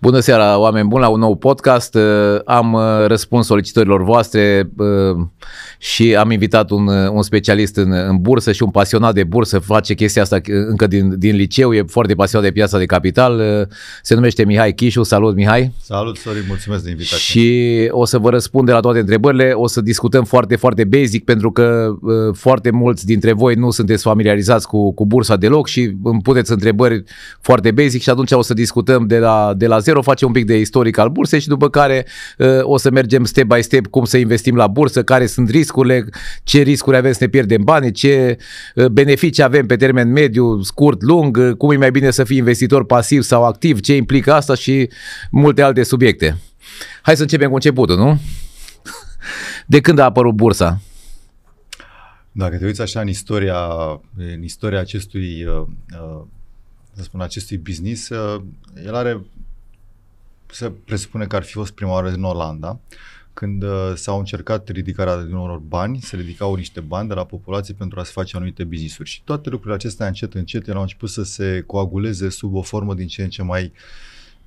Bună seara, oameni buni, la un nou podcast. Am uh, răspuns solicitărilor voastre uh, și am invitat un, uh, un specialist în, uh, în bursă și un pasionat de bursă, face chestia asta uh, încă din, din liceu, e foarte pasionat de piața de capital, se numește Mihai Chișu, salut Mihai! Salut Sorin, mulțumesc de invitație! Și o să vă răspund de la toate întrebările, o să discutăm foarte, foarte basic pentru că foarte mulți dintre voi nu sunteți familiarizați cu, cu bursa deloc și îmi puteți întrebări foarte basic și atunci o să discutăm de la, de la zero, facem un pic de istoric al bursei și după care o să mergem step by step cum să investim la bursă, care sunt riscurile riscurile, ce riscuri avem să ne pierdem bani? ce uh, beneficii avem pe termen mediu, scurt, lung, uh, cum e mai bine să fii investitor pasiv sau activ, ce implică asta și multe alte subiecte. Hai să începem cu începutul, nu? De când a apărut bursa? Dacă te uiți așa în istoria, în istoria acestui, uh, să spun, acestui business, el are, se presupune că ar fi fost prima oară în Olanda, uh, când uh, s-au încercat ridicarea din unor bani, se ridicau niște bani de la populație pentru a se face anumite business-uri. Și toate lucrurile acestea încet, încet, au început să se coaguleze sub o formă din ce în ce mai uh,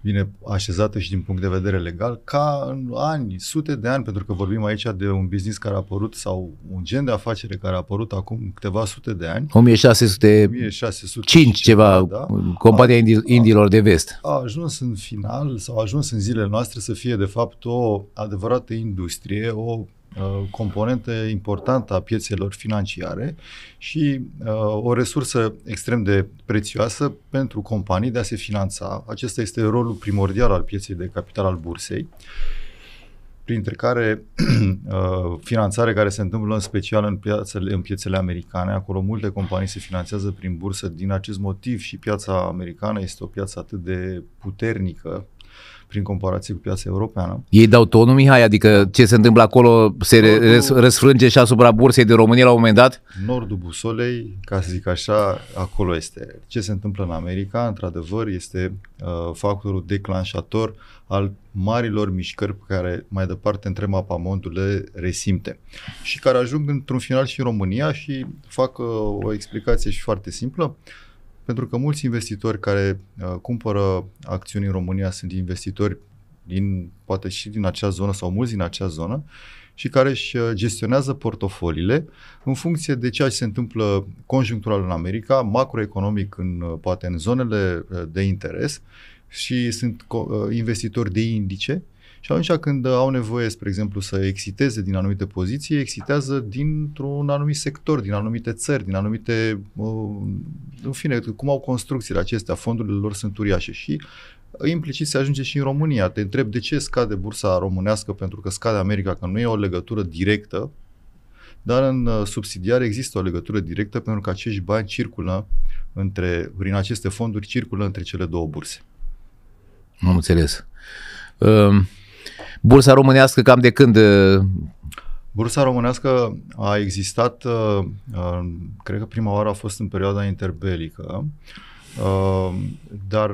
vine așezată și din punct de vedere legal, ca în ani, sute de ani, pentru că vorbim aici de un business care a apărut sau un gen de afacere care a apărut acum câteva sute de ani. 1600, 1605 ceva, da? compania a, indilor de vest. A ajuns în final sau a ajuns în zilele noastre să fie de fapt o adevărată industrie, o Uh, componentă importantă a piețelor financiare și uh, o resursă extrem de prețioasă pentru companii de a se finanța. Acesta este rolul primordial al pieței de capital al bursei printre care uh, finanțare care se întâmplă în special în, piațele, în piețele americane. Acolo multe companii se finanțează prin bursă din acest motiv și piața americană este o piață atât de puternică prin comparație cu piața europeană. Ei dau tonul, Mihai? Adică ce se întâmplă acolo se Nordul, răsfrânge și asupra bursei de România la un moment dat? Nordul busolei, ca să zic așa, acolo este. Ce se întâmplă în America, într-adevăr, este uh, factorul declanșator al marilor mișcări pe care mai departe între mapamondul le resimte și care ajung într-un final și în România și fac uh, o explicație și foarte simplă. Uh, pentru că mulți investitori care uh, cumpără acțiuni în România sunt investitori din, poate și din acea zonă sau mulți din acea zonă și care își uh, gestionează portofoliile în funcție de ceea ce se întâmplă conjunctural în America, macroeconomic în, uh, poate în zonele uh, de interes și sunt investitori de indice și atunci când au nevoie, spre exemplu, să exiteze din anumite poziții, exitează dintr-un anumit sector, din anumite țări, din anumite... Uh, în fine, cum au construcțiile acestea, fondurile lor sunt uriașe și uh, implicit se ajunge și în România. Te întreb de ce scade bursa românească pentru că scade America, că nu e o legătură directă, dar în uh, subsidiar există o legătură directă pentru că acești bani circulă între, prin aceste fonduri circulă între cele două burse. nu Am înțeles. Uh, bursa românească cam de când? Uh? Bursa românească a existat, uh, uh, cred că prima oară a fost în perioada interbelică, dar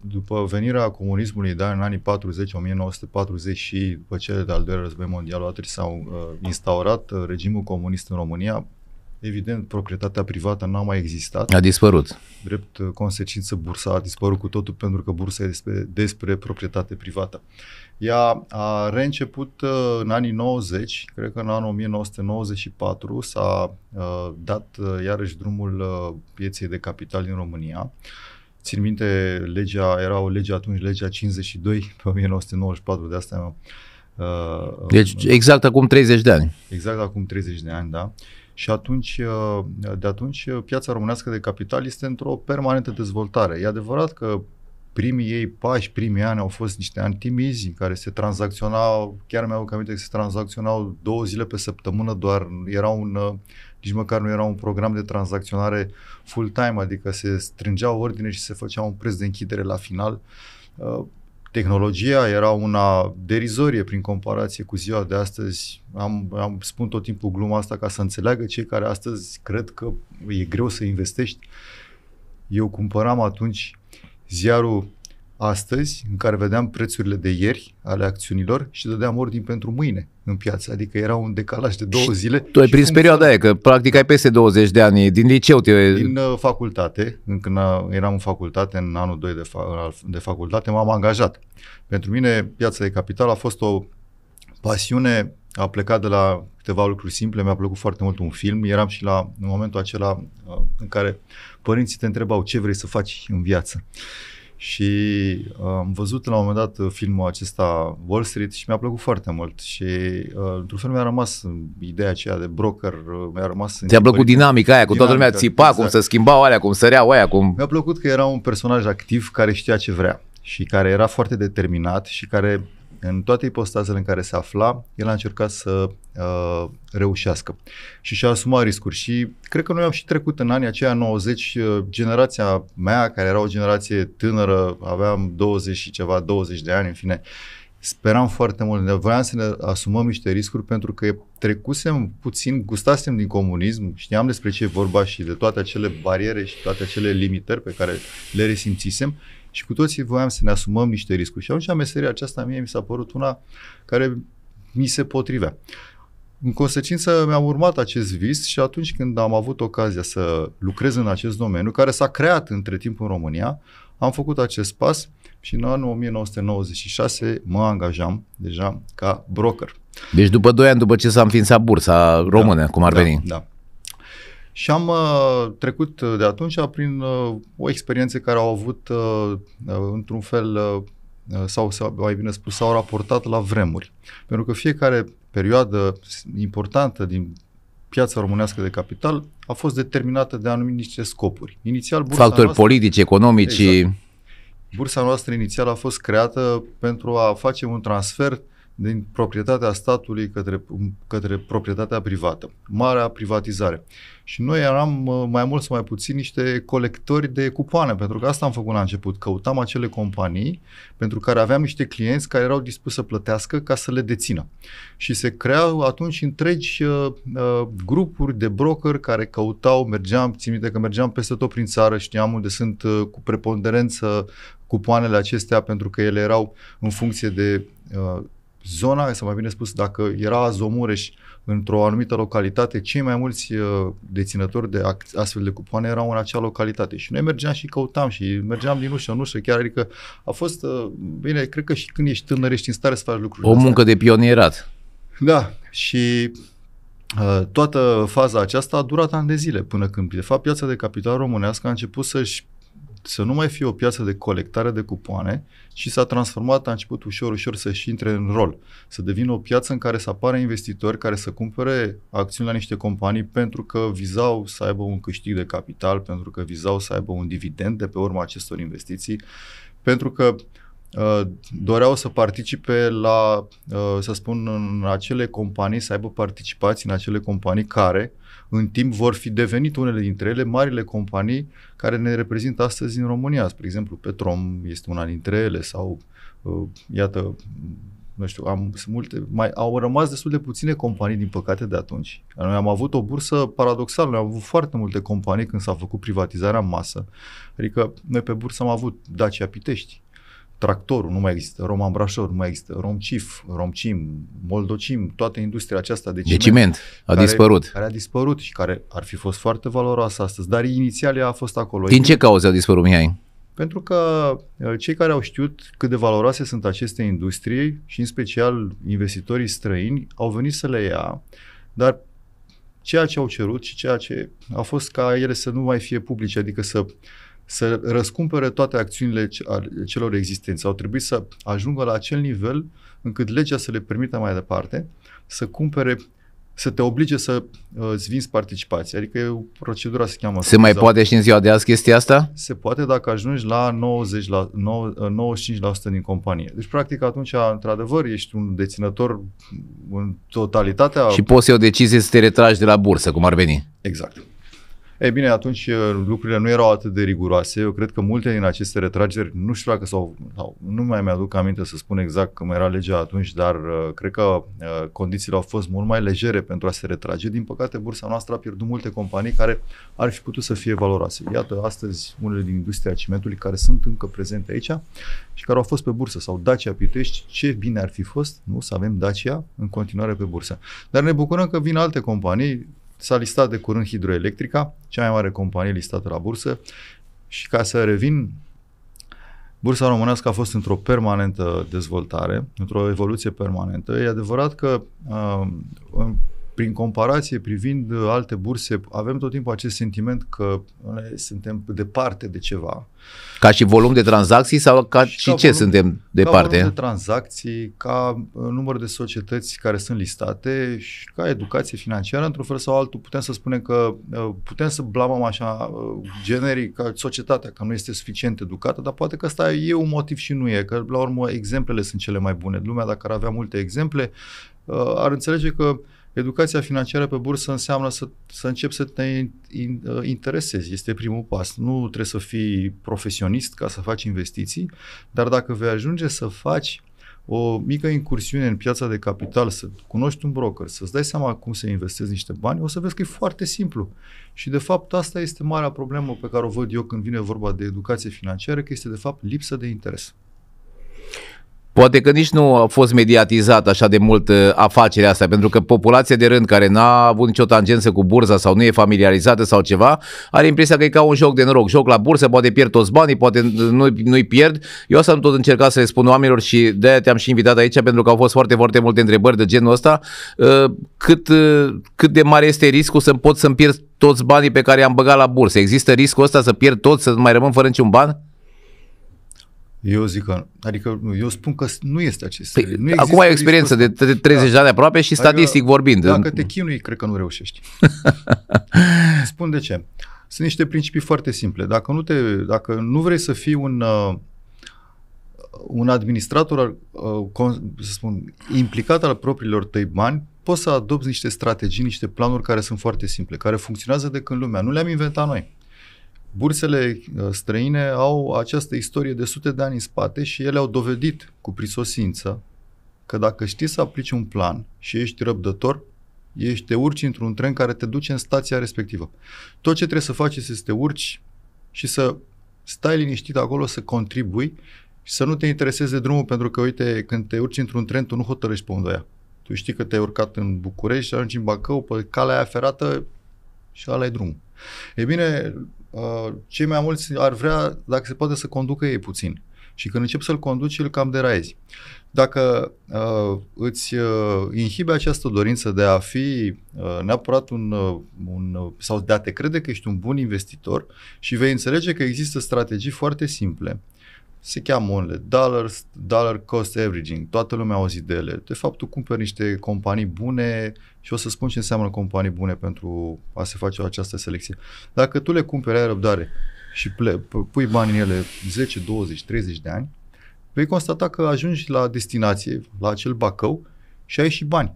după venirea comunismului da, în anii 40, 1940 și după cele de-al doilea război mondial, atunci s-au instaurat regimul comunist în România, Evident, proprietatea privată n-a mai existat. A dispărut. Drept consecință, bursa a dispărut cu totul pentru că bursa este despre, despre proprietate privată. Ea a reînceput uh, în anii 90, cred că în anul 1994 s-a uh, dat uh, iarăși drumul pieței de capital din România. Țin minte, legea, era o lege atunci, legea 52 pe 1994, de asta deci exact acum 30 de ani. Exact acum 30 de ani, da. Și atunci, de atunci, piața românească de capital este într-o permanentă dezvoltare. E adevărat că primii ei pași, primii ani au fost niște ani timizi în care se tranzacționau, chiar mi-au aminte că se tranzacționau două zile pe săptămână doar, era un, uh, nici măcar nu era un program de tranzacționare full-time, adică se strângeau ordine și se făcea un preț de închidere la final. Uh, tehnologia era una derizorie prin comparație cu ziua de astăzi. Am, am spun tot timpul gluma asta ca să înțeleagă cei care astăzi cred că e greu să investești. Eu cumpăram atunci ziarul astăzi, în care vedeam prețurile de ieri ale acțiunilor și dădeam ordini pentru mâine în piață. Adică era un decalaj de două zile. Tu ai prins perioada aia, că practic ai peste 20 de ani din liceu. Te... Din uh, facultate, când eram în facultate, în anul 2 de, fa- de facultate, m-am angajat. Pentru mine piața de capital a fost o pasiune a plecat de la câteva lucruri simple, mi-a plăcut foarte mult un film, eram și la în momentul acela uh, în care părinții te întrebau ce vrei să faci în viață. Și uh, am văzut la un moment dat uh, filmul acesta Wall Street și mi-a plăcut foarte mult și uh, într-un fel mi-a rămas ideea aceea de broker, mi-a rămas... Ți-a plăcut dinamica aia, cu toată lumea țipa, exact. cum se schimbau alea, cum săreau aia, cum... Mi-a plăcut că era un personaj activ care știa ce vrea și care era foarte determinat și care în toate ipostazele în care se afla, el a încercat să Uh, reușească și și-a asumat riscuri și cred că noi am și trecut în anii aceia 90, uh, generația mea care era o generație tânără, aveam 20 și ceva, 20 de ani în fine, speram foarte mult, ne voiam să ne asumăm niște riscuri pentru că trecusem puțin, gustasem din comunism, știam despre ce e vorba și de toate acele bariere și toate acele limitări pe care le resimțisem și cu toții voiam să ne asumăm niște riscuri. Și atunci meseria aceasta mie mi s-a părut una care mi se potrivea în consecință mi-am urmat acest vis și atunci când am avut ocazia să lucrez în acest domeniu, care s-a creat între timp în România, am făcut acest pas și în anul 1996 mă angajam deja ca broker. Deci după 2 ani după ce s-a înființat bursa română, da, cum ar da, veni. Da. Și am uh, trecut de atunci prin uh, o experiență care au avut uh, uh într-un fel uh, Uh, sau, sau mai bine spus, s-au raportat la vremuri. Pentru că fiecare perioadă importantă din piața românească de capital a fost determinată de anumite scopuri. Inițial, bursa Factori noastră, politici, economici. Exact. Bursa noastră inițial a fost creată pentru a face un transfer uh, din proprietatea statului către, către proprietatea privată. Marea privatizare. Și noi eram uh, mai mult sau mai puțin niște colectori de cupoane, pentru că asta am făcut la început. Căutam acele companii pentru care aveam niște clienți care erau dispuși să plătească ca să le dețină. Și se creau atunci întregi uh, uh grupuri de broker care căutau, mergeam, țin minte că mergeam peste tot prin țară, știam unde sunt uh, cu preponderență cupoanele acestea pentru că ele erau în funcție de uh, zona, sau mai bine spus, dacă era Zomureș într-o anumită localitate, cei mai mulți uh, deținători de astfel de cupoane erau în acea localitate. Și noi mergeam și căutam și mergeam din ușă în ușă, chiar adică a fost, uh, bine, cred că și când ești tânăr ești în stare să faci lucruri. O muncă astea. de pionierat. Da, și uh, toată faza aceasta a durat ani de zile până când, de fapt, piața de capital românească a început să-și să nu mai fie o piață de colectare de cupoane și s-a transformat, a început ușor, ușor să-și intre în rol, să devină o piață în care să apară investitori care să cumpere acțiuni la niște companii pentru că vizau să aibă un câștig de capital, pentru că vizau să aibă un dividend de pe urma acestor investiții, pentru că uh, doreau să participe la, uh, să spun, în acele companii, să aibă participații în acele companii care uh, în timp vor fi devenit unele dintre ele marile companii care ne reprezintă astăzi în România. Spre exemplu, Petrom este una dintre ele sau, uh, iată, nu știu, am, sunt multe, mai, au rămas destul de puține companii, din păcate, de atunci. Noi am avut o bursă paradoxală, noi am avut foarte multe companii când s-a făcut privatizarea în masă. Adică noi pe bursă am avut Dacia Pitești, tractorul, nu mai există, Roman Brașov, nu mai există, Romcif, Romcim, Moldocim, toată industria aceasta de ciment, de ciment a care, dispărut. Care a dispărut și care ar fi fost foarte valoroasă astăzi, dar inițial ea a fost acolo. Din ce cauze au dispărut, Mihai? Pentru că uh, cei care au știut cât de valoroase sunt aceste industrie și în special investitorii străini au venit să le ia, dar ceea ce au cerut și ceea ce a fost ca ele să nu mai fie publice, adică să uh, să răscumpere toate acțiunile celor existenți. Au trebuit să ajungă la acel nivel încât legea să le permită mai departe să cumpere să te oblige să uh, îți vinzi participația. Adică e o procedură se cheamă. Se mai poate și în ziua de azi chestia asta? Se poate dacă ajungi la 90 la 9, 95% uh, din companie. Deci practic atunci într-adevăr ești un deținător în totalitatea. Și poți să iei o decizie să te retragi de la bursă, cum ar veni. Exact. Ei bine, atunci uh, lucrurile nu erau atât de riguroase. Eu cred că multe din aceste retrageri, nu știu dacă sau, sau nu mai mi-aduc aminte să spun exact cum era legea atunci, dar uh, cred că uh, condițiile au fost mult mai legere pentru a se retrage. Din păcate, bursa noastră a pierdut multe companii care ar fi putut să fie valoroase. Iată, astăzi, unele din industria cimentului care sunt încă prezente aici și care au fost pe bursă sau Dacia Pitești, ce bine ar fi fost, nu, să avem Dacia în continuare pe bursă. Dar ne bucurăm că vin alte companii, S-a listat de curând Hidroelectrica, cea mai mare companie listată la bursă și ca să revin, bursa românească a fost într-o permanentă dezvoltare, într-o evoluție permanentă. E adevărat că uh, prin comparație, privind uh, alte burse, avem tot timpul acest sentiment că suntem departe de ceva. Ca și volum de tranzacții sau ca și, și ca ce volum, suntem departe? Ca volum de tranzacții, ca uh, număr de societăți care sunt listate și ca educație financiară, într-un fel sau altul, putem să spunem că uh, putem să blamăm așa generic ca societatea, că nu este suficient educată, dar poate că asta e un motiv și nu e, că la urmă exemplele sunt cele mai bune. Lumea, dacă ar avea multe exemple, ar înțelege că uh, Educația financiară pe bursă înseamnă să, să începi să te uh, interesezi. Este primul pas. Nu trebuie să fii profesionist ca să faci investiții, dar dacă vei ajunge să faci o mică incursiune în piața de capital, să cunoști un broker, să-ți dai seama cum să investezi niște bani, o să vezi că e foarte simplu. Și de fapt asta este marea problemă pe care o văd eu când vine vorba de educație financiară, că este de fapt lipsă de interes. Poate că nici nu a fost mediatizat așa de mult uh, afacerea asta, pentru că populația de rând care n-a avut nicio tangență cu bursa sau nu e familiarizată sau ceva, are impresia că e ca un joc de noroc. Joc la bursă, poate pierd toți banii, poate nu, nu-i pierd. Eu asta am tot încercat să le spun oamenilor și de te-am și invitat aici pentru că au fost foarte, foarte multe întrebări de genul ăsta. Uh, cât, uh, cât de mare este riscul să pot să-mi pierd toți banii pe care i-am băgat la bursă? Există riscul ăsta să pierd tot, să mai rămân fără niciun ban? Eu zic că, adică eu spun că nu este acest păi, nu Acum ai experiență de 30 de ani aproape și adică, statistic vorbind. Dacă te chinui, cred că nu reușești. spun de ce. Sunt niște principii foarte simple. Dacă nu, te, dacă nu vrei să fii un, uh, un administrator, uh, să spun, implicat al propriilor tăi bani, poți să adopți niște strategii, niște planuri care sunt foarte simple, care funcționează de când lumea. Nu le-am inventat noi. Bursele uh, străine au această istorie de sute de ani în spate și ele au dovedit cu prisosință că dacă știi să aplici un plan și ești răbdător, ești, te urci într-un tren care te duce în stația respectivă. Tot ce trebuie să faci este să te urci și să stai liniștit acolo, să contribui și să nu te intereseze drumul, pentru că, uite, când te urci într-un tren, tu nu hotărăști pe unde aia. Tu știi că te-ai urcat în București și ajungi în Bacău, pe calea aia ferată și ăla e drumul. E bine, Uh, cei mai mulți ar vrea, dacă se poate, să conducă ei puțin. Și când încep să-l conduci, îl cam deraizi. Dacă uh, îți uh, inhibe această dorință de a fi uh, neapărat un, uh, un, uh, sau de a te crede că ești un bun investitor și vei înțelege că există strategii foarte simple uh, se cheamă unele dollar, dollar cost averaging, toată lumea a auzit de ele. De fapt, tu cumperi niște companii bune și o să spun ce înseamnă companii bune pentru a se face această selecție. Dacă tu le cumperi, ai răbdare și ple, pui bani în ele 10, 20, 30 de ani, vei constata că ajungi la destinație, la acel bacău și ai și bani.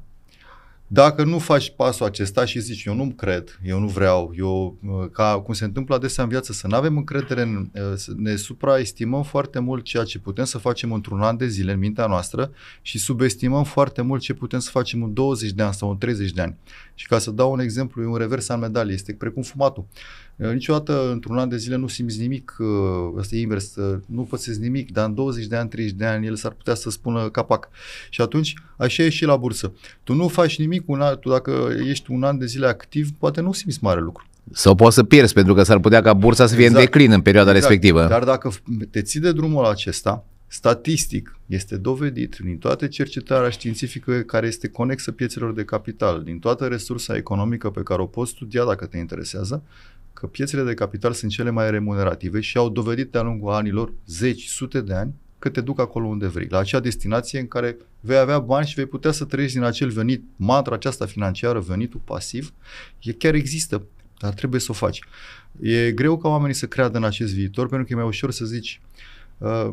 Dacă nu faci pasul acesta și zici, eu nu cred, eu nu vreau, eu, uh, ca cum se întâmplă adesea în viață, să nu avem încredere, în, uh, să ne supraestimăm foarte mult ceea ce putem să facem într-un an de zile în mintea noastră și subestimăm foarte mult ce putem să facem în 20 de ani sau în 30 de ani. Și ca să dau un exemplu, e un revers al medaliei, este precum fumatul. Eh, niciodată într-un an de zile nu simți nimic, asta eh, e invers, nu pățesc nimic, dar în 20 de ani, 30 de ani, el s-ar putea să spună capac. Și atunci, așa e și la bursă. Tu nu faci nimic, un an, tu dacă ești un an de zile activ, poate nu simți mare lucru. Sau poți să pierzi, pentru că s-ar putea ca bursa să fie exact. în declin în perioada exact. respectivă. Dar dacă te ții de drumul acesta, statistic este dovedit din toată cercetarea științifică care este conexă piețelor de capital, din toată resursa economică pe care o poți studia dacă te interesează, că piețele de capital sunt cele mai remunerative și au dovedit de-a lungul anilor, zeci, sute de ani, că te duc acolo unde vrei, la acea destinație în care vei avea bani și vei putea să trăiești din acel venit, mantra aceasta financiară, venitul pasiv, e chiar există, dar trebuie să o faci. E greu ca oamenii să creadă în acest viitor, pentru că e mai ușor să zici, Uh,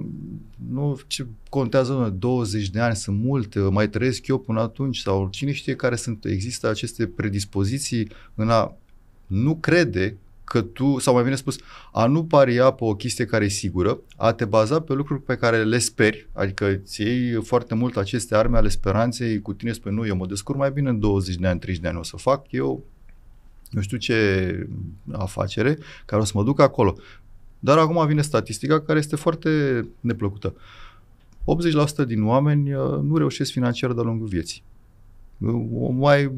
nu ce contează, nu, 20 de ani sunt mult, mai trăiesc eu până atunci sau cine știe care sunt, există aceste predispoziții în a nu crede că tu, sau mai bine spus, a nu paria pe o chestie care e sigură, a te baza pe lucruri pe care le speri, adică îți iei foarte mult aceste arme ale speranței cu tine, spui nu, eu mă descurc mai bine în 20 de ani, 30 de ani o să fac, eu nu știu ce afacere, care o să mă duc acolo. Dar acum vine statistica care este foarte neplăcută. 80% din oameni uh, nu reușesc financiar de-a lungul vieții. Uh, o, mai,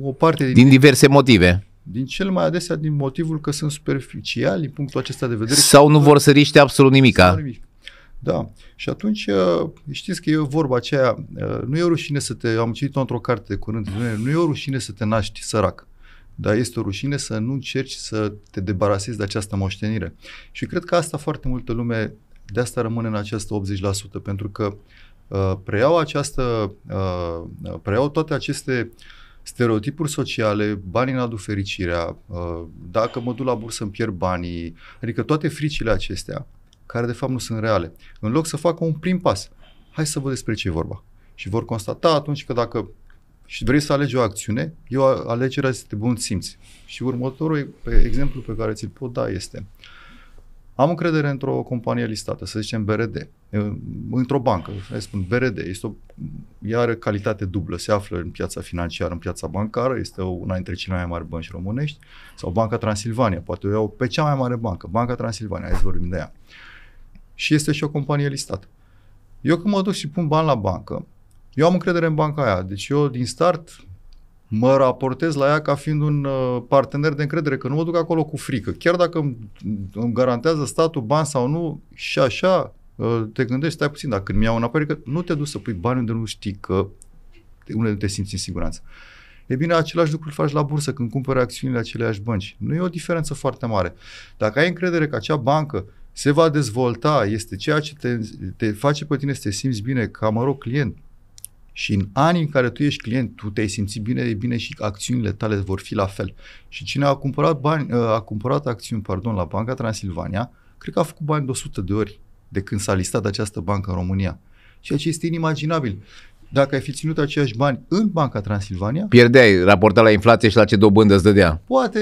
o parte din, din diverse motive. Din cel mai adesea din motivul că sunt superficiali din punctul acesta de vedere. Sau nu vor să riște absolut nimica. Nimic. Da. Și atunci uh, știți că e vorba aceea, uh, nu e o rușine să te, am citit-o într-o carte de curând, nu e o rușine să te naști sărac. Dar este o rușine să nu încerci să te debarasezi de această moștenire. Și cred că asta foarte multă lume, de asta rămâne în această 80%, pentru că uh, preiau această, uh, uh preiau toate aceste uh, stereotipuri sociale, banii n-aduc fericirea, uh, dacă mă duc la bursă îmi pierd banii, adică toate fricile acestea, care de fapt nu sunt reale. În loc să facă un prim pas, hai să văd despre ce e vorba. Și vor constata atunci că dacă și vrei să alegi o acțiune, eu alegerea este bun simț. Și următorul exemplu pe care ți-l pot da este uh, am încredere într-o companie listată, să zicem BRD, într-o bancă, să spun BRD, este o, iară calitate dublă, se află în piața financiară, în piața bancară, este una dintre cele mai mari bănci românești, sau Banca Transilvania, poate o iau pe cea mai mare bancă, Banca Transilvania, hai să vorbim de ea. Și este și o companie listată. Eu când mă duc și pun bani la bancă, eu am încredere în banca aia, deci eu din start mă raportez la ea ca fiind un uh, partener de încredere, că nu mă duc acolo cu frică. Chiar dacă îmi, garantează statul bani sau nu, și așa uh, te gândești, stai puțin, dacă când mi iau înapoi, că adică nu te duci să pui bani unde nu știi că unde te simți în siguranță. E bine, același lucru îl faci la bursă când cumperi acțiunile aceleași bănci. Nu e o diferență foarte mare. Dacă ai încredere că acea bancă se va dezvolta, este ceea ce te, te face pe tine să te simți bine ca, mă rog, client, și în anii în care tu ești client, tu te-ai simțit bine, e bine și acțiunile tale vor fi la fel. Și cine a cumpărat, bani, ă, a cumpărat acțiuni pardon, la Banca Transilvania, cred că a făcut bani de 100 de ori de când s-a listat această bancă în România. Ceea ce este inimaginabil. Dacă ai fi ținut aceiași bani în Banca Transilvania... Pierdeai, raportat la inflație și la ce dobândă îți dădea. Poate...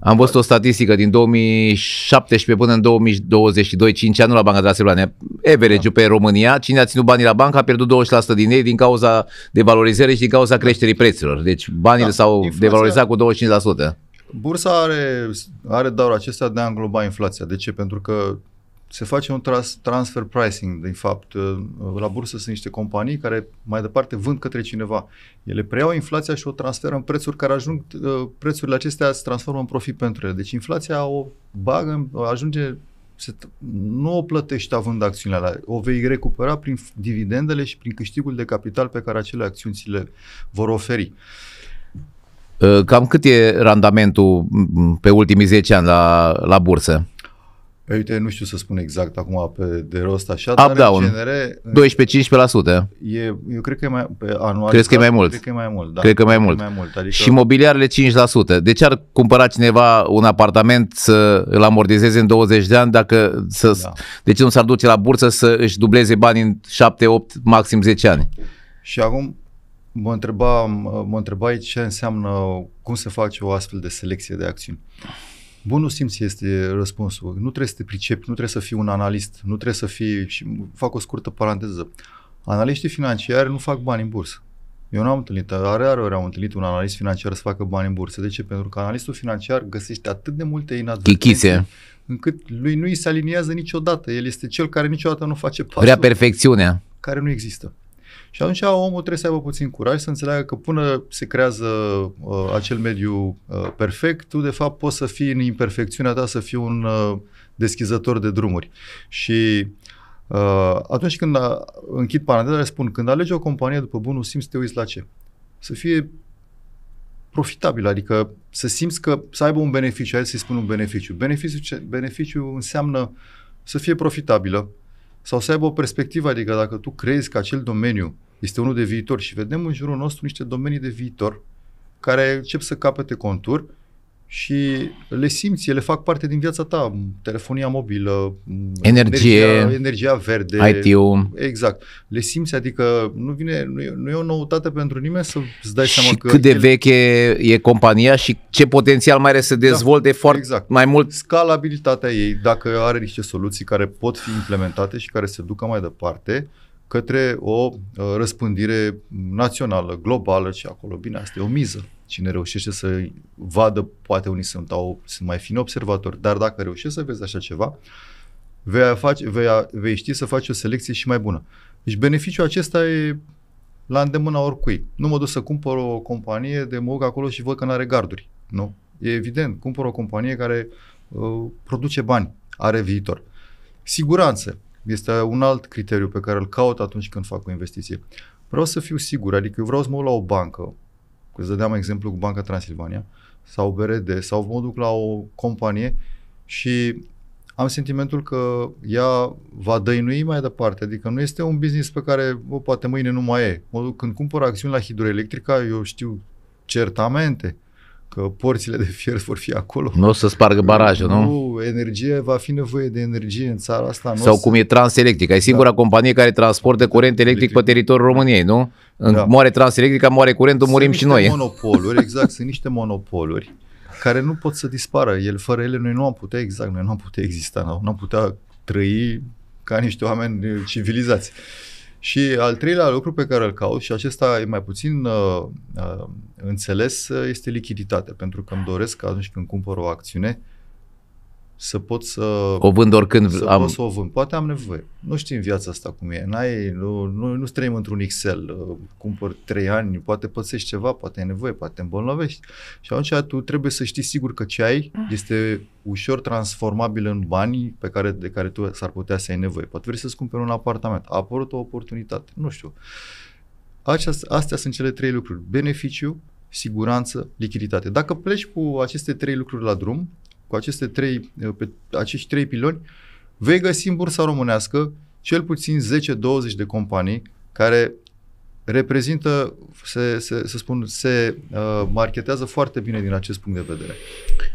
Am văzut o statistică din 2017 până în 2022, 5 ani la Banca Transilvania. Average-ul da. pe România, cine a ținut banii la bancă a pierdut 20% din ei din cauza devalorizării și din cauza creșterii prețurilor. Deci banii da. s-au inflația... devalorizat cu 25%. Bursa are, are darul acesta de a îngloba inflația. De ce? Pentru că se face un tras, transfer pricing, de fapt. Uh, la bursă sunt niște companii care mai departe vând către cineva. Ele preiau inflația și o transferă în prețuri care ajung, uh, prețurile acestea se transformă în profit pentru ele. Deci inflația o bagă, ajunge, se, nu o plătești având acțiunile alea, o vei recupera prin dividendele și prin câștigul de capital pe care acele acțiuni ți le vor oferi. Uh, cam cât e randamentul pe ultimii 10 ani la, la bursă? Păi uite, nu știu să spun exact acum pe de rost așa, Up, dar down. în genere... 12-15%. E, eu cred că e mai pe anual. Crezi că e da, mai mult? Cred că e mai mult, da. Cred că e mai mult. Mai mult adică... Și mobiliarele 5%. De ce ar cumpăra cineva un apartament să îl amortizeze în 20 de ani dacă să... Da. De ce nu s-ar duce la bursă să își dubleze bani în 7, 8, maxim 10 ani? Și acum mă întreba, mă întrebai ce înseamnă, cum se face o astfel de selecție de acțiuni. Bunul simț este răspunsul. Nu trebuie să te pricepi, nu trebuie să fii un analist, nu trebuie să fii... Și fac o scurtă paranteză. Analiștii financiari nu fac bani în bursă. Eu nu am întâlnit, are ori am întâlnit un analist financiar să facă bani în bursă. De ce? Pentru că analistul financiar găsește atât de multe inadvertențe încât lui nu îi se aliniază niciodată. El este cel care niciodată nu face pasul. Vrea perfecțiunea. Care nu există. Și atunci omul trebuie să aibă puțin curaj, să înțeleagă că până se creează uh, acel mediu uh, perfect, tu de fapt poți să fii în imperfecțiunea ta, să fii un uh, deschizător de drumuri. Și uh, atunci când a, uh, închid paranteza, spun, când alegi o companie după bunul simț, te uiți la ce? Să fie profitabil, adică să simți că să aibă un beneficiu, hai să-i spun un beneficiu. Beneficiu, beneficiu înseamnă să fie profitabilă sau să aibă o perspectivă, adică dacă tu crezi că acel domeniu este unul de viitor și vedem în jurul nostru niște domenii de viitor care încep să capete contur și le simți, ele fac parte din viața ta. Telefonia mobilă, energie, energia, energia verde, IT-ul. Exact. Le simți, adică nu, vine, nu, e, nu e o noutate pentru nimeni să-ți dai și seama că... cât de ele... veche e compania și ce potențial mai are să da, dezvolte da, foarte exact. mai mult. Scalabilitatea ei, dacă are niște soluții care pot fi implementate și care se ducă mai departe, uh, către o uh, răspândire națională, globală și acolo, bine, asta e o miză. Cine reușește să vadă, poate unii sunt, au, sunt mai fini observatori, dar dacă reușești să vezi așa ceva, vei, face, vei, vei ști să faci o selecție și mai bună. Deci beneficiul acesta e la îndemâna oricui. Nu mă duc să cumpăr o companie de mă acolo și văd că nu are garduri. Nu. E evident, cumpăr o companie care uh, produce bani, are viitor. Siguranță. Este un alt criteriu pe care îl caut atunci când fac o investiție. Vreau să fiu sigur, adică eu vreau să mă la o bancă, că îți dădeam exemplu cu Banca Transilvania, sau BRD, sau mă duc la o companie și am sentimentul că ea va dăinui mai departe. Adică nu este un business pe care, bă, poate mâine nu mai e. Mă duc, când cumpăr acțiuni la hidroelectrica, eu știu certamente că porțile de fier vor fi acolo. Nu o să spargă barajul, nu? Nu, energie, va fi nevoie de energie în țara asta. Sau să... cum e Transelectric, ai singura da. companie care transportă curent electric, pe teritoriul României, nu? Da. Moare Transelectrica, moare curentul, murim și noi. monopoluri, exact, sunt niște monopoluri care nu pot să dispară. El, fără ele noi nu am putea, exact, noi nu am putea exista, nu am putea trăi ca niște oameni civilizați. Și al treilea lucru pe care îl caut, și acesta e mai puțin uh, uh, înțeles, este lichiditatea. Pentru că îmi doresc atunci când cumpăr o acțiune, uh, să pot să o vând oricând să am. Pot să o vând. Poate am nevoie. Nu știm viața asta cum e. N-ai, nu, nu, nu trăim într-un Excel. Uh, cumpăr trei ani, poate pățești ceva, poate ai nevoie, poate îmbolnăvești. Și atunci tu trebuie să știi sigur că ce ai ah. este ușor transformabil în bani pe care, de care tu s-ar putea să ai nevoie. Poate vrei să-ți cumperi un apartament. A apărut o oportunitate. Nu știu. Aceasta, astea sunt cele trei lucruri. Beneficiu, siguranță, lichiditate. Dacă pleci cu aceste trei lucruri la drum, cu aceste trei, uh, pe acești trei piloni, vei găsi în bursa românească cel puțin 10-20 de companii care reprezintă, se, se, să spun, se uh, marketează foarte bine din acest punct de vedere.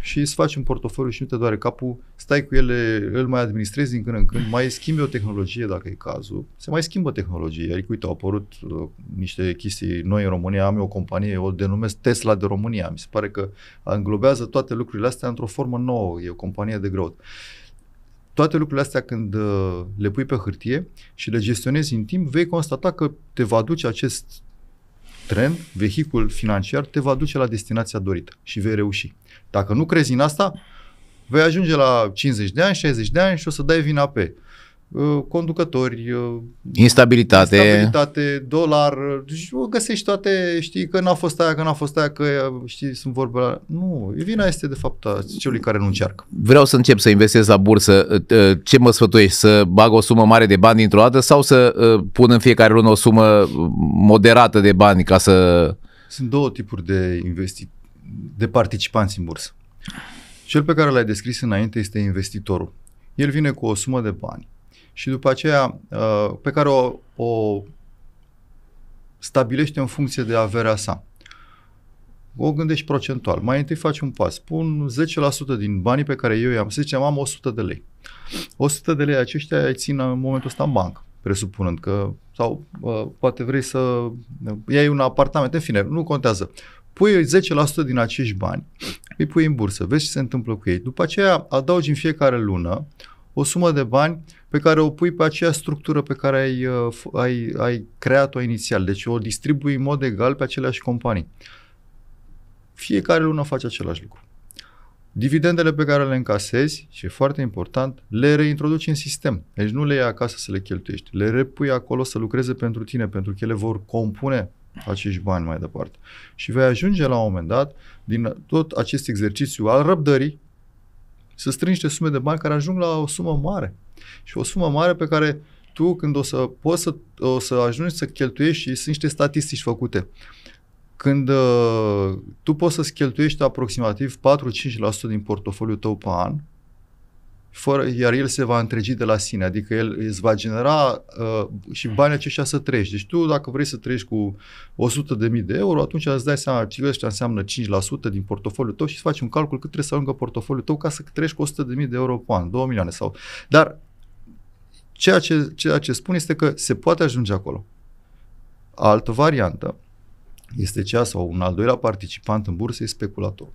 Și îți faci un portofoliu și nu te doare capul, stai cu ele, îl mai administrezi din când în când, mai schimbi o tehnologie dacă e cazul, se mai schimbă tehnologie. Adică, uite, au apărut uh, niște chestii noi în România, am eu o companie, o denumesc Tesla de România, mi se pare că înglobează toate lucrurile astea într-o formă nouă, e o companie de growth toate lucrurile astea când uh, le pui pe hârtie și le gestionezi în timp, vei constata că te va duce acest tren, vehicul financiar, te va duce la destinația dorită și vei reuși. Dacă nu crezi în asta, vei ajunge la 50 de ani, 60 de ani și o să dai vina pe Uh, conducători, uh, instabilitate, instabilitate dolar, uh, deci găsești toate, știi că n-a fost aia, că n-a fost aia, că știi, sunt vorbe Nu, vina este de fapt a celui care nu încearcă. Vreau să încep să investez la bursă. Ce mă sfătuiești? Să bag o sumă mare de bani dintr-o dată sau să pun în fiecare lună o sumă moderată de bani ca să... Sunt două tipuri de investi de participanți în bursă. Cel pe care l-ai descris înainte este investitorul. El vine cu o sumă de bani și după aceea uh, pe care o, o stabilește în funcție de averea sa. O gândești procentual. Mai întâi faci un pas. Pun 10% din banii pe care eu i-am. Să zicem, am 100 de lei. 100 de lei aceștia îi țin în momentul ăsta în bancă, presupunând că sau uh, poate vrei să uh, iei un apartament, în fine, nu contează. Pui 10% din acești bani, îi pui în bursă, vezi ce se întâmplă cu ei. După aceea adaugi în fiecare lună o sumă de bani uh, pe care o pui pe aceeași structură pe care ai, uh, ai, ai creat-o inițial. Deci o distribui în mod egal pe aceleași companii. Fiecare lună face același lucru. Dividendele pe care le încasezi, și e foarte important, le reintroduci în sistem. Deci nu le iei acasă să le cheltuiești. Le repui acolo să lucreze pentru tine, pentru că ele vor compune acești bani mai departe. Și vei ajunge la un moment dat, din tot acest exercițiu al răbdării, să strângi sume de bani care ajung la o sumă mare. Și o sumă mare pe care tu când o să poți să, o să ajungi să cheltuiești și sunt niște statistici făcute. Când uh, tu poți să-ți cheltuiești aproximativ 4-5% din portofoliul tău pe an, fără, iar el se va întregi de la sine, adică el îți va genera uh, și banii aceștia să treci. Deci tu dacă vrei să treci cu 100.000 de euro, atunci îți dai seama ce ăștia înseamnă 5% din portofoliul tău și îți faci un calcul cât trebuie să alungă portofoliul tău ca să treci cu 100.000 de euro pe an, 2 milioane sau... Dar Ceea ce, ceea ce spun este că se poate ajunge acolo. Altă variantă este cea sau un al doilea participant în bursă e speculatorul.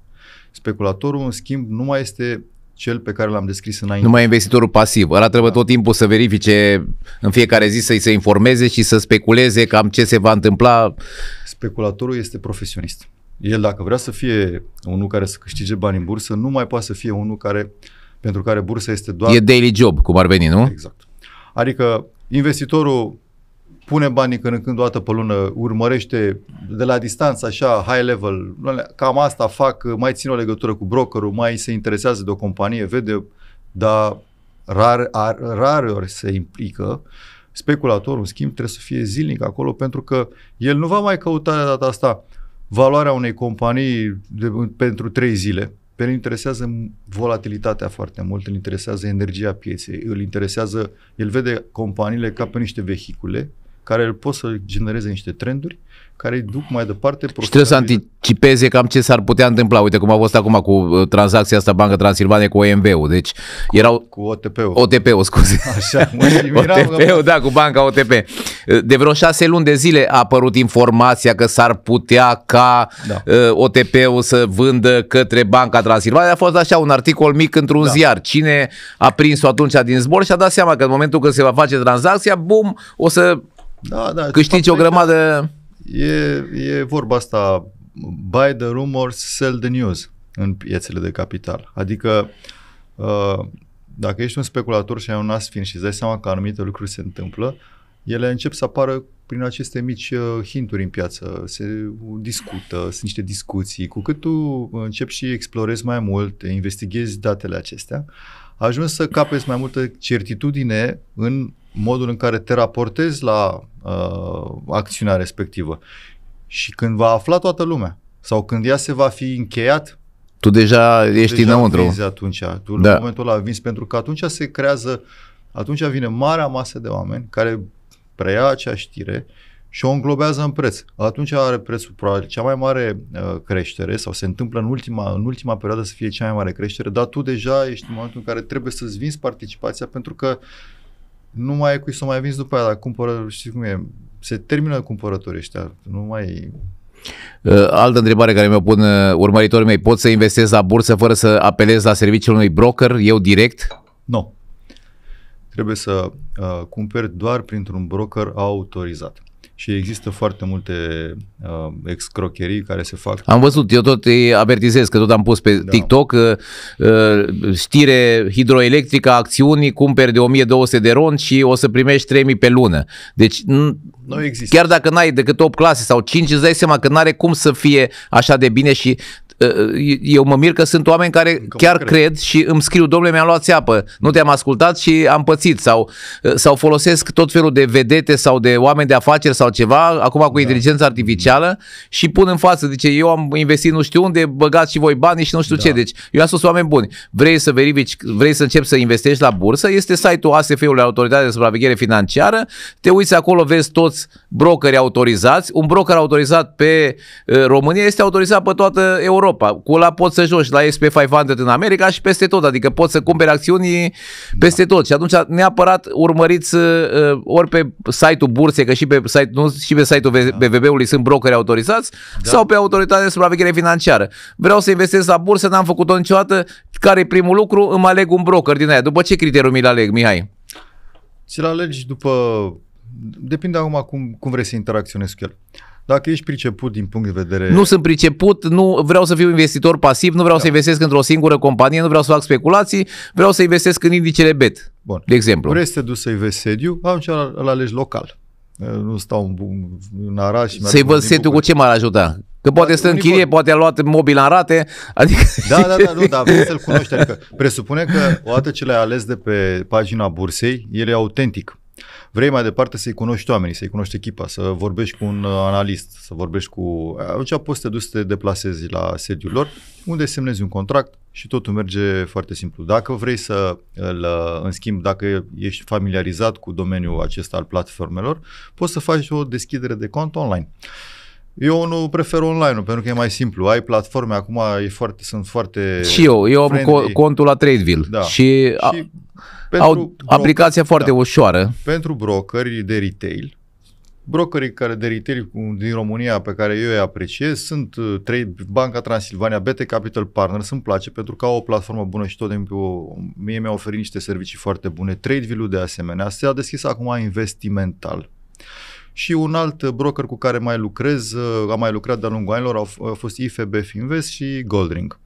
Speculatorul, în schimb, nu mai este cel pe care l-am descris înainte. Numai investitorul pasiv. Ăla trebuie tot timpul să verifice în fiecare zi să-i se informeze și să speculeze cam ce se va întâmpla. Speculatorul este profesionist. El dacă vrea să fie unul care să câștige bani în bursă, nu mai poate să fie unul care pentru care bursa este doar... E daily job, cum ar veni, nu? Exact. Adică investitorul pune banii când în când o dată pe lună, urmărește de la distanță, așa, high level, cam asta fac, mai țin o legătură cu brokerul, mai se interesează de o companie, vede, dar rar, ar, rar ori se implică. Speculatorul, în schimb, trebuie să fie zilnic acolo pentru că el nu va mai căuta de data asta valoarea unei companii de, pentru trei zile, pe el interesează volatilitatea foarte mult, îl interesează energia pieței, îl interesează, el vede companiile ca pe niște vehicule care pot să genereze niște trenduri care îi duc mai departe. Și trebuie să anticipeze cam ce s-ar putea întâmpla. Uite cum a fost acum cu uh, tranzacția asta Banca Transilvania cu OMV-ul. Deci cu, erau... Cu OTP-ul. OTP-ul, scuze. Așa, OTP-ul, da, cu Banca OTP. Uh, de vreo șase luni de zile a apărut informația că s-ar putea ca da. Uh, OTP-ul să vândă către Banca Transilvania. A fost așa un articol mic într-un da. ziar. Cine a prins-o atunci din zbor și a dat seama că în momentul când se va face tranzacția, bum, o să da, da. Câștigi o grămadă... E, e vorba asta, buy the rumors, sell the news în piețele de capital. Adică uh, dacă ești un speculator și ai un asfin și îți dai seama că anumite lucruri se întâmplă, ele încep să apară prin aceste mici uh, hinturi în piață, se discută, sunt niște discuții. Cu cât tu începi și explorezi mai mult, investighezi datele acestea, uh, Ajungi ajuns să capeți mai multă certitudine în modul în care te raportezi la uh, acțiunea respectivă. Și când va afla toată lumea sau când ea se va fi încheiat, tu deja tu ești deja înăuntru. Vinzi atunci, tu da. în momentul ăla vinzi, pentru că atunci se creează, atunci vine marea masă de oameni care preia acea știre și o înglobează în preț. Atunci are prețul probabil cea mai mare uh, creștere sau se întâmplă în ultima, în ultima perioadă să fie cea mai mare creștere, dar tu deja ești în momentul în care trebuie să-ți vinzi participația pentru că nu mai e cui să mai vinzi după aia, dar cumpără, știi cum e, se termină cumpărătorii ăștia, nu mai uh, Altă întrebare care mi-o pun uh, urmăritorii mei, pot să investez la bursă fără să apelez la serviciul unui broker, eu direct? Nu. Trebuie să uh, cumperi doar printr-un broker autorizat și există foarte multe uh, excrocherii care se fac. Am văzut, eu tot îi avertizez că tot am pus pe da. TikTok uh, uh, știre hidroelectrică acțiunii, cumperi de 1200 de ron și o să primești 3000 pe lună. Deci nu mm. există. Chiar dacă n-ai decât 8 clase sau 5, îți dai seama că n-are cum să fie așa de bine și uh, uh, eu mă mir că sunt oameni care Încă chiar cred. cred și îmi scriu, domnule, mi-am luat țeapă, nu te-am ascultat și am pățit sau, uh, sau folosesc tot felul de vedete sau de oameni de afaceri sau ceva, acum cu da. inteligența artificială și pun în față, zice, eu am investit nu știu unde, băgați și voi bani și nu știu da. ce, deci eu am spus oameni buni, vrei să verifici, vrei să începi să investești la bursă, este site-ul ASF-ului, Autoritatea de Supraveghere Financiară, te uiți acolo, vezi tot toți brokeri autorizați. Un broker autorizat pe eh, România este autorizat pe toată Europa. Cu la poți să joci la SP 500 în America și peste tot, adică poți să cumperi acțiuni peste da. tot. Și atunci neapărat urmăriți eh, ori pe site-ul bursei, că și pe, site, nu, și pe site-ul da. BVB-ului sunt brokeri autorizați, da. sau pe autoritatea de supraveghere financiară. Vreau să investesc la bursă, n-am făcut-o niciodată. Care e primul lucru? Îmi aleg un broker din aia. După ce criteriu mi-l aleg, Mihai? Ți-l alegi după Depinde acum cum, cum vrei să interacționezi cu el. Dacă ești priceput din punct de vedere... Nu sunt priceput, nu vreau să fiu investitor pasiv, nu vreau da. să investesc într-o singură companie, nu vreau să fac speculații, vreau să investesc în indicele BET, Bun. de exemplu. Vrei să te duci să investi sediu, atunci la alegi local. Eh, nu stau în, în araș. Să-i văd sediu cu ce m-ar ajuta? Că poate da, stă în chirie, poate a luat mobil în rate. Adică... Da, da, da, nu, da, vrei să-l cunoști. Adică presupune că odată ce l-ai ales de pe pagina bursei, el e autentic. Vrei mai departe să-i cunoști oamenii, să-i cunoști echipa, să vorbești cu un uh, analist, să vorbești cu... Uh, atunci poți să te duci să te deplasezi la sediul lor, unde semnezi un contract și totul merge foarte simplu. Dacă vrei să îl, uh, în schimb, dacă ești familiarizat cu domeniul acesta al platformelor, poți să faci o deschidere de cont online. Uh, eu nu prefer online-ul pentru că e mai simplu. Ai platforme, acum e foarte, sunt foarte Și eu, eu am co- contul la Tradeville da. și, a, și au broker, aplicația foarte da. ușoară. Pentru brokerii de retail, brokerii care de retail din România pe care eu îi apreciez sunt uh, Trade, Banca Transilvania, BT Capital Partners, îmi place pentru că au o platformă bună și tot timpul mie mi au oferit niște servicii foarte bune. Tradeville-ul de asemenea se a deschis acum investimental și un alt broker cu care mai lucrez, uh, am mai lucrat de-a lungul anilor, au, fost IFB Finvest și Goldring.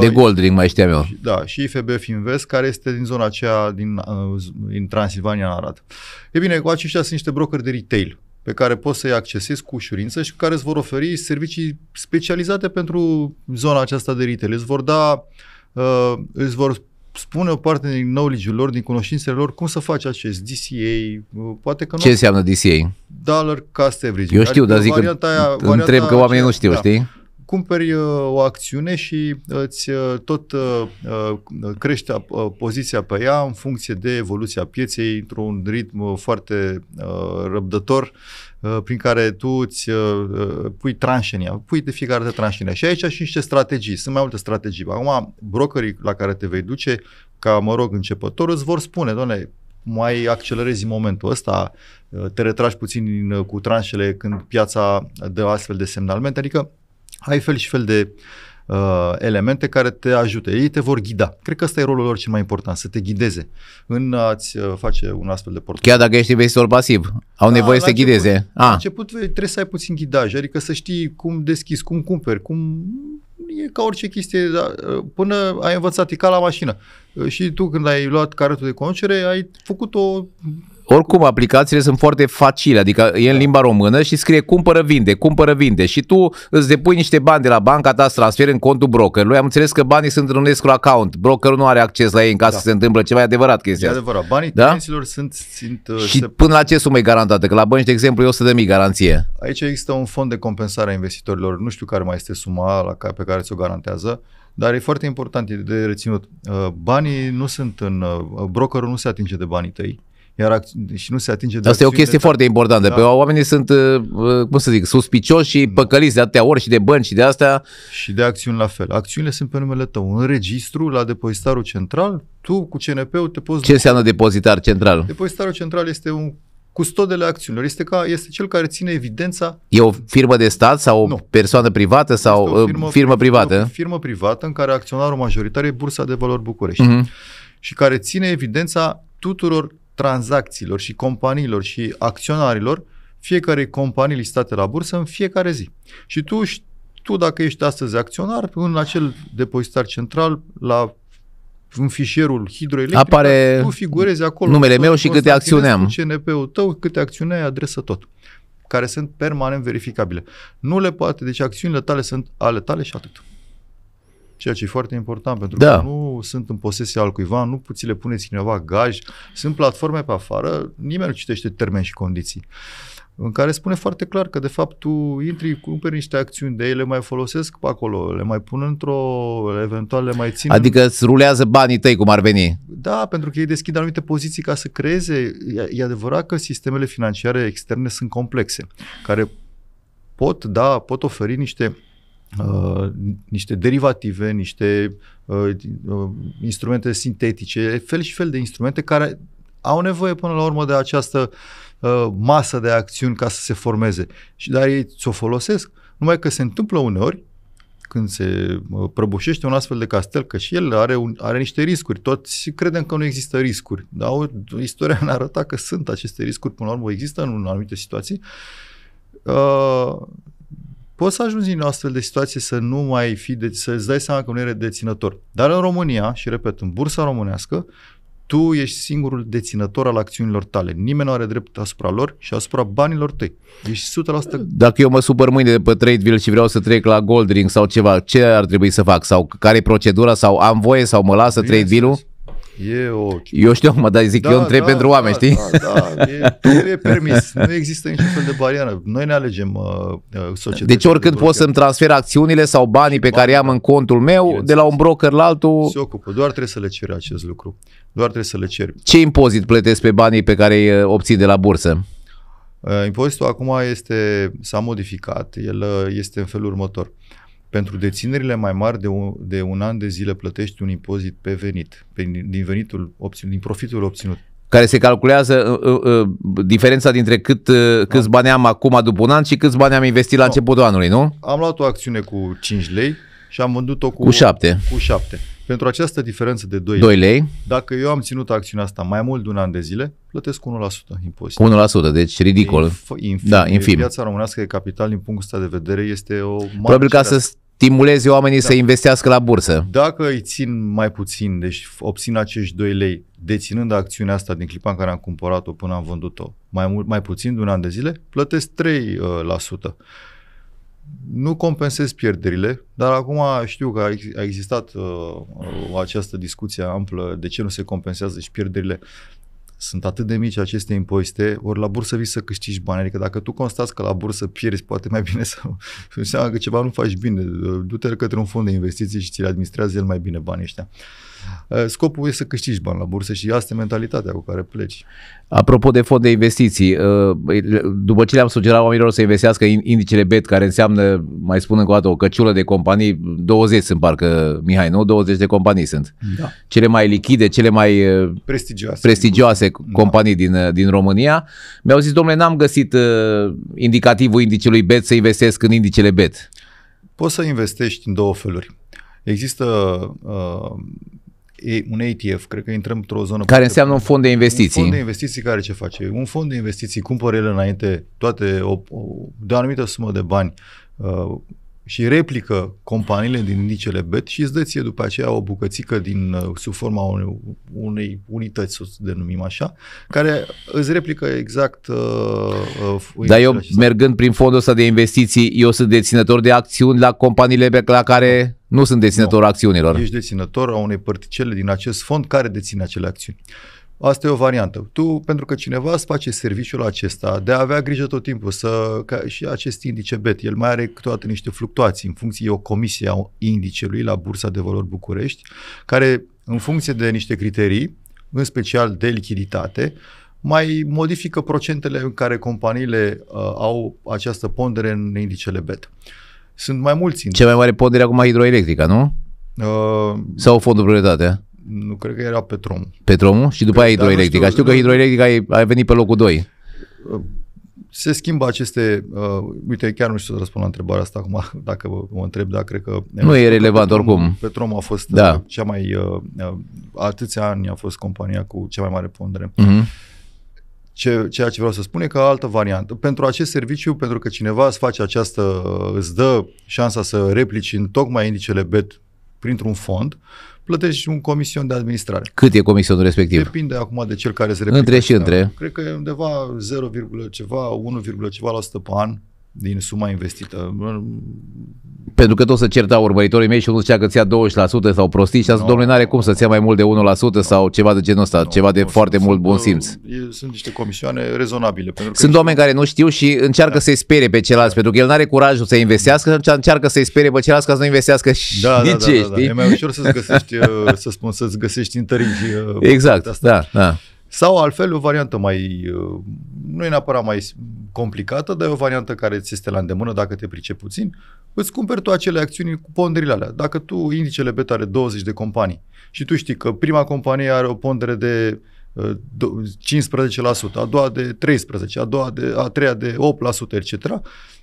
De uh, Goldring mai știam eu. Da, și IFB Finvest, care este din zona aceea din, uh, din Transilvania în Arad. E bine, cu aceștia sunt niște brokeri de retail pe care poți să-i accesezi cu ușurință și care îți vor oferi servicii specializate pentru zona aceasta de retail. Îți vor da, îți vor spune o parte din knowledge-ul lor, din cunoștințele lor, cum să faci acest DCA, poate că nu... Ce înseamnă DCA? Dollar Cost Average. Eu știu, adică dar zic că aia, întreb că oamenii nu știu, da. știi? Cumperi uh, o acțiune și îți uh, tot uh, uh, crește uh, poziția pe ea în funcție de evoluția pieței într-un ritm foarte uh, răbdător uh, Uh, prin care tu îți uh, uh, pui tranșe în ea, pui de fiecare dată tranșe în ea. Și aici și niște strategii, sunt mai multe strategii. Acum, brokerii la care te vei duce, ca, mă rog, începător, îți vor spune, doamne, mai accelerezi în momentul ăsta, te retragi puțin cu tranșele când piața dă astfel de semnalmente, adică ai fel și fel de uh, uh, elemente care te ajute. Ei te vor ghida. Cred că ăsta e rolul lor cel mai important, să te ghideze în a-ți uh, face un astfel de portofoliu. Chiar dacă ești investitor pasiv, au da, nevoie să te ghideze. a. La ah. început trebuie să ai puțin ghidaj, adică să știi cum deschizi, cum cumperi, cum e ca orice chestie, da, uh, până ai învățat ca la mașină. Uh, și tu când ai luat caretul de conducere, ai făcut o oricum, aplicațiile sunt foarte facile, adică e în limba română și scrie cumpără, vinde, cumpără, vinde și tu îți depui niște bani de la banca ta, îți transferi în contul brokerului. Am înțeles că banii sunt în un escrow account, brokerul nu are acces la ei în caz da. să se întâmplă ceva, e adevărat chestia. E adevărat, banii da? clienților sunt, sunt... Uh, și se... până la ce sumă e garantată? Că la bănci, de exemplu, e 100 de mii garanție. Aici există un fond de compensare a investitorilor, nu știu care mai este suma la care, pe care ți-o garantează, dar e foarte important, e de reținut. Uh, banii nu sunt în... Uh, brokerul nu se atinge de banii tăi iar acți- și nu se atinge de Asta e o chestie foarte importantă. Da. Pe oamenii sunt, uh, uh, cum să zic, suspicioși și mm. păcăliți de atâtea ori și de bani și de astea. Și de acțiuni la fel. Acțiunile sunt pe numele tău. Un registru la depozitarul central, tu cu CNP-ul te poți... Ce înseamnă depozitar central? Depozitarul central este un custodele acțiunilor. Este, ca, este cel care ține evidența. E o firmă de stat sau o nu. persoană privată sau este o uh, firmă, firmă privată? O firmă privată în care acționarul majoritar e Bursa de Valori București. Uh-huh. Și care ține evidența tuturor tranzacțiilor și companiilor și acționarilor fiecare companii listate la bursă în fiecare zi. Și tu, tu dacă ești astăzi acționar, în acel depozitar central, la în fișierul hidroelectric, apare tu figurezi acolo numele tot, meu și câte acțiune am. CNP-ul tău, câte acțiune ai, adresă tot care sunt permanent verificabile. Nu le poate, deci acțiunile tale sunt ale tale și atât ceea ce e foarte important, pentru da. că nu sunt în posesia al cuiva, nu puți le puneți cineva gaj, sunt platforme pe afară, nimeni nu citește termeni și condiții în care spune foarte clar că de fapt tu intri, cumperi niște acțiuni de ei, le mai folosesc pe acolo, le mai pun într-o, eventual le mai țin. Adică îți rulează banii tăi cum ar veni. Da, pentru că ei deschid anumite poziții ca să creeze. e adevărat că sistemele financiare externe sunt complexe, care pot, da, pot oferi niște Uh, niște derivative, niște uh, uh, instrumente sintetice, fel și fel de instrumente care au nevoie până la urmă de această uh, masă de acțiuni ca să se formeze. Și dar ei ți-o folosesc. Numai că se întâmplă uneori când se uh, prăbușește un astfel de castel, că și el are, un, are niște riscuri. Toți credem că nu există riscuri, dar o, istoria ne arăta că sunt aceste riscuri, până la urmă există în anumite situații. Uh, poți să ajungi în o astfel de situație să nu mai fi, de, să-ți dai seama că nu e deținător. Dar în România, și repet, în bursa românească, tu ești singurul deținător al acțiunilor tale. Nimeni nu are drept asupra lor și asupra banilor tăi. Ești 100%. Dacă eu mă supăr mâine de pe Tradeville și vreau să trec la Goldring sau ceva, ce ar trebui să fac? Sau care e procedura? Sau am voie sau mă lasă Tradeville-ul? E okay. Eu știu acum, dar zic, da, eu întreb da, pentru oameni, da, știi? Da, da, e, e permis. Nu există niciun fel de barieră. Noi ne alegem uh, uh societatea. Deci oricând de pot să-mi transfer acțiunile sau banii pe care care da, am da. în contul meu, de la un broker la altul... Se ocupă. Doar trebuie să le ceri acest lucru. Doar trebuie să le ceri. Ce impozit plătesc pe banii pe care îi obții de la bursă? Uh, impozitul acum este, s-a modificat. El uh, este în felul următor. Uh, pentru deținerile mai mari de un, de un an de zile plătești un impozit pe venit, pe, din venitul obținut, din profitul obținut care se calculează uh, uh, uh diferența dintre cât, uh, câți da. bani am acum după un an și câți bani am investit no. la începutul anului, nu? Am luat o acțiune cu 5 lei și am vândut-o cu, cu 7. Cu 7. Pentru această diferență de 2, 2 lei, dacă eu am ținut acțiunea asta mai mult de un an de zile, plătesc 1% impozit. 1%, deci ridicol. Da, e inf- infim. Da, infim. Piața românească de capital, din punctul ăsta de vedere, este o mare Probabil ca să stimuleze oamenii da. să investească la bursă. Dacă îi țin mai puțin, deci obțin acești 2 lei, deținând acțiunea asta din clipa în care am cumpărat-o până am vândut-o, mai, mult, mai puțin de un an de zile, plătesc 3% nu compensez pierderile, dar acum știu că a existat uh, uh, această discuție amplă de ce nu se compensează și pierderile. Sunt atât de mici aceste impozite, ori la bursă vii să câștigi bani. Adică dacă tu constați că la bursă pierzi, poate mai bine să înseamnă că ceva nu faci bine. Uh, du-te către un fond de investiții și ți-l administrează el mai bine banii ăștia. Uh, Eh, scopul e să câștigi bani la bursă și asta e mentalitatea cu care pleci. Apropo de fond de investiții, eh, după ce le-am sugerat oamenilor să investească în indicele BET, care înseamnă, mai spun încă o dată, o căciulă de companii, 20 sunt parcă, Mihai, nu? 20 de companii sunt. Da. Cele mai lichide, cele mai eh, prestigioase, prestigioase da. companii da. din, din România. Mi-au zis, domnule, n-am găsit indicativul indicelui BET să investesc în indicele BET. Poți să investești în două feluri. Există uh, un ETF, cred că intrăm într-o zonă... Care înseamnă un fond de investiții. Un fond de investiții care ce face? Un fond de investiții cumpără el înainte toate o, o, de o anumită sumă de bani uh, și replică companiile din indicele BET și îți dă ție după aceea o bucățică din, uh, sub forma unei, unei unități, să o denumim așa, care îți replică exact... Uh, uh, Dar eu, acesta. mergând prin fondul ăsta de investiții, eu sunt deținător de acțiuni la companiile pe la care nu sunt deținător nu. acțiunilor. Ești deținător a unei părticele din acest fond care deține acele acțiuni. Asta e o variantă. Tu, pentru că cineva îți face serviciul acesta de a avea grijă tot timpul, să, ca și acest indice BET, el mai are câteodată niște fluctuații în funcție, e o comisie a indicelui la Bursa de Valori București, care în funcție de niște criterii, în special de lichiditate, mai modifică procentele în care companiile uh, au această pondere în indicele BET. Uh, sunt mai mulți. Cea mai mare pondere acum hidroelectrica, nu? Uh, Sau fondul proprietatea? Nu cred că era Petrom. Petromul? Și după aia hidroelectrica. Știu, știu că hidroelectrica a venit pe locul 2. Uh, se schimbă aceste, uh, uite, chiar nu știu să răspund la întrebarea asta acum, dacă mă întreb, dar cred că... Nu e relevant Petrom, oricum. Petrom a fost da. Uh, cea mai, uh, uh, atâția ani a fost compania cu cea mai mare pondere. Uh-huh. Ce, ceea ce vreau să spun e că altă variantă. Pentru acest serviciu, pentru că cineva îți face această, îți dă șansa să replici în tocmai indicele BET printr-un fond, plătești un comision de administrare. Cât e comisionul respectiv? Depinde acum de cel care se replică. Între și da. între. Cred că e undeva 0, ceva, 1, ceva la 100 pe an din suma investită. Pentru că tot să certa urmăritorii mei și unul zicea că ți-a 20% sau prostii și a zis, no, domnule, n-are cum să-ți ia mai mult de 1% no, sau ceva de genul ăsta, no, ceva de no, foarte sunt, mult bun simț. Sunt niște comisioane rezonabile. Pentru că sunt oameni care nu știu și încearcă da. să-i spere pe ceilalți, pentru că el nu are curajul să investească și încearcă să-i spere pe celălalt ca să nu investească și da, da, da, da, da. E mai ușor să-ți găsești, să spun, să-ți găsești întăringi. Uh, exact, da, da. Sau altfel, o variantă mai, uh, nu e neapărat mai complicată, dar e o variantă care ți este la îndemână dacă te pricepi puțin, îți cumperi tu acele acțiuni cu ponderile alea. Dacă tu indicele Beta are 20 de companii și tu știi că prima companie are o pondere de 15%, uh, a doua de 13%, a, doua de, a treia de 8%, etc.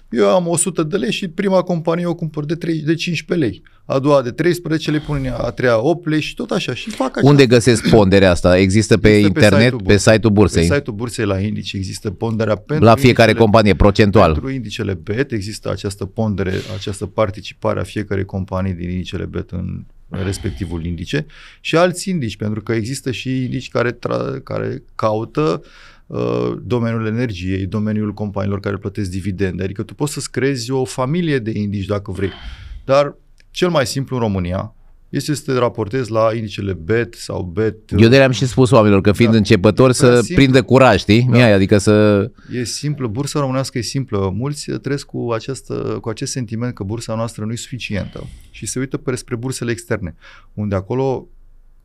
Eu am 100 de lei și prima companie o cumpăr de, 3, de 15 lei a doua de 13 le pune, a treia 8 le și tot așa. Și fac așa. Unde găsesc ponderea asta? Există pe există internet, pe site-ul, pe site-ul bursei? Pe site-ul bursei la indice există ponderea pentru La fiecare companie, procentual. Pentru indicele BET există această pondere, această participare a fiecarei companii din indicele BET în respectivul indice și alți indici, pentru că există și indici care, tra- care caută uh, domeniul energiei, domeniul companiilor care plătesc dividende. Adică tu poți să-ți creezi o familie de indici dacă vrei, dar cel mai simplu în România este să te raportezi la indicele BET sau BET. Eu de le-am și spus oamenilor că fiind da, începători să simplu. prindă curaj, știi? Da. Mi-ai, adică să... E simplu, bursa românească e simplă. Mulți trăiesc cu, această, cu acest sentiment că bursa noastră nu e suficientă și se uită spre bursele externe, unde acolo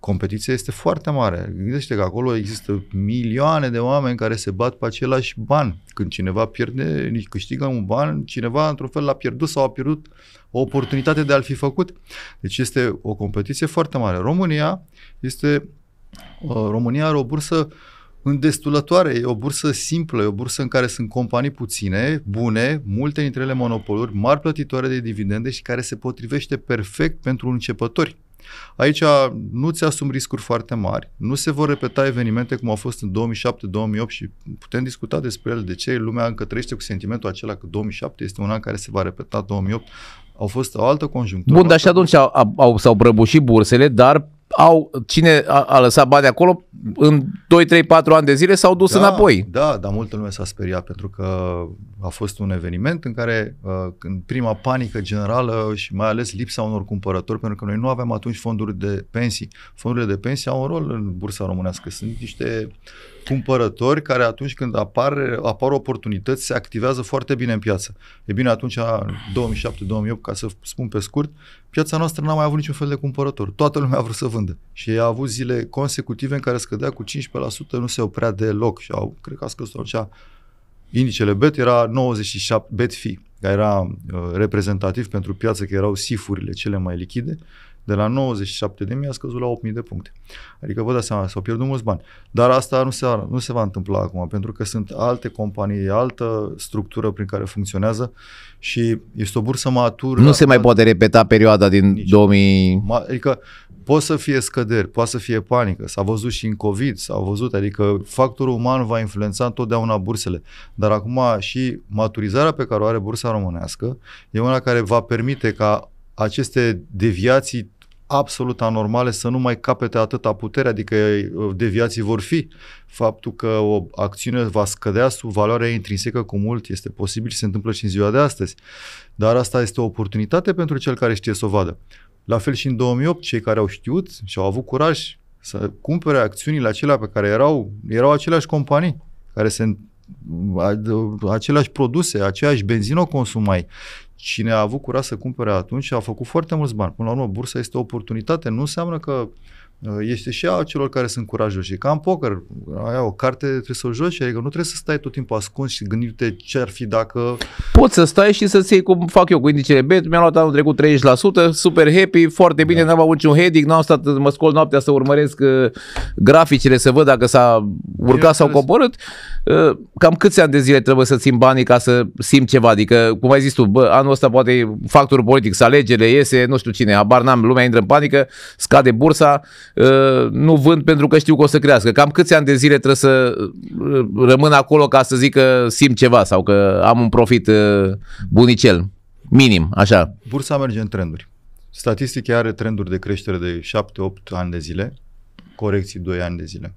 competiția este foarte mare. Gândește că acolo există milioane de oameni care se bat pe același ban. Când cineva pierde, câștigă un ban, cineva într-un fel l-a pierdut sau a pierdut o oportunitate de a-l fi făcut. Deci este o competiție foarte mare. România este uh, România are o bursă îndestulătoare, e o bursă simplă, e o bursă în care sunt companii puține, bune, multe dintre ele monopoluri, mari plătitoare de dividende și care se potrivește perfect pentru începători. Aici nu ți asum riscuri foarte mari, nu se vor repeta evenimente cum au fost în 2007-2008 și putem discuta despre ele, de ce lumea încă trăiește cu sentimentul acela că 2007 este un an care se va repeta 2008, au fost o altă conjunctură. Bun, dar și atunci au, au, s-au prăbușit bursele, dar au, cine a, a lăsat bani acolo în 2, 3, 4 ani de zile s-au dus da, înapoi. Da, dar multă lume s-a speriat pentru că a fost un eveniment în care uh, în prima panică generală și mai ales lipsa unor cumpărători, pentru că noi nu aveam atunci fonduri de pensii. Fondurile de pensii au un rol în bursa românească. Sunt niște cumpărători care atunci când apar, apar oportunități se activează foarte bine în piață. E bine, atunci, 2007-2008, ca să spun pe scurt, piața noastră n-a mai avut niciun fel de cumpărător. Toată lumea a vrut să vândă și a avut zile consecutive în care scădea cu 15%, nu se oprea deloc și au, cred că a scăzut atunci indicele BET era 97 BET fi, care era uh, reprezentativ pentru piață, că erau sifurile cele mai lichide de la 97.000 a scăzut la 8.000 de puncte. Adică vă dați seama, s-au pierdut mulți bani. Dar asta nu se, nu se va întâmpla acum, pentru că sunt alte companii, altă structură prin care funcționează și este o bursă matură. Nu se mai poate repeta perioada din nici. 2000... Adică pot să fie scăderi, poate să fie panică, s-a văzut și în COVID, s-a văzut, adică factorul uman va influența întotdeauna bursele. Dar acum și maturizarea pe care o are bursa românească e una care va permite ca aceste deviații absolut anormale să nu mai capete atâta putere, adică deviații vor fi. Faptul că o acțiune va scădea sub valoarea intrinsecă cu mult este posibil și se întâmplă și în ziua de astăzi. Dar asta este o oportunitate pentru cel care știe să o vadă. La fel și în 2008, cei care au știut și au avut curaj să cumpere acțiunile acelea pe care erau, erau aceleași companii care sunt aceleași produse, aceeași benzină o consumai Cine a avut curaj să cumpere atunci a făcut foarte mulți bani. Până la urmă, bursa este o oportunitate. Nu înseamnă că Eh, este și a celor care sunt curajoși. E ca în poker, aia o carte trebuie să o joci, adică nu trebuie să stai tot timpul ascuns și gândindu-te ce ar fi dacă... Poți să stai și să-ți iei cum fac eu cu indicele bet, mi-am luat anul trecut 30%, super happy, foarte bine, da. n-am avut niciun headache, n-am stat, mă scol noaptea să urmăresc eh, graficile, să văd dacă s-a urcat sau coborât. Eh, cam câți ani de zile trebuie să țin banii ca să simt ceva? Adică, cum ai zis tu, bă, anul ăsta poate e factorul politic, să alegere, iese, nu știu cine, abar n-am, lumea intră în panică, scade bursa, Uh, nu vând pentru că știu că o să crească. Cam câți ani de zile trebuie să uh, rămân acolo ca să zic că simt ceva sau că am un profit uh, bunicel, minim, așa? Bursa merge în trenduri. Statistica are trenduri de creștere de 7-8 ani de zile, corecții 2 ani de zile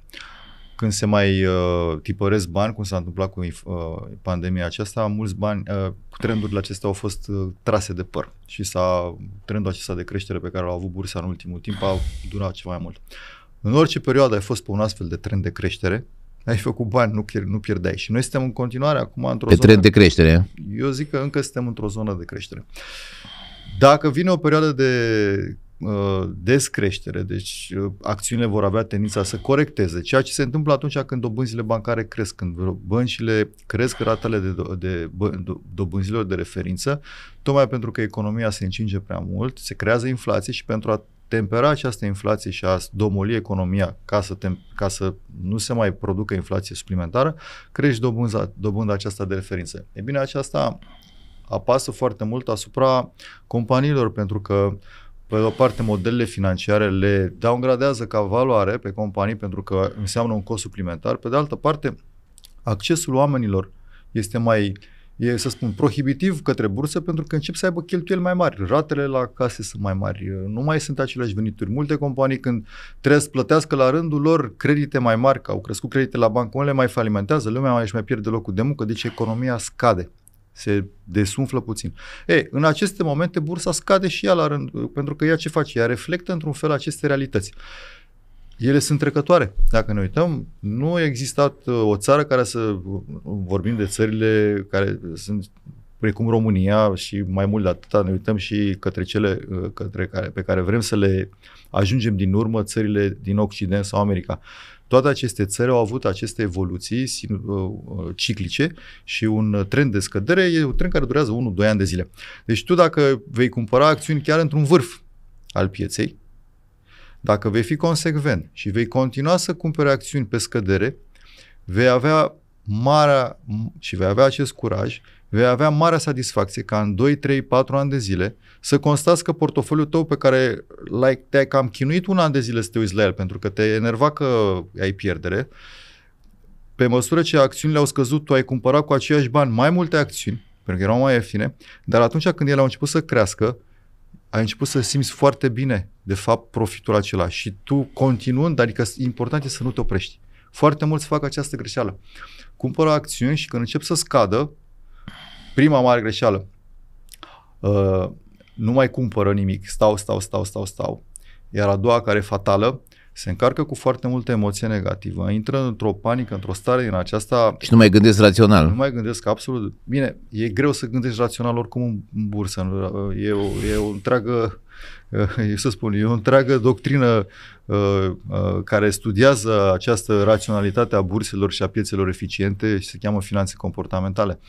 când se mai uh, tipăresc bani, cum s-a întâmplat cu uh, pandemia aceasta, mulți bani, uh, trendurile acestea au fost uh, trase de păr și s-a, trendul acesta de creștere pe care l-a avut bursa în ultimul timp a durat ceva mai mult. În orice perioadă ai fost pe un astfel de trend de creștere, ai făcut bani, nu, nu pierdeai. Și noi suntem în continuare acum într-o pe zonă... trend de creștere. Eu zic că încă suntem într-o zonă de creștere. Dacă vine o perioadă de Uh, descreștere, deci uh, acțiunile vor avea tendința să corecteze, ceea ce se întâmplă atunci când dobânzile bancare cresc, când băncile cresc ratele de, do- de bă- dobânzilor de referință, tocmai pentru că economia se încinge prea mult, se creează inflație și pentru a tempera această inflație și a domoli economia ca să, tem- ca să nu se mai producă inflație suplimentară, crești dobânza, dobânda aceasta de referință. E bine, aceasta apasă foarte mult asupra companiilor pentru că pe de o parte, modelele financiare le downgradează ca valoare pe companii pentru că înseamnă un cost suplimentar. Pe de altă parte, accesul oamenilor este mai, e, să spun, prohibitiv către bursă pentru că încep să aibă cheltuieli mai mari. Ratele la case sunt mai mari, nu mai sunt aceleași venituri. Multe companii când trebuie să plătească la rândul lor credite mai mari, că au crescut credite la bancă, unele mai falimentează, lumea mai își mai pierde locul de muncă, deci economia scade se desumflă puțin. E, în aceste momente bursa scade și ea la rând, pentru că ea ce face? Ea reflectă într-un fel aceste realități. Ele sunt trecătoare. Dacă ne uităm, nu a existat uh, o țară care să uh, vorbim de țările care sunt precum România și mai mult de atâta ne uităm și către cele uh, către care, pe care vrem să le ajungem din urmă țările din Occident sau America. Uh, toate aceste țări au avut aceste evoluții uh, uh, ciclice și un uh, trend de scădere e un trend care durează 1-2 ani de zile. Deci tu dacă vei cumpăra acțiuni chiar într-un vârf al pieței, dacă vei fi consecvent și vei continua să cumpere acțiuni pe scădere, vei avea marea și vei avea acest curaj vei avea marea satisfacție ca în 2, 3, 4 ani de zile să constați că portofoliul tău pe care like, te-ai cam chinuit un an de zile să te uiți la el pentru că te enerva că ai pierdere, pe măsură ce acțiunile au scăzut, tu ai cumpărat cu aceiași bani mai multe acțiuni, pentru că erau mai ieftine, dar atunci când ele au început să crească, ai început să simți foarte bine, de fapt, profitul acela și tu continuând, adică important e să nu te oprești. Foarte mulți fac această greșeală. Cumpără acțiuni și când încep să scadă, prima mare greșeală. Uh, nu mai cumpără nimic, stau, stau, stau, stau, stau. Iar a doua, care e fatală, se încarcă cu foarte multă emoție negativă, intră într-o panică, într-o stare din aceasta... Și nu mai gândesc rațional. Nu mai gândesc absolut. Bine, e greu să gândești rațional oricum în bursă. E o, e o întreagă, eu să spun, e o întreagă doctrină uh, uh, care studiază această raționalitate a burselor și a piețelor eficiente și se cheamă finanțe comportamentale.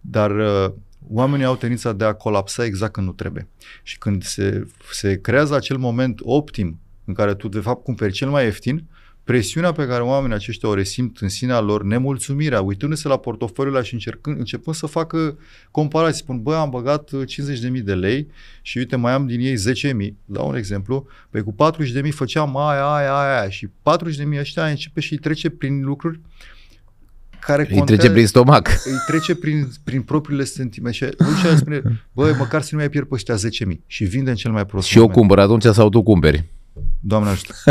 Dar uh, oamenii au tendința de a colapsa exact când nu trebuie. Și când se, se creează acel moment optim în care tu de fapt cumperi cel mai ieftin, presiunea pe care oamenii aceștia o resimt în sinea lor, nemulțumirea, uitându-se la portofoliul și încercând, începând să facă comparații, spun, băi, am băgat 50.000 uh, de lei și uite, mai am din ei 10.000, dau un exemplu, păi cu 40.000 făceam aia, aia, aia și 40.000 ăștia începe și îi trece prin lucruri care îi contează, trece prin stomac. Îi trece prin, prin propriile sentimente. Și atunci spune, băi, măcar să nu mai pierd pe ăștia 10.000 și vinde în cel mai prost Și moment. eu cumpăr atunci sau tu cumperi. Doamne ajută.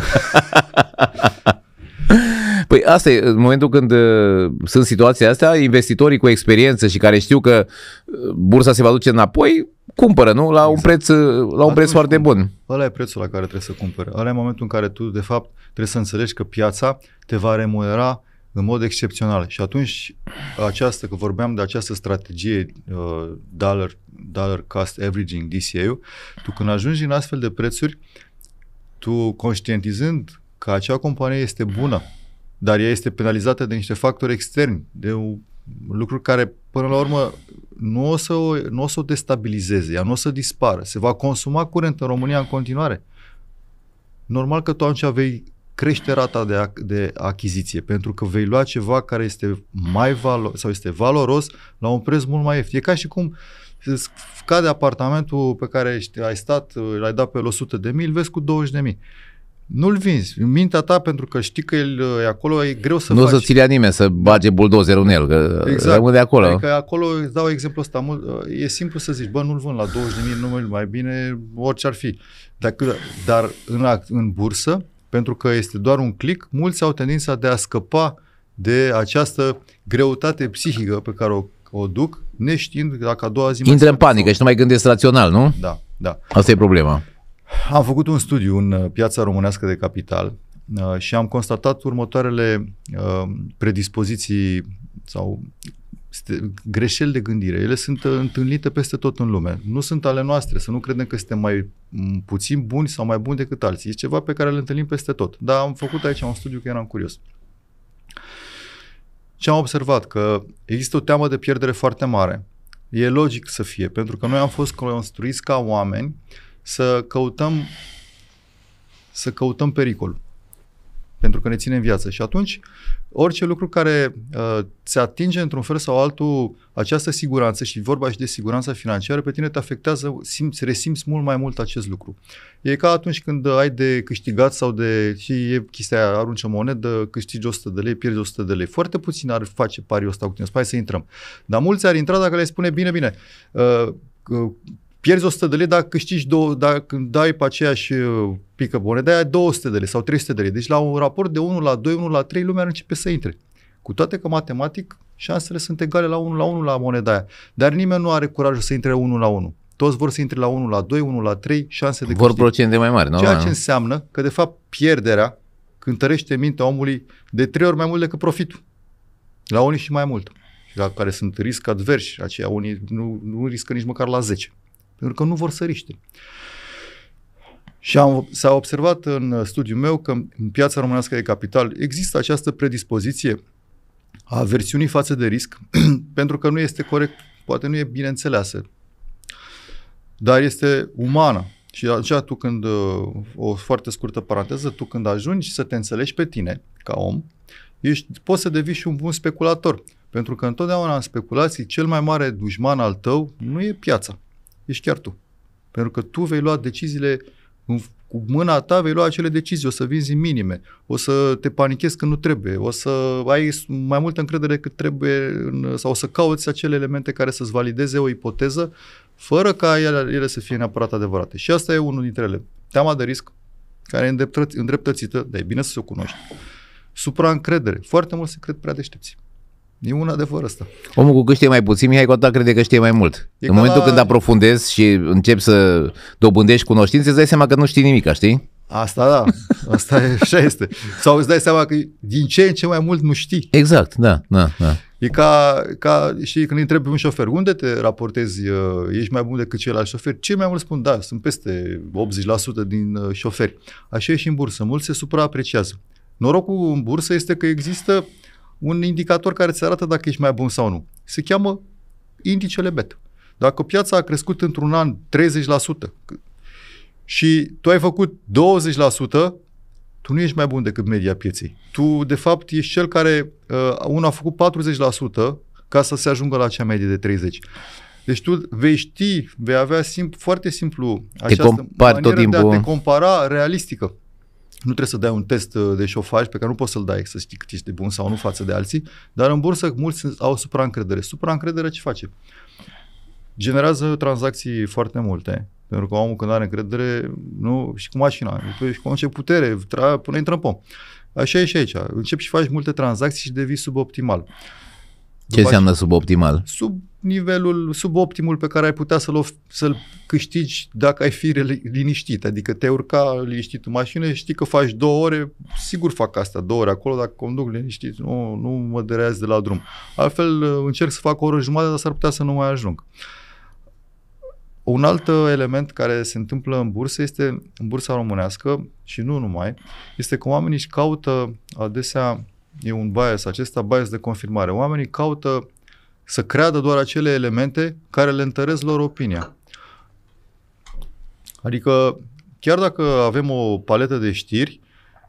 Păi asta e, în momentul când uh, sunt situația astea, investitorii cu experiență și care știu că uh, bursa se va duce înapoi, cumpără, nu? La exact. un preț, uh, la un preț foarte bun. Ăla e prețul la care trebuie să cumpere. Ăla e momentul în care tu, de fapt, trebuie să înțelegi că piața te va remunera în mod excepțional. Și atunci, această, că vorbeam de această strategie uh, dollar, dollar cost averaging, DCA-ul, tu când ajungi în astfel de prețuri, tu conștientizând că acea companie este bună, dar ea este penalizată de niște factori externi, de lucruri care până la urmă nu o să o, nu o, să o destabilizeze, ea nu o să dispară, se va consuma curent în România în continuare. Normal că tu atunci vei crește rata de, ac- de achiziție, pentru că vei lua ceva care este mai valo- sau este valoros la un preț mult mai ieftin. E ca și cum uh, cade apartamentul pe care ești, ai stat, l-ai dat pe 100 de mii, îl vezi cu 20 de mii. Nu-l vinzi. În mintea ta, pentru că știi că el e acolo, e greu să Nu faci. să ți ia nimeni să bage buldozerul în el, că exact. rămâne acolo. Adică acolo, îți dau exemplu ăsta, e simplu să zici, bă, nu-l vând la 20 mii, nu mai, mai bine, orice ar fi. Dacă, dar în, în bursă, pentru că este doar un click, mulți au tendința de a scăpa de această greutate psihică pe care o, o duc neștiind dacă a doua zi... Intră în panică și nu mai gândesc rațional, nu? Da, da. Asta e problema. Am făcut un studiu în uh, piața românească de capital uh, și am constatat următoarele uh, predispoziții sau greșeli de gândire. Ele sunt întâlnite peste tot în lume. Nu sunt ale noastre, să nu credem că suntem mai mm, puțin buni sau mai buni decât alții. E ceva pe care îl întâlnim peste tot. Dar am făcut aici un studiu că eram curios. Ce am observat că există o teamă de pierdere foarte mare. E logic să fie, pentru că noi am fost construiți ca oameni să căutăm să căutăm pericolul pentru că ne ținem viață. Și atunci orice lucru care uh, ți atinge într-un fel sau altul această siguranță și vorba și de siguranța financiară, pe tine te afectează, simți, resimți mult mai mult acest lucru. E ca atunci când ai de câștigat sau de, și e chestia aia, arunci o monedă, câștigi 100 de lei, pierzi 100 de lei. Foarte puțin ar face pariul ăsta cu tine, să intrăm. Dar mulți ar intra dacă le spune, bine, bine, uh, pierzi 100 de lei, dacă câștigi, două, dacă dai pe aceeași pică bună, dai 200 de lei sau 300 de lei. Deci la un raport de 1 la 2, 1 la 3, lumea începe să intre. Cu toate că matematic șansele sunt egale la 1 la 1 la moneda aia. Dar nimeni nu are curajul să intre 1 la 1. Toți vor să intre la 1 la 2, 1 la 3, șanse de Vor câștig. procente mai mari, nu? Ceea ce da. înseamnă că, de fapt, pierderea cântărește mintea omului de trei ori mai mult decât profitul. La unii și mai mult. La care sunt risc adversi, aceia unii nu, nu riscă nici măcar la 10 pentru că nu vor săriște. Și am, s-a observat în studiul meu că în piața românească de capital există această predispoziție a aversiunii față de risc, pentru că nu este corect, poate nu e bine înțeleasă, dar este umană. Și atunci tu când, o foarte scurtă paranteză, tu când ajungi să te înțelegi pe tine ca om, ești, poți să devii și un bun speculator. Pentru că întotdeauna în speculații cel mai mare dușman al tău nu e piața, ești chiar tu. Pentru că tu vei lua deciziile cu mâna ta vei lua acele decizii, o să vinzi minime, o să te panichezi când nu trebuie, o să ai mai multă încredere cât trebuie în, sau o să cauți acele elemente care să-ți valideze o ipoteză fără ca ele, ele să fie neapărat adevărate. Și asta e unul dintre ele. Teama de risc, care e îndreptățită, dar e bine să se o cunoști. Supraîncredere. Foarte mult se cred prea deștepții. E un adevăr asta. Omul cu câștie mai puțin, Mihai Cota crede că știe mai mult. E în momentul la... când aprofundezi și începi să dobândești cunoștințe, îți dai seama că nu știi nimic, știi? Asta da, asta e, așa este. Sau îți dai seama că din ce în ce mai mult nu știi. Exact, da, da, da. E ca, ca și când întrebi un șofer, unde te raportezi, uh, ești mai bun decât ceilalți șoferi? Cei mai mulți spun, da, sunt peste 80% din uh, șoferi. Așa e și în bursă, mulți se supraapreciază. Norocul în bursă este că există uh, un indicator care îți arată dacă ești mai bun sau nu. Se cheamă indicele BET. Dacă piața a crescut într-un an 30% și tu ai făcut 20%, tu nu ești mai bun decât media pieței. Tu, de fapt, ești cel care uh, unul a făcut 40% ca să se ajungă la cea medie de 30%. Deci tu vei ști, vei avea simplu, foarte simplu această te manieră tot timpul. de a te compara realistică nu trebuie să dai un test uh, de șofaj pe care nu poți să-l dai să știi cât ești de bun sau nu față de alții, dar în bursă mulți au supraîncredere. Supraîncredere ce face? Generează tranzacții foarte multe, pentru că omul când are încredere, nu, și cu mașina, și cu orice putere, tra, până într în pom. Așa e și aici. Începi și faci multe tranzacții și devii suboptimal. Ce înseamnă suboptimal? Sub nivelul, sub optimul pe care ai putea să-l, să-l câștigi dacă ai fi liniștit. Adică te urca liniștit în mașină și știi că faci două ore, sigur fac asta, două ore acolo, dacă conduc liniștit, nu, nu mă derează de la drum. Altfel uh, încerc să fac o oră jumătate, dar s-ar putea să nu mai ajung. Un alt uh, element care se întâmplă în bursă este, în bursa românească și nu numai, este că oamenii își caută adesea e un bias acesta, bias de confirmare. Oamenii caută să creadă doar acele elemente care le întăresc lor opinia. Adică, chiar dacă avem o paletă de știri,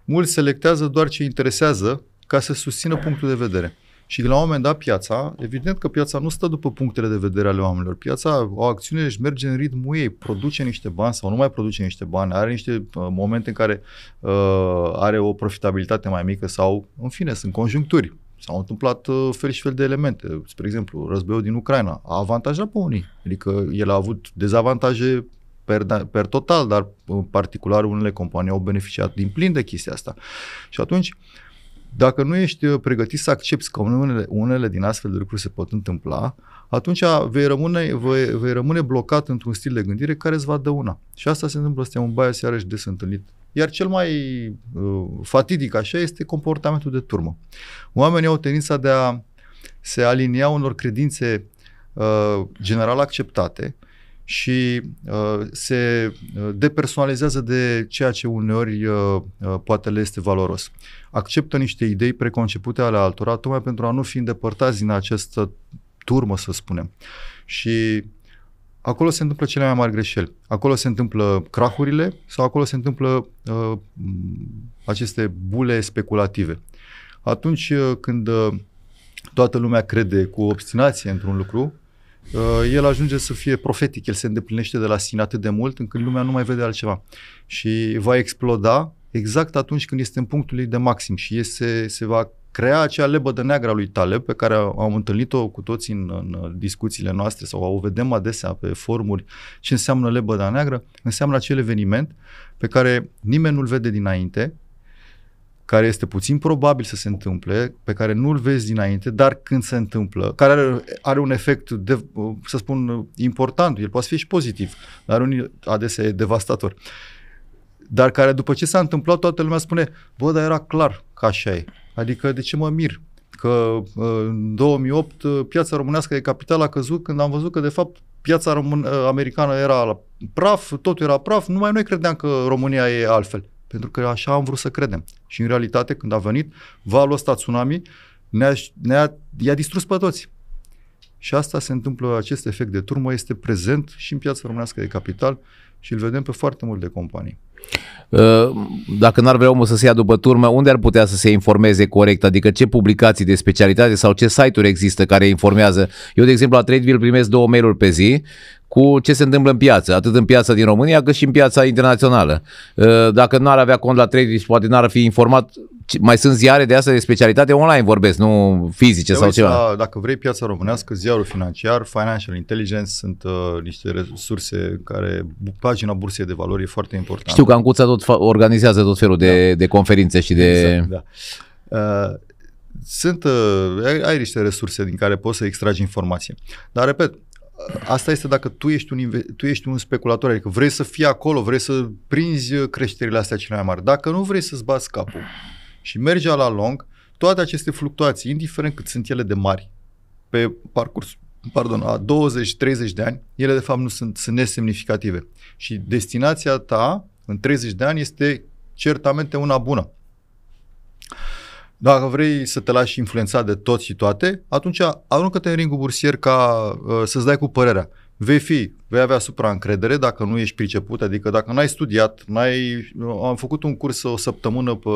mulți selectează doar ce interesează ca să susțină punctul de vedere. Și la un moment dat piața, evident că piața nu stă după punctele de vedere ale oamenilor. Piața, o acțiune își merge în ritmul ei, produce niște bani sau nu mai produce niște bani, are niște uh, momente în care uh, are o profitabilitate mai mică sau, în fine, sunt conjuncturi. S-au întâmplat uh, fel și fel de elemente. Spre exemplu, războiul din Ucraina a avantajat pe unii. Adică el a avut dezavantaje per, da, per total, dar în uh, particular unele companii au beneficiat din plin de chestia asta. Și atunci, uh, dacă nu ești uh, pregătit să accepti că unele, unele din astfel de lucruri se pot întâmpla, atunci vei rămâne, vei, vei rămâne blocat într-un stil de gândire care îți va dăuna. Și asta se întâmplă, este un bias iarăși des întâlnit. Iar cel mai uh, fatidic așa este comportamentul de turmă. Oamenii au tendința de a se alinia unor credințe uh, general acceptate, și uh, se uh, depersonalizează de ceea ce uneori uh, uh, poate le este valoros. Acceptă niște idei preconcepute ale altora, tocmai pentru a nu fi îndepărtați din această turmă, să spunem. Și acolo se întâmplă cele mai mari greșeli. Acolo se întâmplă crahurile sau acolo se întâmplă uh, aceste bule speculative. Atunci uh, când uh, toată lumea crede cu obstinație într-un lucru, Uh, el ajunge să fie profetic, el se îndeplinește de la sine atât de mult încât lumea nu mai vede altceva. Și va exploda exact atunci când este în punctul lui de maxim și este, se va crea acea lebădă neagră a lui Taleb pe care am întâlnit-o cu toții în, în discuțiile noastre sau o vedem adesea pe formuri ce înseamnă lebăda neagră, înseamnă acel eveniment pe care nimeni nu-l vede dinainte, care este puțin probabil să se întâmple, pe care nu-l vezi dinainte, dar când se întâmplă, care are, are un efect, de, să spun, important, el poate fi și pozitiv, dar unii adesea e devastator, dar care după ce s-a întâmplat, toată lumea spune, bă, dar era clar că așa e, adică de ce mă mir? Că uh, în 2008 uh, piața românească de capital a căzut când am văzut că de fapt piața uh, americană era la praf, totul era praf, numai noi credeam că România e altfel. Pentru că așa am vrut să credem. Și în realitate, când a venit valul ăsta tsunami, ne-a, ne-a, i-a distrus pe toți. Și asta se întâmplă, acest efect de turmă este prezent și în piața românească de capital și îl vedem pe foarte multe companii. Uh, dacă n-ar vrea omul să se ia după turmă, unde ar putea să se informeze corect? Adică ce publicații de specialitate sau ce site-uri există care informează? Eu, de exemplu, la TradeVille primesc două mail-uri pe zi cu ce se întâmplă în piață, atât în piața din România cât și în piața internațională. Uh, dacă nu ar avea cont la trading și poate nu ar fi informat, mai sunt ziare de asta de specialitate online vorbesc, nu fizice de sau ceva. La, dacă vrei piața românească, ziarul financiar, Financial Intelligence sunt uh, niște resurse care pagina bursei de valori e foarte importantă. Știu că Ancuța tot fa- organizează tot felul de, da. de conferințe și de... Exact, da. Uh, sunt, uh, ai, ai niște resurse din care poți să extragi informație. Dar, repet, asta este dacă tu ești, un, tu ești un speculator, adică vrei să fii acolo, vrei să prinzi creșterile astea cele mai mari. Dacă nu vrei să-ți bați capul și mergi la long, toate aceste fluctuații, indiferent cât sunt ele de mari, pe parcurs, pardon, a 20-30 de ani, ele de fapt nu sunt, sunt nesemnificative. Și destinația ta în 30 de ani este certamente una bună. Dacă vrei să te lași influențat de tot și toate, atunci aruncă-te în ringul bursier ca uh, să-ți dai cu părerea. Vei fi, vei avea supraîncredere dacă nu ești priceput, adică dacă n-ai studiat, n-ai, uh, am făcut un curs o săptămână pe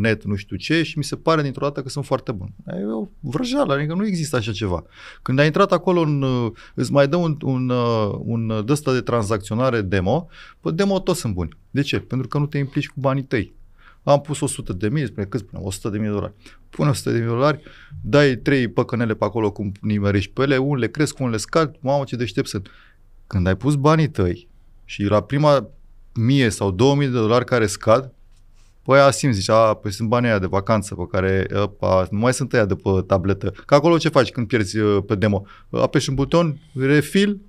net, nu știu ce, și mi se pare dintr-o dată că sunt foarte bun. E o vrăjeală, adică nu există așa ceva. Când ai intrat acolo, în, uh, îți mai dă un, un, uh, un dăsta de tranzacționare demo, pe demo toți sunt buni. De ce? Pentru că nu te implici cu banii tăi am pus 100 de mii, spune cât spune, 100 de mii dolari. Pune 100 de mii dolari, dai trei păcănele pe acolo cum nimerești pe ele, unele cresc, unele scad, mamă ce deștept sunt. Când ai pus banii tăi și la prima mie sau 2000 de dolari care scad, Păi a simți, zici, a, păi sunt banii aia de vacanță pe care, opa, nu mai sunt aia de pe tabletă. Că acolo ce faci când pierzi ă, pe demo? Apeși un buton, refil,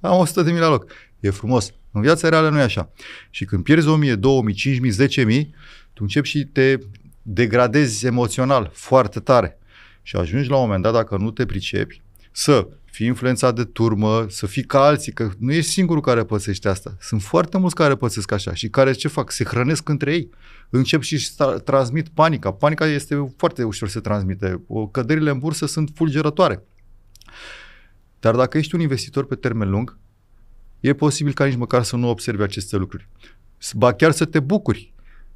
am 100 de mii la loc. E frumos. În viața reală nu e așa. Și când pierzi 1000, 2000, 5000, 10000, tu începi și te degradezi emoțional foarte tare și ajungi la un moment dat, dacă nu te pricepi, să fii influențat de turmă, să fii ca alții, că nu ești singurul care pățește asta. Sunt foarte mulți care pățesc așa și care ce fac? Se hrănesc între ei. Încep și transmit panica. Panica este foarte ușor să transmite. Căderile în bursă sunt fulgerătoare. Dar dacă ești un investitor pe termen lung, e posibil ca nici măcar să nu observi aceste lucruri. Ba chiar să te bucuri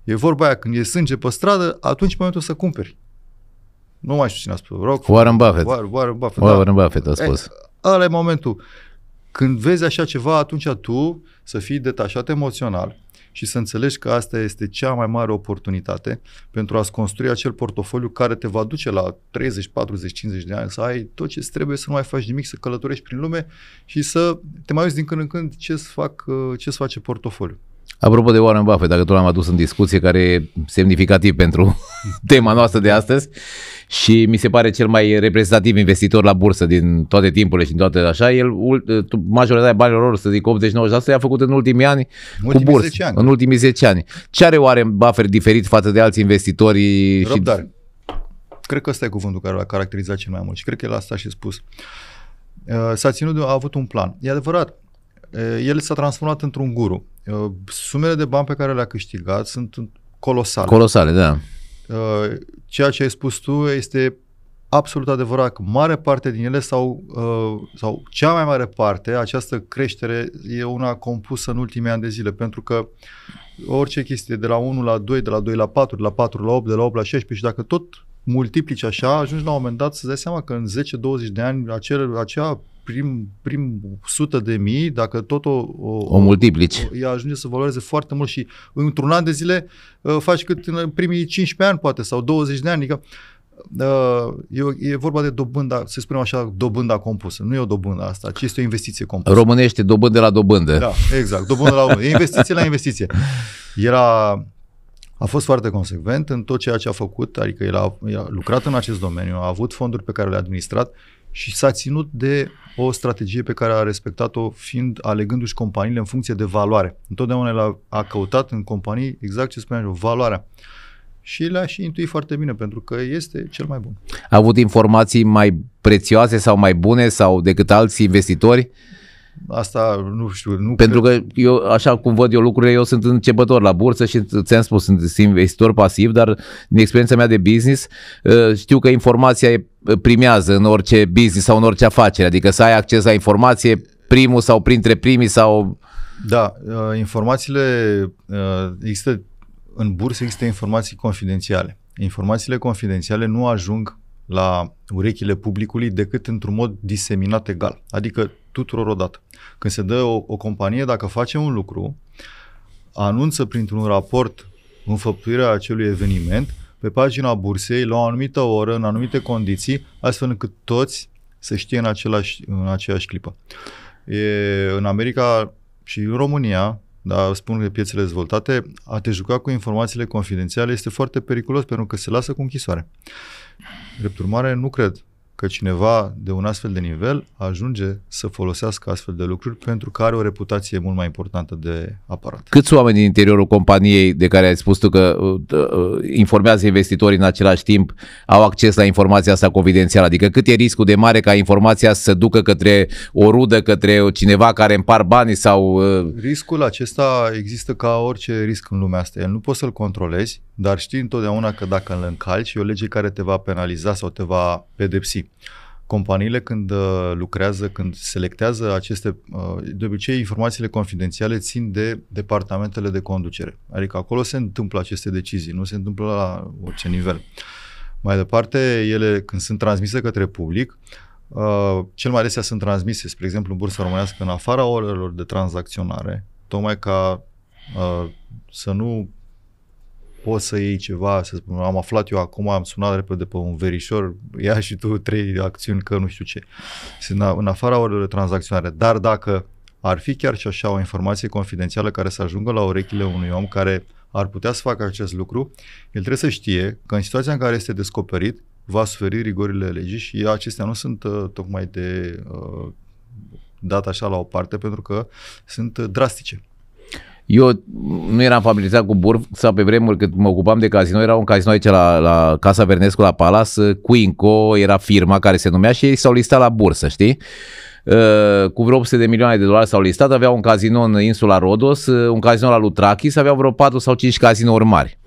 E vorba aia, când e sânge pe stradă, atunci e momentul să cumperi. Nu mai știu cine a spus. Rock, Warren Buffett. Warren, Warren Buffett. Da. Warren da. Buffett a spus. Ăla e momentul. Când vezi așa ceva, atunci tu să fii detașat emoțional și să înțelegi că asta este cea mai mare oportunitate pentru a-ți construi acel portofoliu care te va duce la 30, 40, 50 de ani, să ai tot ce trebuie, să nu mai faci nimic, să călătorești prin lume și să te mai uiți din când în când ce-ți, fac, ce-ți face portofoliu. Apropo de Warren Buffett, dacă tu l-am adus în discuție, care e semnificativ pentru tema noastră de astăzi și mi se pare cel mai reprezentativ investitor la bursă din toate timpurile și din toate așa, el majoritatea banilor lor, să zic 80-90%, i-a făcut în ultimii ani în cu bursă, ani. în ultimii 10 ani. Ce are Warren Buffett diferit față de alți investitori? Răbdare. Și... Cred că ăsta e cuvântul care l-a caracterizat cel mai mult și cred că el asta și spus. Uh, s-a ținut, a avut un plan. E adevărat, Eh, el s-a transformat într-un guru. Eh, sumele de bani pe care le-a câștigat sunt colosale. Colosale, da. Eh, ceea ce ai spus tu este absolut adevărat că mare parte din ele sau, sau cea mai mare parte, această creștere e una compusă în ultimii ani de zile, pentru că orice chestie de la 1 la 2, de la 2 la 4, de la 4 la 8, de la 8 la 16 și dacă tot multiplici așa, ajungi la un moment dat să dai seama că în 10-20 de ani acea, acea prim, prim 100 de mii, dacă tot o, o, o multiplici, ea ajunge să valoreze foarte mult și într-un an de zile ă, faci cât în primii 15 ani poate sau 20 de ani, adică Uh, e, e vorba de dobândă, să spunem așa, dobânda compusă. Nu e o dobândă asta, ci este o investiție compusă. Românește dobândă la dobândă. Da, exact, dobândă la dobândă. Investiție la investiție. Era, a fost foarte consecvent în tot ceea ce a făcut, adică el a, el a lucrat în acest domeniu, a avut fonduri pe care le-a administrat și s-a ținut de o strategie pe care a respectat-o fiind alegându-și companiile în funcție de valoare. Întotdeauna el a, a căutat în companii exact ce spuneam eu, valoarea. Și le-a și intuit foarte bine, pentru că este cel mai bun. A avut informații mai prețioase sau mai bune sau decât alți investitori? Asta nu știu. Nu Pentru cred. că eu, așa cum văd eu lucrurile, eu sunt începător la bursă și ți-am spus, sunt investitor pasiv, dar din experiența mea de business ă, știu că informația e primează în orice business sau în orice afacere, adică să ai acces la informație primul sau printre primii sau... Da, uh, informațiile, uh, există, în bursă există informații confidențiale. Informațiile confidențiale nu ajung la urechile publicului decât într-un mod diseminat egal, adică tuturor odată. Când se dă o, o companie, dacă face un lucru, anunță printr-un raport înfăptuirea acelui eveniment pe pagina bursei la o anumită oră, în anumite condiții, astfel încât toți să știe în, același, în aceeași clipă. E, în America și în România, dar spun că piețele dezvoltate, a te juca cu informațiile confidențiale este foarte periculos pentru că se lasă cu închisoare. Drept urmare, nu cred că cineva de un astfel de nivel ajunge să folosească astfel de lucruri pentru că are o reputație mult mai importantă de aparat. Câți oameni din interiorul companiei de care ai spus tu că uh, uh, uh informează investitorii în același timp au acces la informația asta confidențială? Adică cât e riscul de mare ca informația să se ducă către o rudă, către cineva care împar banii sau... Uh... Riscul acesta există ca orice risc în lumea asta. El nu poți să-l controlezi, dar știi întotdeauna că dacă îl încalci e o lege care te va penaliza sau te va pedepsi companiile când uh, lucrează, când selectează aceste, uh, de obicei informațiile confidențiale țin de departamentele de conducere. Adică acolo se întâmplă aceste decizii, nu se întâmplă la orice nivel. Mai departe, ele când sunt transmise către public, uh, cel mai adesea sunt transmise, spre exemplu, în bursa românească, în afara orelor de tranzacționare, tocmai ca să nu poți să iei ceva, să spun, am aflat eu acum, am sunat repede pe un verișor, ia și tu trei acțiuni că nu știu ce. În afara orelor tranzacționare. Dar dacă ar fi chiar și așa o informație confidențială care să ajungă la urechile unui om care ar putea să facă acest lucru, el trebuie să știe că în situația în care este descoperit, va suferi rigorile legii și acestea nu sunt uh, tocmai de uh, dat așa la o parte pentru că sunt uh, drastice. Eu nu eram familiarizat cu bursa pe vremuri cât mă ocupam de casino, era un casino aici la, la Casa Vernescu, la Palas, inco, era firma care se numea și ei s-au listat la bursă, știi? Uh, cu vreo 800 de milioane de dolari s-au listat, aveau un casino în insula Rodos, uh, un casino la Lutrachis, aveau vreo 4 sau 5 cazinouri mari.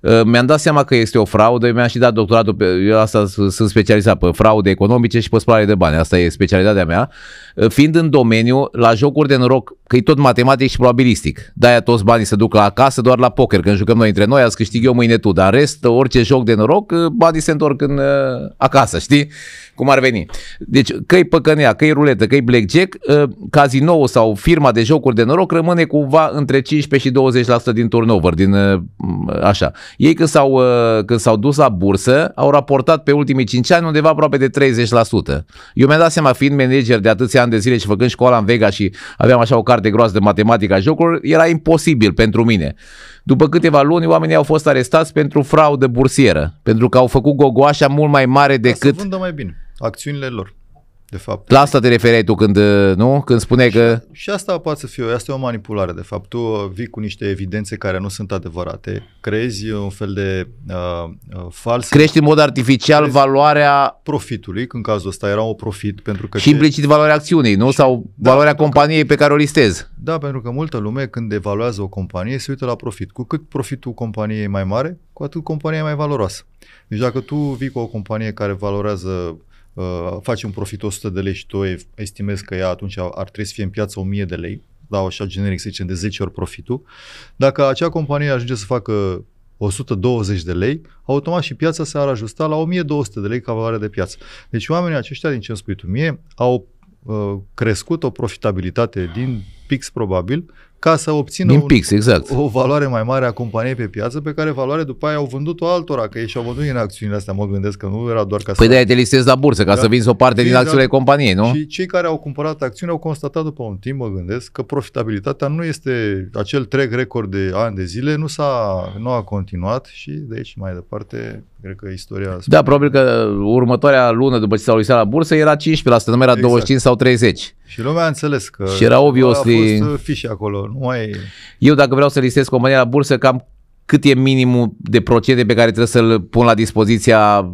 Uh, mi-am dat seama că este o fraudă, mi-am și dat doctoratul, pe, eu asta sunt specializat pe fraude economice și pe spălare de bani, asta e specialitatea mea, uh, fiind în domeniu la jocuri de noroc, că e tot matematic și probabilistic. De-aia toți banii se duc la acasă, doar la poker, când jucăm noi între noi, azi câștig eu, mâine tu, dar rest, orice joc de noroc, uh, banii se întorc în, acasă, știi? Cum ar veni. Deci, că-i păcănea, că-i ruletă, că blackjack, cazinou sau firma de jocuri de noroc rămâne cumva între 15 și 20% din turnover, din așa. Ei când s-au, uh, când s-au dus la bursă, au raportat pe ultimii 5 ani undeva aproape de 30%. Eu mi-am dat seama, fiind manager de atâția ani de zile și făcând școala în Vega și aveam așa o carte groasă de a jocurilor, era imposibil pentru mine. După câteva luni, oamenii au fost arestați pentru fraudă bursieră, pentru că au făcut gogoașa mult mai mare decât... să vândă mai bine acțiunile lor de fapt. La asta te referi tu când, nu? Când spune și, că... Și asta poate să fie, asta e o manipulare, de fapt. Tu uh, vii cu niște evidențe care nu sunt adevărate, crezi un fel de uh, uh fals... Crești în mod artificial valoarea... Profitului, când în cazul ăsta era un profit, pentru că... Și implicit te... valoarea acțiunii, nu? Și... Sau da, valoarea companiei că... pe care o listezi. Da, pentru că multă lume când evaluează o companie se uită la profit. Cu cât profitul companiei e mai mare, cu atât compania e mai valoroasă. Deci dacă tu vii cu o companie care valorează uh, faci un profit 100 de lei și tu estimezi că ea atunci ar trebui să fie în piață 1000 de lei, dau așa generic, să zicem, de 10 ori profitul, dacă acea companie ajunge să facă 120 de lei, automat și piața se ar ajusta la 1200 de lei ca valoare de piață. Deci oamenii aceștia, din ce îmi spui tu mie, au uh, crescut o profitabilitate din pix probabil ca să obțină Din pix, un, exact. o valoare mai mare a companiei pe piață, pe care valoare după aia au vândut-o altora, că ei și-au vândut în acțiunile astea, mă gândesc că nu era doar ca păi să... Păi de te listezi la bursă, ca da. să vinzi o parte exact. din acțiunile companiei, nu? Și cei care au cumpărat acțiuni au constatat după un timp, mă gândesc, că profitabilitatea nu este acel trec record de ani de zile, nu, s-a, nu a continuat și de aici mai departe Cred că istoria... Da, probabil că următoarea lună după ce s au luat la bursă era 15%, nu era exact. 25 sau 30. Și lumea a înțeles că și era obviously... a fost fișe acolo. Nu mai... Eu dacă vreau să listez compania la bursă, cam cât e minimul de procente pe care trebuie să-l pun la dispoziția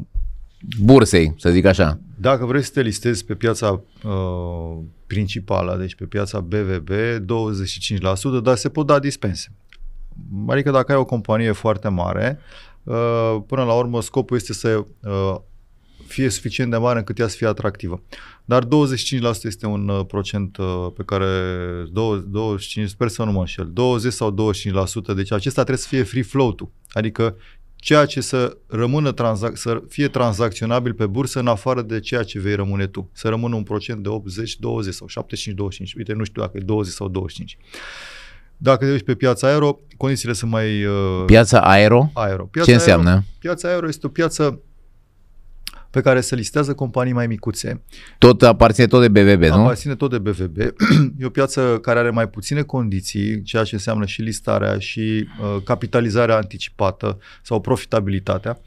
bursei, să zic așa. Dacă vrei să te listezi pe piața uh, principală, deci pe piața BVB, 25%, dar se pot da dispense. Adică dacă ai o companie foarte mare, Uh, până la urmă scopul este să uh, fie suficient de mare încât ea să fie atractivă. Dar 25% este un uh, procent pe care 25, sper să nu mă înșel, 20 sau 25%, deci acesta trebuie să fie free float-ul, adică ceea ce să rămână transac- să fie tranzacționabil pe bursă în afară de ceea ce vei rămâne tu. Să rămână un procent de 80, 20 sau 75, 25. Uite, nu știu dacă e 20 sau 25. Dacă te duci pe piața aero, condițiile sunt mai... Uh, piața aero? Aero. Piața Ce înseamnă? piața aero este o piață pe care se listează companii mai micuțe. Tot aparține tot de BVB, aparține nu? Aparține tot de BVB. E o piață care are mai puține condiții, ceea ce înseamnă și listarea și uh, capitalizarea anticipată sau profitabilitatea. Uh,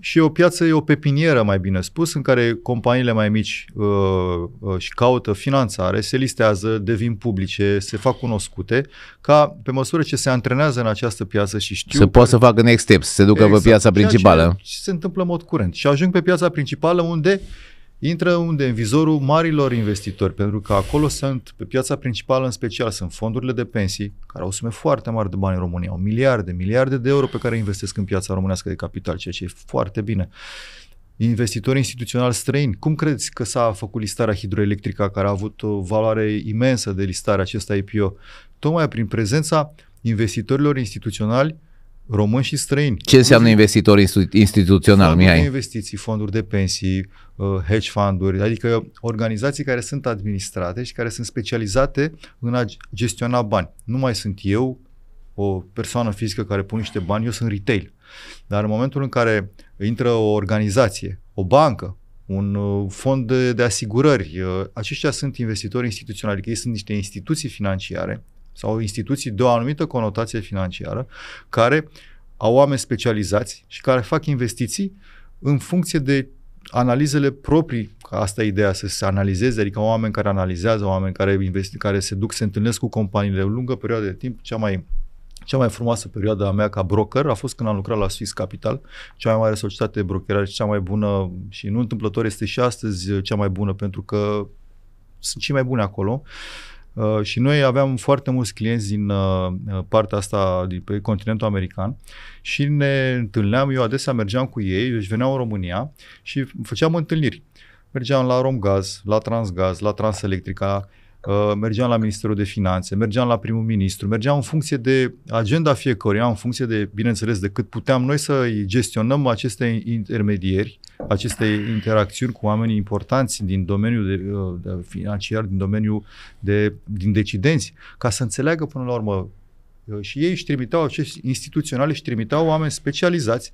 și o piață, e o pepinieră, mai bine spus, în care companiile mai mici uh, uh, și caută finanțare, se listează, devin publice, se fac cunoscute, ca pe măsură ce se antrenează în această piață și știu... Să că... poată să facă next step, să se ducă exact, pe piața principală. Ce se întâmplă în mod curent. Și ajung pe piața principală unde uh, intră unde? În vizorul marilor investitori, pentru că acolo sunt, pe piața principală în special, sunt fondurile de pensii, care au sume foarte mari de bani în România, au miliarde, miliarde de euro pe care investesc în piața românească de capital, ceea ce e foarte bine. Investitori instituționali străini, cum credeți că s-a făcut listarea hidroelectrică, care a avut o valoare imensă de listare, acesta IPO? Tocmai prin prezența investitorilor instituționali români și străini. Ce înseamnă investitori Mihai? instituționali, de investiții, fonduri de pensii, uh, hedge funduri, adică organizații care sunt administrate și care sunt specializate în a gestiona bani. Nu mai sunt eu o persoană fizică care pun niște bani, eu sunt retail. Dar în momentul în care intră o organizație, o bancă, un uh, fond de, de asigurări, uh, aceștia sunt investitori instituționali, adică ei sunt niște instituții financiare sau instituții de o anumită conotație financiară care au oameni specializați și care fac investiții în funcție de analizele proprii, că asta e ideea să se analizeze, adică oameni care analizează, oameni care, investi, care se duc, se întâlnesc cu companiile în lungă perioadă de timp, cea mai cea mai frumoasă perioadă a mea ca broker a fost când am lucrat la Swiss Capital, cea mai mare societate de brokerare și cea mai bună și nu întâmplător este și astăzi cea mai bună pentru că sunt cei mai buni acolo Uh, și noi aveam foarte mulți clienți din uh, uh, partea asta, de pe continentul american și ne întâlneam, eu adesea mergeam cu ei, deci veneau în România și făceam întâlniri. Mergeam la Romgaz, la Transgaz, la Transelectrica, Uh, mergeam la Ministerul de Finanțe, mergeam la primul ministru, mergeam în funcție de agenda fiecăruia, în funcție de, bineînțeles, de cât puteam noi să gestionăm aceste intermedieri aceste interacțiuni cu oamenii importanți din domeniul de, uh, de financiar, din domeniul de, din decidenți, ca să înțeleagă până la urmă uh, și ei își trimiteau, acești instituționale își trimiteau oameni specializați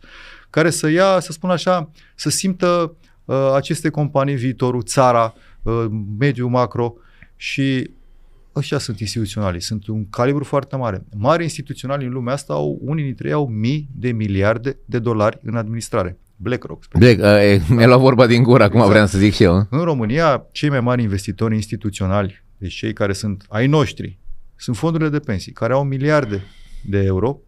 care să ia, să spun așa, să simtă uh, aceste companii, viitorul, țara, uh, mediul macro și ăștia sunt instituționali, sunt un calibru foarte mare. Mari instituționali în lumea asta au, unii dintre ei au mii de miliarde de dolari în administrare. BlackRock. Black, uh, mi-a luat vorba din gură, acum exact. vreau să zic și eu. În România, cei mai mari investitori instituționali, deci cei care sunt ai noștri, sunt fondurile de pensii, care au miliarde de euro,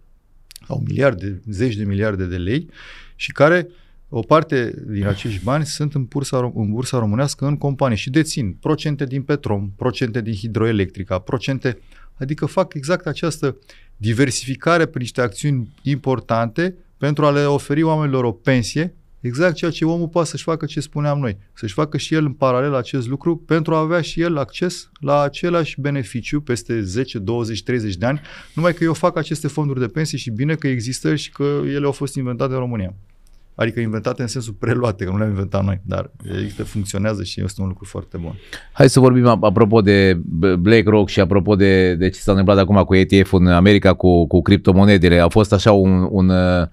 au miliarde, zeci de miliarde de lei și care o parte din acești bani sunt în bursa, în bursa românească în companii și dețin procente din Petrom, procente din hidroelectrica, procente, adică fac exact această diversificare prin niște acțiuni importante pentru a le oferi oamenilor o pensie, exact ceea ce omul poate să-și facă ce spuneam noi, să-și facă și el în paralel acest lucru pentru a avea și el acces la același beneficiu peste 10, 20, 30 de ani, numai că eu fac aceste fonduri de pensie și bine că există și că ele au fost inventate în România. Adică inventate în sensul preluate, că nu le-am inventat noi, dar există, funcționează și este un lucru foarte bun. Hai să vorbim apropo de BlackRock și apropo de, de ce s-a întâmplat acum cu ETF-ul în America, cu, cu criptomonedele. A fost așa un, un uh,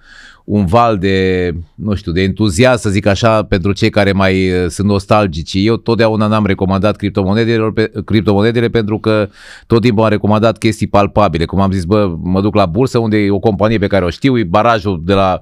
un val de, nu știu, de entuziasm, să zic așa, pentru cei care mai uh, sunt nostalgici. Eu totdeauna n-am recomandat criptomonedele, pe, criptomonedele pentru că tot timpul am recomandat chestii palpabile. Cum am zis, bă, mă duc la bursă unde e o companie pe care o știu, e barajul de la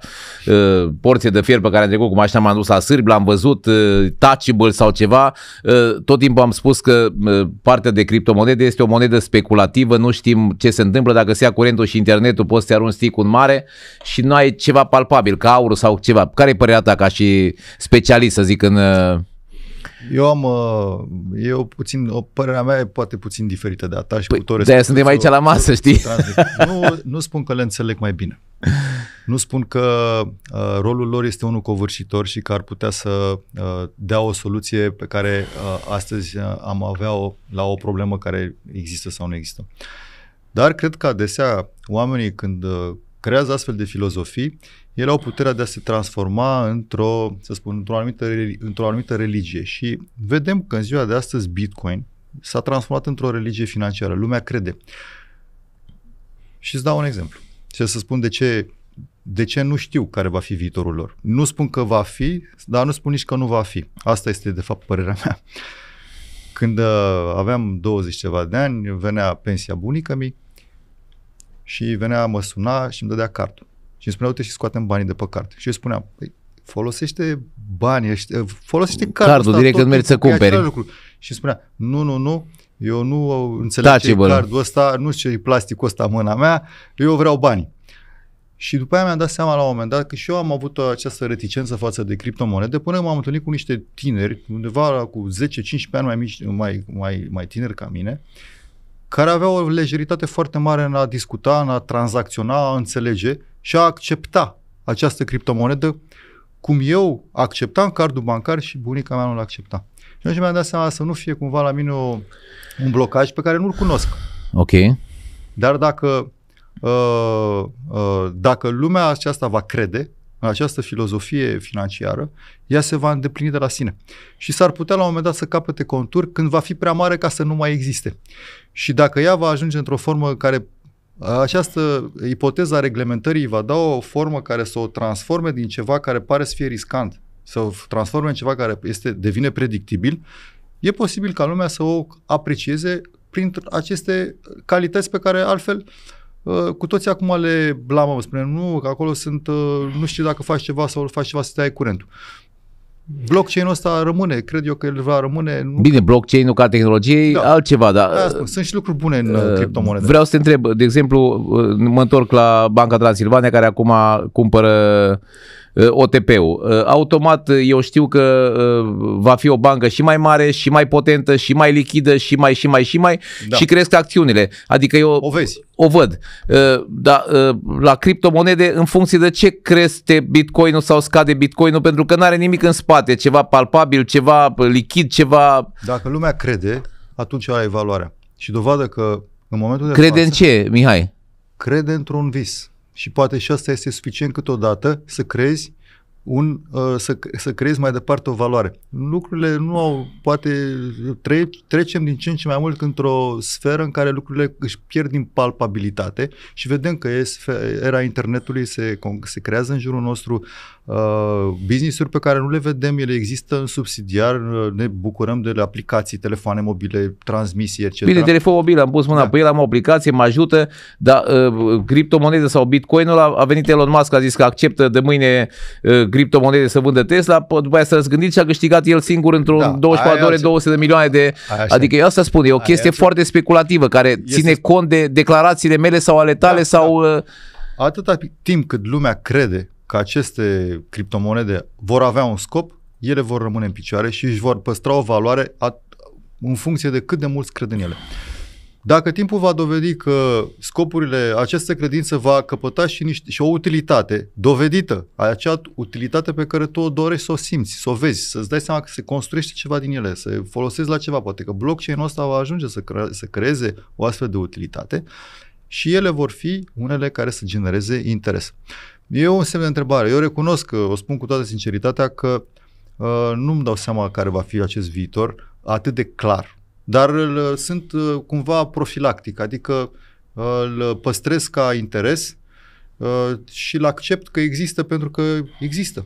uh, porție de fier pe care am trecut cu mașina, m-am dus la Sârbi, l-am văzut, uh, touchable sau ceva. Uh, tot timpul am spus că uh, partea de criptomonede este o monedă speculativă, nu știm ce se întâmplă, dacă se ia curentul și internetul poți să ți arunci sticul mare și nu ai ceva palpabil, ca aurul sau ceva. Care e părerea ta ca și specialist, să zic, în... Uh, eu am, uh, eu puțin, o părerea mea e poate puțin diferită de a ta și păi, cu tot respectul. suntem aici la masă, știi? Nu, nu spun că le înțeleg mai bine. Nu spun că uh, rolul lor este unul covârșitor și că ar putea să uh, dea o soluție pe care uh, astăzi uh, am avea o, la o problemă care există sau nu există. Dar cred că adesea oamenii când creează astfel de filozofii, ele au puterea de a se transforma într-o, să spun, într-o anumită, într-o anumită religie. Și vedem că în ziua de astăzi Bitcoin s-a transformat într-o religie financiară. Lumea crede. Și îți dau un exemplu. Și să spun de ce, de ce nu știu care va fi viitorul lor. Nu spun că va fi, dar nu spun nici că nu va fi. Asta este, de fapt, părerea mea. Când uh, aveam 20 ceva de ani, venea pensia bunicămii, și venea, mă suna și îmi dădea cartul. Și îmi spunea, uite și scoatem banii de pe card. Și eu spuneam, păi, folosește banii ăștia, ă, folosește cardul, cardul direct când mergi să cumperi. Și spunea, nu, nu, nu, eu nu înțeleg ce cardul ăsta, nu știu ce plasticul ăsta în mâna mea, eu vreau bani. Și după aia mi-am dat seama la un moment dat că și eu am avut această reticență față de criptomonede până m-am întâlnit cu niște tineri, undeva cu 10-15 ani mai mici, mai, mai, mai tineri ca mine, uh, care avea o lejeritate foarte mare în a discuta, în a tranzacționa, a înțelege și a accepta această criptomonedă cum eu acceptam cardul bancar și bunica mea nu-l accepta. Și atunci mi-am dat seama să nu fie cumva la mine o, un blocaj pe care nu-l cunosc. Ok. Dar dacă, uh, uh, dacă lumea aceasta va crede această filozofie financiară, ea se va îndeplini de la sine. Și s-ar putea la un moment dat să capete conturi când va fi prea mare ca să nu mai existe. Și dacă ea va ajunge într-o formă care această ipoteză a reglementării va da o formă care să o transforme din ceva care pare să fie riscant, să o transforme în ceva care este, devine predictibil, e posibil ca lumea să o aprecieze prin aceste calități pe care altfel uh, Ă, cu toți acum le blamăm, spunem, nu, că acolo sunt, ă, nu știu dacă faci ceva sau faci ceva să te ai curentul. Blockchain-ul ăsta rămâne, cred eu că el va rămâne. Nu... Bine, blockchain-ul ca tehnologie da. altceva, dar... Da, sunt și lucruri bune în ă, uh, criptomonede. Vreau să te întreb, de exemplu, mă întorc la Banca Transilvania care acum cumpără Uh, OTP-ul. Uh, automat uh, eu știu că va fi o bancă și mai mare, și mai potentă, și mai lichidă, și mai, și mai, și mai, da. și cresc acțiunile. Adică eu o, vezi. o văd. Dar la criptomonede, în funcție de ce crește bitcoinul sau scade bitcoinul, pentru că nu are nimic în spate, ceva palpabil, ceva lichid, ceva... Dacă lumea crede, atunci are valoarea. Și dovadă că în momentul de Crede față, în ce, Mihai? Crede într-un vis. Și poate și asta este suficient câteodată să crezi un, uh, să, să creezi mai departe o valoare. Lucrurile nu au, poate tre- trecem din ce în ce mai mult într-o sferă în care lucrurile își pierd din palpabilitate și vedem că era internetului, se, se creează în jurul nostru uh, business-uri pe care nu le vedem, ele există în subsidiar, uh, ne bucurăm de aplicații, telefoane mobile, transmisii, etc. Bine, telefon mobil, am pus mâna da. pe el, am o aplicație, mă ajută, dar uh, criptomonede sau bitcoinul a, a venit Elon Musk, a zis că acceptă de mâine uh, criptomonede să vândă Tesla, după aia s-a răzgândit și a câștigat el singur într-un da, 24 ore 200 de milioane de... Aia adică eu asta spun, e o aia chestie aia foarte speculativă care este... ține cont de declarațiile mele sau ale tale da, sau... Da. Uh, Atâta timp cât lumea crede că aceste criptomonede vor avea un scop, ele vor rămâne în picioare și își vor păstra o valoare at- în funcție de cât de mulți cred în ele. Dacă timpul va dovedi că scopurile, acestei credințe va căpăta și, niște, și o utilitate dovedită, acea utilitate pe care tu o dorești să o simți, să o vezi, să-ți dai seama că se construiește ceva din ele, să folosești la ceva, poate că blockchain-ul ăsta va ajunge să, cre- să creeze o astfel de utilitate și ele vor fi unele care să genereze interes. E un semn de întrebare. Eu recunosc că, o spun cu toată sinceritatea, că uh, nu-mi dau seama care va fi acest viitor atât de clar dar îl, uh, sunt uh, cumva profilactic, adică uh, îl păstrez ca interes și îl accept că există pentru că există.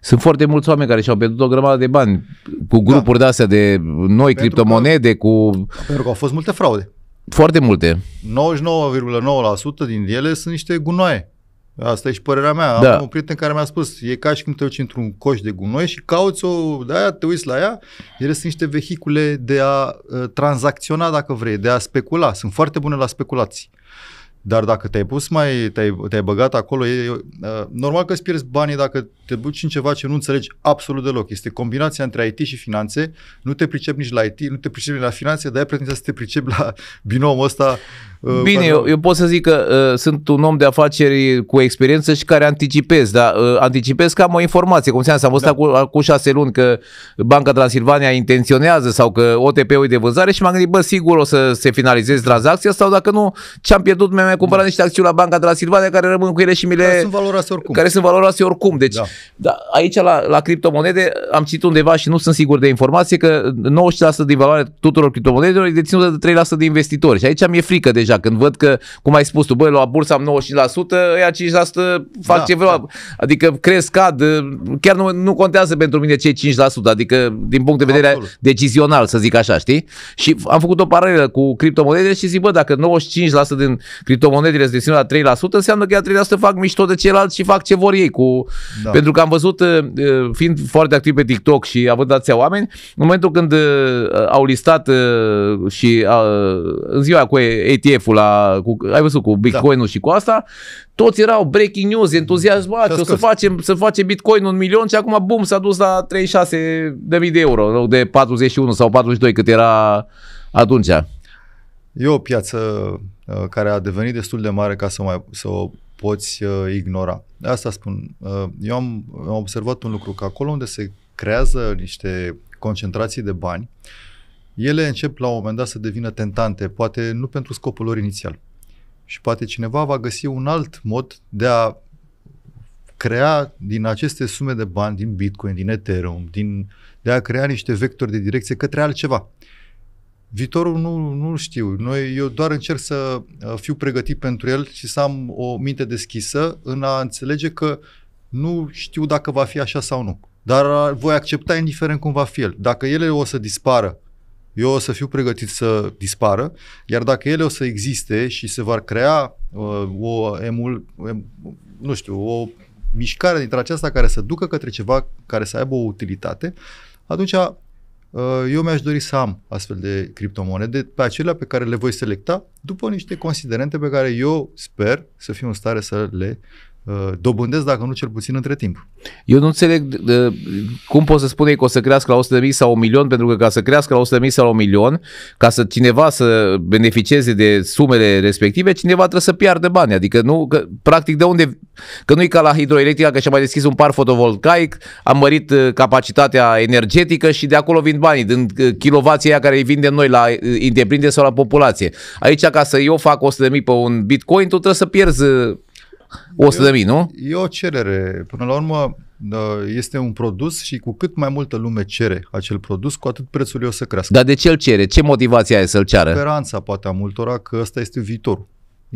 Sunt foarte mulți oameni care și-au pierdut o grămadă de bani cu da. grupuri da. de astea de noi pentru criptomonede, că, cu... Pentru că au fost multe fraude. Foarte multe. 99,9% din ele sunt niște gunoaie. Asta e și părerea mea. Da. Am un prieten care mi-a spus, e ca și cum te duci într-un coș de gunoi și cauți o, de aia te uiți la ea, ele sunt niște vehicule de a uh, tranzacționa dacă vrei, de a specula. Sunt foarte bune la speculații. Dar dacă te-ai pus mai, te-ai, te-ai băgat acolo, e, uh, normal că îți pierzi banii dacă te duci în ceva ce nu înțelegi absolut deloc. Este combinația între IT și finanțe, nu te pricepi nici la IT, nu te pricepi nici la finanțe, dar ai pretenția să te pricepi la binomul ăsta Uh, Bine, eu, eu pot să zic că uh, sunt un om de afaceri cu experiență și care anticipez, dar uh, anticipez că am o informație. Cum ziceam, am zis, da. cu, acu șase luni că Banca Transilvania intenționează sau că OTP-ul e de vânzare și m-am gândit, bă, sigur o să se finalizeze tranzacția sau dacă nu, ce-am pierdut, mi-am mai cumpărat da. niște acțiuni la Banca Transilvania care rămân cu ele și mi le... Care sunt valoroase oricum. Care sunt valoroase oricum. Deci, da. Da, aici la, la criptomonede am citit undeva și nu sunt sigur de informație că 90% din valoare tuturor criptomonedelor e deținută de 3% de investitori și aici mi-e frică deja când văd că, cum ai spus tu, băi, la bursa am 95%, ea 5% fac da, ceva. Da. Adică cresc, cad, chiar nu, nu contează pentru mine cei 5%, adică din punct de vedere Absolut. decizional, să zic așa, știi? Și am făcut o paralelă cu criptomonedele și zic, bă, dacă 95% din criptomonedele se destină la 3%, înseamnă că ea 3% fac mișto de ceilalți și fac ce vor ei. Cu... Da. Pentru că am văzut, uh, uh, fiind foarte activ pe TikTok și având ația oameni, în momentul când uh, au listat și în ziua cu ETF șeful la, cu, ai văzut, cu bitcoin da. și cu asta, toți erau breaking news, entuziasmați, o să facem, să facem bitcoin un milion și acum, bum, s-a dus la 36 de mii de euro, în loc de 41 sau 42 cât era atunci. E o piață uh, care a devenit destul de mare ca să, mai, să o poți uh, ignora. De asta spun. Uh, eu am, am observat un lucru, că acolo unde se creează niște concentrații de bani, uh, ele încep la un moment dat să devină tentante, poate nu pentru scopul lor inițial. Și poate cineva va găsi un alt mod de a crea din aceste sume de bani, din Bitcoin, din Ethereum, din, de a crea niște vectori de direcție către altceva. Viitorul nu, nu știu. Noi, eu doar încerc să uh, fiu pregătit pentru el și să am o minte deschisă în a înțelege că nu știu dacă va fi așa sau nu. Dar voi accepta indiferent cum va fi el. Dacă ele o să dispară eu o să fiu pregătit să dispară, iar dacă ele o să existe și se va crea uh, o emul, em, nu știu, o mișcare dintre aceasta care să ducă către ceva care să aibă o utilitate, atunci uh, eu mi-aș dori să am astfel de criptomonede pe acelea pe care le voi selecta după niște considerente pe care eu sper să fiu în stare să le Uh, dobândesc, dacă nu cel puțin între timp. Eu nu înțeleg cum poți să spune că o să crească la 100.000 de mii sau 1 milion, pentru că ca să crească la 100.000 de mii sau la 1 milion, ca să cineva să beneficieze de sumele respective, cineva trebuie să piardă bani. Adică nu, că, practic de unde, că nu e ca la hidroelectrica, că și-a mai deschis un par fotovoltaic, a mărit uh, capacitatea energetică și de acolo vin banii, din kilovații uh, aia care îi vindem noi la întreprindere sau la populație. Aici, ca să eu fac 100.000 de mii pe un bitcoin, tu trebuie să pierzi 100 de mii, nu? E o cerere. Până la urmă, da, este un produs și cu cât mai multă lume cere acel produs, cu atât prețul o să crească. Dar de ce îl cere? Ce motivația e să-l ceară? Speranța poate a multora că ăsta este viitorul.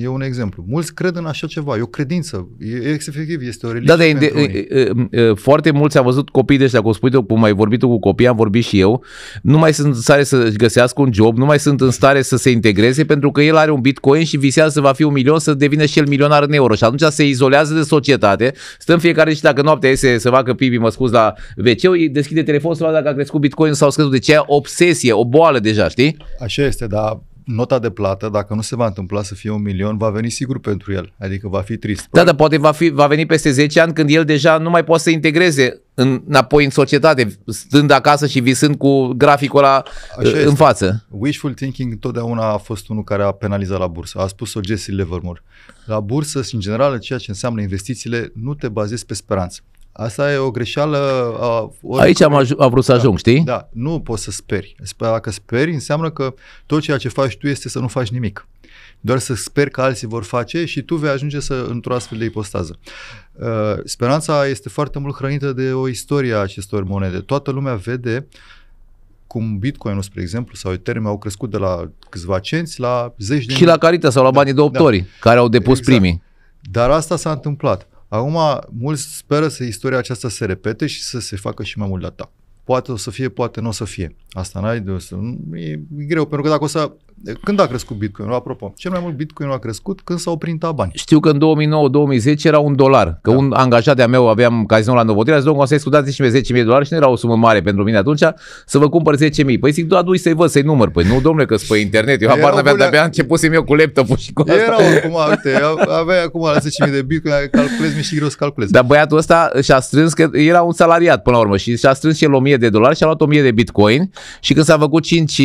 E un exemplu. Mulți cred în așa ceva, e o credință, e, efectiv, este o religie. Da, dar de, e, foarte mulți am văzut copii de ăștia, cum spui cum ai vorbit cu copii, am vorbit și eu, nu mai sunt în stare să găsească un job, nu mai sunt în stare să se integreze pentru că el are un bitcoin și visează să va fi un milion, să devină și el milionar în euro și atunci se izolează de societate, stăm fiecare și dacă noaptea iese să facă pipi, mă scuz, la wc deschide telefonul să vadă dacă a crescut bitcoin sau scăzut. Deci ce? obsesie, o boală deja, știi? Așa este, dar nota de plată, dacă nu se va întâmpla să fie un milion, va veni sigur pentru el. Adică va fi trist. Da, dar poate va, fi, va veni peste 10 ani când el deja nu mai poate să integreze în, înapoi în societate, stând acasă și visând cu graficul ăla Așa uh, în este. față. Wishful thinking totdeauna a fost unul care a penalizat la bursă. A spus-o Jesse Livermore. La bursă, în general, ceea ce înseamnă investițiile, nu te bazezi pe speranță. Asta e o greșeală. A, ori... Aici am, aj- am vrut să da. ajung, da, știi? Da, nu poți să speri. Dacă speri, înseamnă că tot ceea ce faci tu este să nu faci nimic. Doar să speri că alții vor face și tu vei ajunge să într-o astfel de ipostază. Uh, speranța este foarte mult hrănită de o istorie a acestor monede. Toată lumea vede cum Bitcoinul, spre exemplu, sau Ethereum au crescut de la câțiva cenți la zeci de... Și mii. la Carita sau la da, banii da, de optori, da. care au depus exact. primii. Dar asta s-a întâmplat. Acum, mulți speră să istoria aceasta se repete și să se facă și mai mult data. Poate o să fie, poate nu o să fie. Asta n-ai de o să... E greu, pentru că dacă o să când a crescut Bitcoin? Apropo, cel mai mult Bitcoin a crescut când s-au printat bani. Știu că în 2009-2010 era un dolar, că da. un angajat de-a meu aveam cazinou la Novotirea, zic, să-i scuzați 10.000 de dolari și nu era o sumă mare pentru mine atunci, să vă cumpăr 10.000. Păi zic, doar du să-i văd, să-i număr. Păi nu, domnule, că pe internet. Eu habar păi n-aveam, de-abia începusem eu cu laptopul și cu asta. Era oricum, uite, avea acum 10.000 de Bitcoin, calculez mi și greu să calculez. Dar băiatul ăsta și-a strâns, că era un salariat până la urmă, și și-a strâns și el 1.000 de dolari și a luat 1.000 de Bitcoin și când s-a făcut 5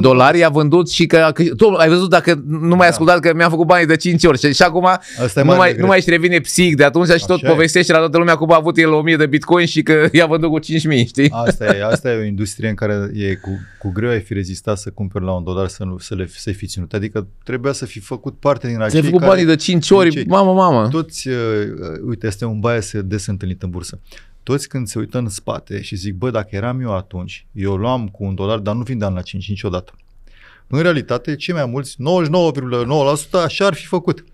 dolari, i-a vândut și că, că tu ai văzut dacă nu mai da. ascultat că mi-am făcut banii de 5 ori și, și acum nu mai, nu mai își revine psic de atunci și Așa tot povestește la toată lumea cum a avut el 1000 de bitcoin și că i-a vândut cu 5000, știi? Asta e, asta e o industrie în care e cu, cu greu ai fi rezistat să cumperi la un dolar să, nu, să, le, să fi ținut. Adică trebuia să fi făcut parte din acei ai făcut banii de 5 ori, cei, mamă, mamă. Toți, uh, uh, uite, este un bias des întâlnit în bursă toți când se uită în spate și zic, bă, dacă eram eu atunci, eu luam cu un dolar, dar nu vindeam la 5 niciodată. În realitate, cei mai mulți, 99,9% așa ar fi făcut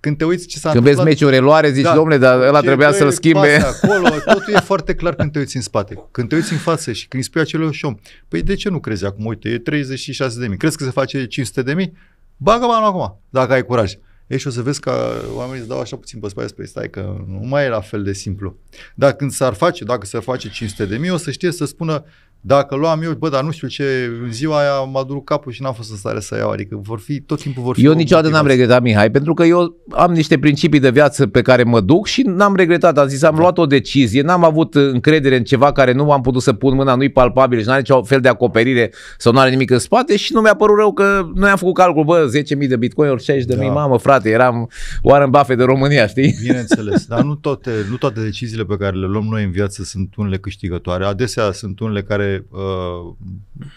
când te uiți ce s-a când întâmplat... vezi meciul reloare, zici, da, domnule, dar ăla trebuia să-l schimbe. Acolo, totul e foarte clar când te uiți în spate. Când te uiți în față și când spui acelui om, păi de ce nu crezi acum? Uite, e 36 de mii. Crezi că se face 500 de mii? Bagă banul acum, dacă ai curaj. E și o să vezi că oamenii îți dau așa puțin pe spate spre stai că nu mai e la fel de simplu. Dar când s-ar face, dacă s-ar face 500 de mii, o să știe să spună dacă luam eu, bă, dar nu știu ce, ziua aia m-a durut capul și n-am fost în stare să iau, adică vor fi, tot timpul vor fi. Eu niciodată n-am regretat, Mihai, pentru că eu am niște principii de viață pe care mă duc și n-am regretat, am zis, am da. luat o decizie, n-am avut încredere în ceva care nu am putut să pun mâna, nu-i palpabil și n-are nicio fel de acoperire sau nu are nimic în spate și nu mi-a părut rău că noi am făcut calcul, bă, 10.000 de bitcoin ori 60.000, da. mamă, frate, eram în bafe de România, știi? Bineînțeles, dar nu toate, nu toate deciziile pe care le luăm noi în viață sunt unele câștigătoare, adesea sunt unele care uh,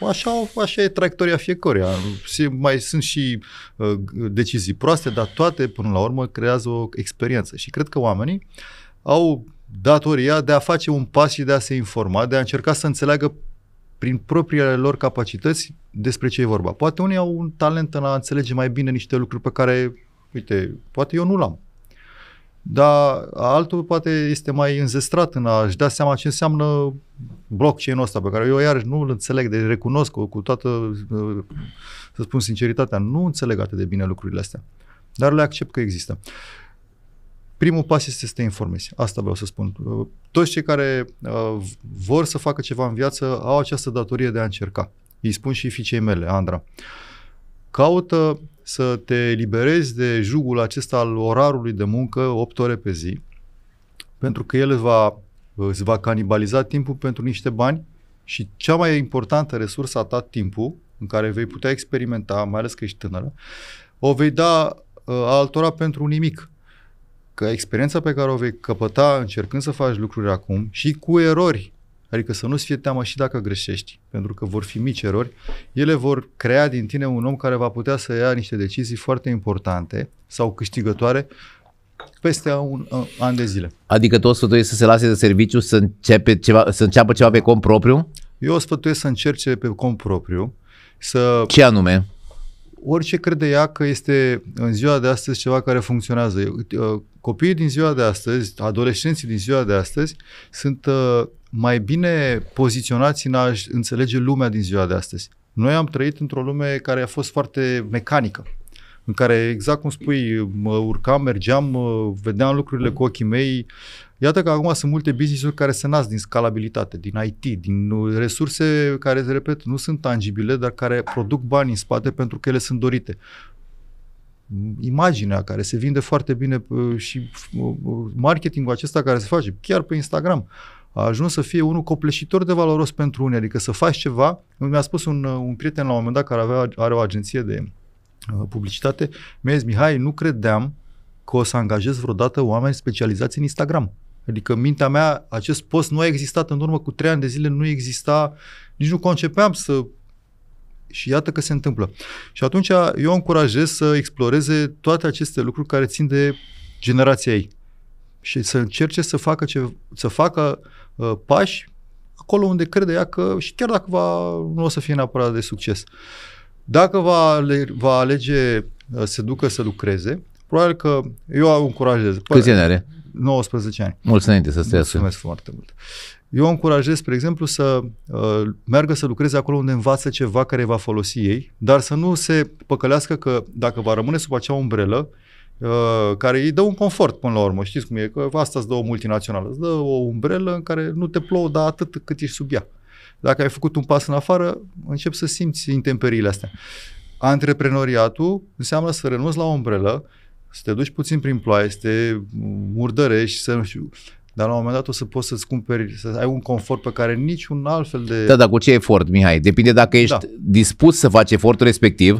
așa, așa e traiectoria fiecăruia. Mai sunt și uh, decizii proaste, dar toate până la urmă creează o experiență și cred că oamenii au datoria de a face un pas și de a se informa, de a încerca să înțeleagă prin propriile lor capacități despre ce e vorba. Poate unii au un talent în a înțelege mai bine niște lucruri pe care, uite, poate eu nu l-am dar altul poate este mai înzestrat în a-și da seama ce înseamnă blockchain-ul ăsta pe care eu iarăși nu îl înțeleg, de deci recunosc cu, toată, să spun sinceritatea, nu înțeleg atât de bine lucrurile astea, dar le accept că există. Primul pas este să te informezi, asta vreau să spun. Toți cei care uh, vor să facă ceva în viață au această datorie de a încerca. Îi spun și fiicei mele, Andra. Caută să te eliberezi de jugul acesta al orarului de muncă 8 ore pe zi, pentru că el va, îți va canibaliza timpul pentru niște bani și cea mai importantă resursă a ta, timpul, în care vei putea experimenta, mai ales că ești tânără, o vei da uh, altora pentru nimic. Că experiența pe care o vei căpăta încercând să faci lucruri acum și cu erori, Adică să nu-ți fie teamă și dacă greșești, pentru că vor fi mici erori. Ele vor crea din tine un om care va putea să ia niște decizii foarte importante sau câștigătoare peste un uh, an de zile. Adică tot sfătuiesc să se lase de serviciu, să, începe ceva, să înceapă ceva pe cont propriu? Eu sfătuiesc să încerce pe cont propriu. Să... Ce anume? Orice crede ea că este în ziua de astăzi ceva care funcționează. Uh, copiii din ziua de astăzi, adolescenții din ziua de astăzi, sunt uh, mai bine poziționați în a înțelege lumea din ziua de astăzi. Noi am trăit într-o lume care a fost foarte mecanică, în care, exact cum spui, mă urcam, mergeam, vedeam lucrurile cu ochii mei. Iată că acum sunt multe business-uri care se nasc din scalabilitate, din IT, din uh, resurse care, repet, nu sunt tangibile, dar care produc bani în spate pentru că ele sunt dorite imaginea care se vinde foarte bine uh, și uh, marketingul acesta care se face chiar pe Instagram a ajuns să fie unul copleșitor de valoros pentru unii, adică să faci ceva. Mi-a spus un, uh, un prieten la un moment dat care avea, are o agenție de uh, publicitate, mi-a zis, Mihai, nu credeam că o să angajez vreodată oameni specializați în Instagram. Adică mintea mea, acest post nu a existat în urmă cu trei ani de zile, nu exista, nici nu concepeam să... Și iată că se întâmplă. Și atunci eu încurajez să exploreze toate aceste lucruri care țin de generația ei și să încerce să facă, ce, să facă uh, pași acolo unde crede ea că și chiar dacă va, nu o să fie neapărat de succes. Dacă va, va alege uh, să ducă să lucreze, probabil că eu am încurajez. Câți ani are? 19 ani. Mulți înainte să stea Mulțumesc foarte mult. Eu încurajez, spre exemplu, să uh, meargă să lucreze acolo unde învață ceva care va folosi ei, dar să nu se păcălească că dacă va rămâne sub acea umbrelă, Uh, care îi dă un confort până la urmă. Știți cum e? Că asta îți dă o multinațională. Îți dă o umbrelă în care nu te plouă, dar atât cât ești sub ea. Dacă ai făcut un pas în afară, începi să simți intemperiile astea. Antreprenoriatul înseamnă să renunți la umbrelă, să te duci puțin prin ploaie, să te murdărești, să nu știu, dar la un moment dat o să poți să-ți cumperi, să ai un confort pe care niciun fel de... Da, dar cu ce efort, Mihai? Depinde dacă ești da. dispus să faci efortul respectiv.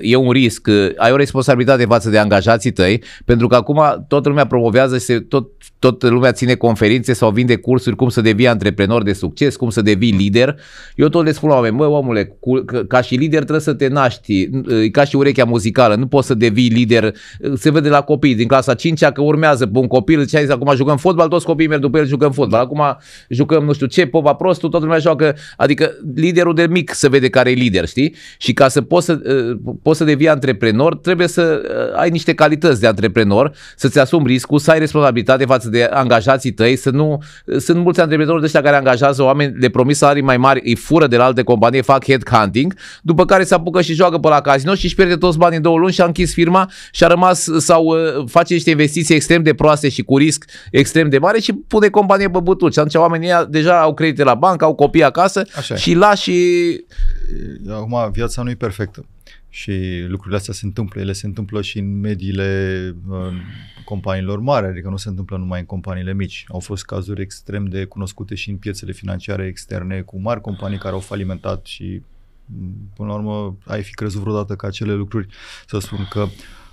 E un risc. Ai o responsabilitate față de angajații tăi, pentru că acum toată lumea promovează și tot, tot lumea ține conferințe sau vinde cursuri cum să devii antreprenor de succes, cum să devii lider. Eu tot le spun la oameni, măi omule, cu, ca și lider trebuie să te naști, ca și urechea muzicală, nu poți să devii lider. Se vede la copii din clasa 5 că urmează pe un copil, zis, acum jucăm fotbal, fotbal, toți copiii merg după el, jucăm fotbal. Acum jucăm nu știu ce, popa prostul, toată lumea joacă. Adică liderul de mic se vede care e lider, știi? Și ca să poți să, uh, poți să devii antreprenor, trebuie să uh, ai niște calități de antreprenor, să-ți asumi riscul, să ai responsabilitate față de angajații tăi, să nu... Uh, sunt mulți antreprenori de ăștia care angajează oameni, le promis salarii mai mari, îi fură de la alte companii, fac headhunting, după care se apucă și joacă pe la casino și își pierde toți banii în două luni și a închis firma și a rămas sau face niște investiții extrem de proaste și cu risc extrem de de mare și pune companie pe bătuți. Atunci oamenii deja au credite la bancă, au copii acasă Așa și lași... Acum, viața nu e perfectă. Și lucrurile astea se întâmplă, ele se întâmplă și în mediile în companiilor mari, adică nu se întâmplă numai în companiile mici. Au fost cazuri extrem de cunoscute și în piețele financiare externe cu mari companii care au falimentat și până la urmă ai fi crezut vreodată că acele lucruri, să spun că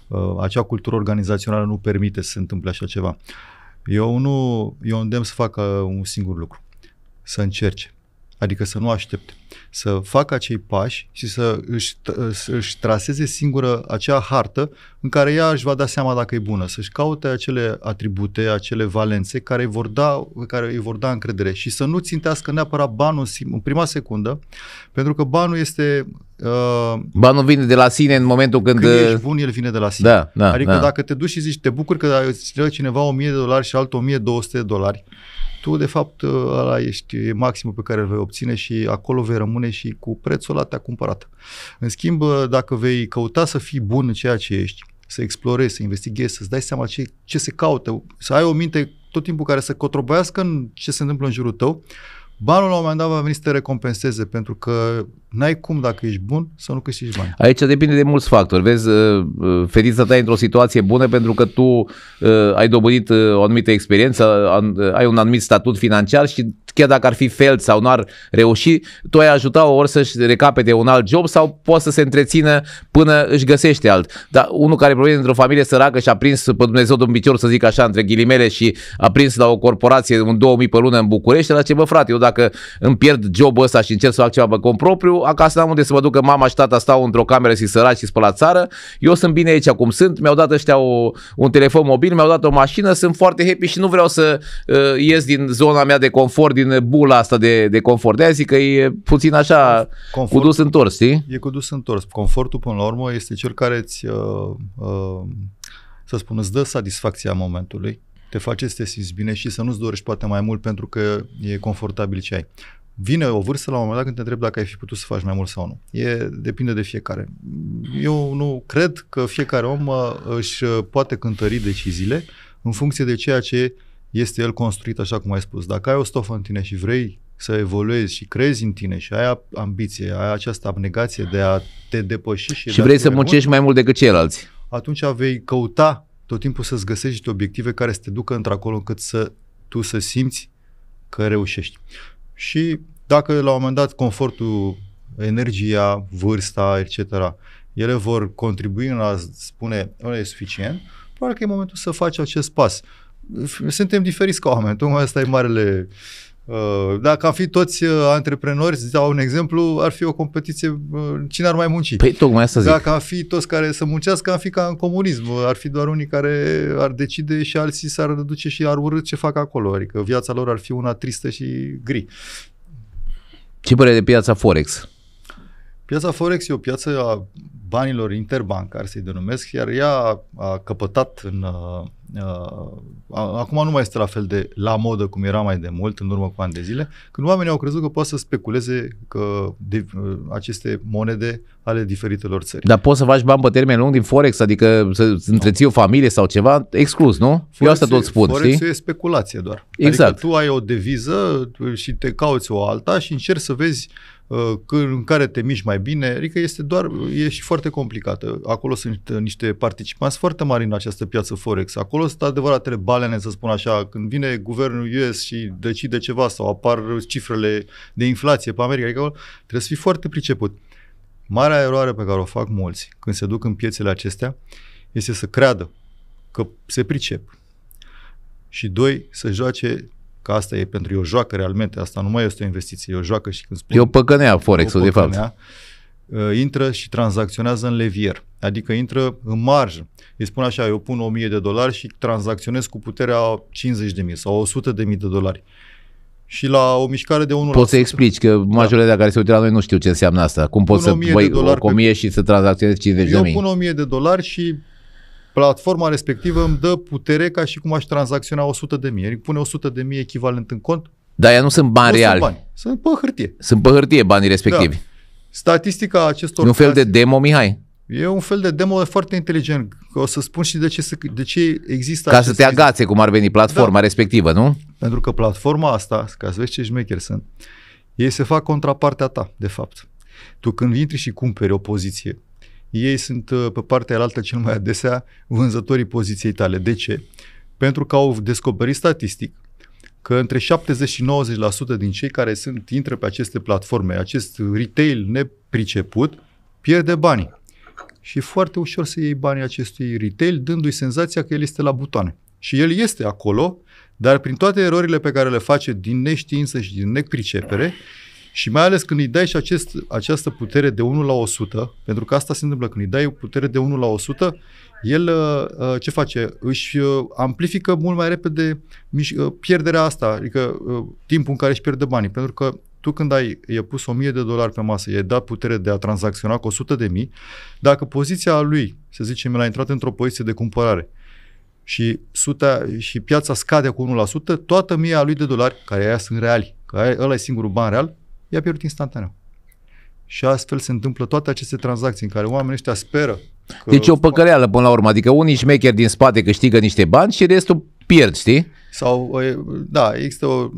uh, acea cultură organizațională nu permite să se întâmple așa ceva. Uh, eu nu, eu îndemn să facă un singur lucru, să încerce, adică să nu aștepte, să facă acei pași și să își, să își traseze singură acea hartă în care ea își va da seama dacă e bună, să-și caute acele atribute, acele valențe care îi vor da, care îi vor da încredere și să nu țintească neapărat banul în prima secundă, pentru că banul este Uh, ba nu vine de la sine în momentul când... Când uh, ești bun, el vine de la sine. Da, da, adică da. dacă te duci și zici, te bucur că îți dă cineva 1000 de dolari și altul 1200 de dolari, tu de fapt uh, ăla ești maximul pe care îl vei obține și acolo vei rămâne și cu prețul ăla te-a cumpărat. În schimb, uh, dacă vei căuta să fii bun în ceea ce ești, să explorezi, să investighezi, să-ți dai seama ce, ce se caută, să ai o minte tot timpul care să cotrobească în ce se întâmplă în jurul tău, Banul la un moment dat va veni să te recompenseze, pentru că n-ai cum dacă ești bun să nu câștigi bani. Aici depinde de mulți factori. Vezi, uh, uh, fetița ta e într-o situație bună pentru că tu uh, ai dobândit o anumită experiență, ai un anumit statut financiar și chiar dacă ar fi fel sau nu ar reuși, tu ai ajuta ori să-și recapete un alt job sau poate să se întrețină până își găsește alt. Dar unul care provine într o familie săracă și a prins pe Dumnezeu de un picior, să zic așa, între ghilimele și a prins la o corporație un 2000 pe lună în București, la ce bă frate, eu dacă îmi pierd jobul ăsta și încerc să fac ceva pe propriu, acasă am unde să mă ducă mama și tata stau într-o cameră și săraci și la țară, eu sunt bine aici cum sunt, mi-au dat ăștia o, un telefon mobil, mi-au dat o mașină, sunt foarte happy și nu vreau să uh, ies din zona mea de confort, din din bula asta de, de confort. De zic că e puțin așa confort, cu dus întors, știi? E cu dus întors. Confortul, până la urmă, este cel care îți, uh, uh, să spun, îți dă satisfacția momentului, te face să te simți bine și să nu-ți dorești poate mai mult pentru că e confortabil ce ai. Vine o vârstă la un moment dat când te întreb dacă ai fi putut să faci mai mult sau nu. E, depinde de fiecare. Eu nu cred că fiecare om uh, își uh, poate cântări deciziile în funcție de ceea ce este el construit așa cum ai spus. Dacă ai o stofă în tine și vrei să evoluezi și crezi în tine și ai ambiție, ai această abnegație de a te depăși și, și vrei să muncești mai mult decât ceilalți. Atunci vei căuta tot timpul să-ți găsești obiective care să te ducă într-acolo încât să tu să simți că reușești. Și dacă la un moment dat confortul, energia, vârsta, etc., ele vor contribui în a spune, nu e suficient, probabil că e momentul să faci acest pas suntem diferiți ca oameni, tocmai asta e marele uh, dacă am fi toți uh, antreprenori, să dau un exemplu, ar fi o competiție, uh, cine ar mai munci? Păi tocmai asta zic. Dacă am fi toți care să muncească, am fi ca în comunism. Ar fi doar unii care ar decide și alții s-ar duce și ar urât ce fac acolo. Adică viața lor ar fi una tristă și gri. Ce părere de piața Forex? Piața Forex e o piață a banilor interbancari, să-i denumesc, iar ea a căpătat în Uh, acum nu mai este la fel de la modă cum era mai de mult, în urmă cu ani de zile, când oamenii au crezut că poate să speculeze că de, uh, aceste monede ale diferitelor țări. Dar poți să faci bani pe termen lung din Forex, adică să întreții no. o familie sau ceva, exclus, nu? Forex Eu asta tot spun, Forex știi? e speculație doar. Exact. Adică tu ai o deviză și te cauți o alta și încerci să vezi uh, Uh, în care te miști mai bine, adică este doar, e și foarte complicată. Acolo sunt uh, niște participanți foarte mari în această piață Forex. Acolo sunt adevăratele balene, să spun așa, când vine guvernul US și decide ceva sau apar cifrele de inflație pe America, adică trebuie să fii foarte priceput. Marea eroare pe care o fac mulți când se duc în piețele acestea este să creadă că se pricep și doi, să joace că asta e pentru eu joacă realmente, asta nu mai este o investiție, eu joacă și când spun... Eu păcănea forex de fapt. Uh, intră și tranzacționează în levier, adică intră în marjă. Îi spun așa, eu pun 1000 de dolari și tranzacționez cu puterea 50.000 sau 100.000 de dolari și la o mișcare de 1%. Poți să explici că da. majoritatea da. care se uită la noi nu știu ce înseamnă asta. Cum poți să pui 1000 și să tranzacționezi 50 de mii? Eu pun 1000 de dolari și platforma respectivă îmi dă putere ca și cum aș tranzacționa 100 de mii. Adică pune 100 de mii echivalent în cont. Dar ea nu sunt bani nu reali. Sunt, bani. sunt pe hârtie. Sunt pe hârtie banii respectivi. Da. Statistica acestor... E un fel de demo, Mihai? E un fel de demo foarte inteligent. O să spun și de ce, de ce există... Ca să te agațe cum ar veni platforma da. respectivă, nu? Pentru că platforma asta, ca să vezi ce șmecheri sunt, ei se fac contrapartea ta, de fapt. Tu când intri și cumperi o poziție ei sunt uh, pe partea alaltă cel mai adesea vânzătorii poziției tale. De ce? Pentru că au descoperit statistic că între 70 și 90% din cei care sunt intră pe aceste platforme, acest retail nepriceput, pierde banii. Și e foarte ușor să iei banii acestui retail, dându-i senzația că el este la butoane. Și el este acolo, dar prin toate erorile pe care le face din neștiință și din nepricepere, și mai ales când îi dai și acest, această putere de 1 la 100, pentru că asta se întâmplă când îi dai o putere de 1 la 100, el uh, uh, ce face? Își uh, amplifică mult mai repede pierderea asta, adică timpul în care își pierde banii, pentru că tu când ai i-a pus 1000 de dolari pe masă, i-ai dat putere de a tranzacționa cu 100 de mii, dacă poziția lui, să zicem, l-a intrat într-o poziție de cumpărare, și, suta, și piața scade cu 1%, toată mia lui de dolari, care aia sunt reali, că ăla e singurul ban real, i-a pierdut instantaneu. Și astfel se întâmplă toate aceste tranzacții în care oamenii ăștia speră. Că deci o păcăleală până la urmă, adică unii șmecheri din spate câștigă niște bani și restul pierd, știi? Sau, da, există o...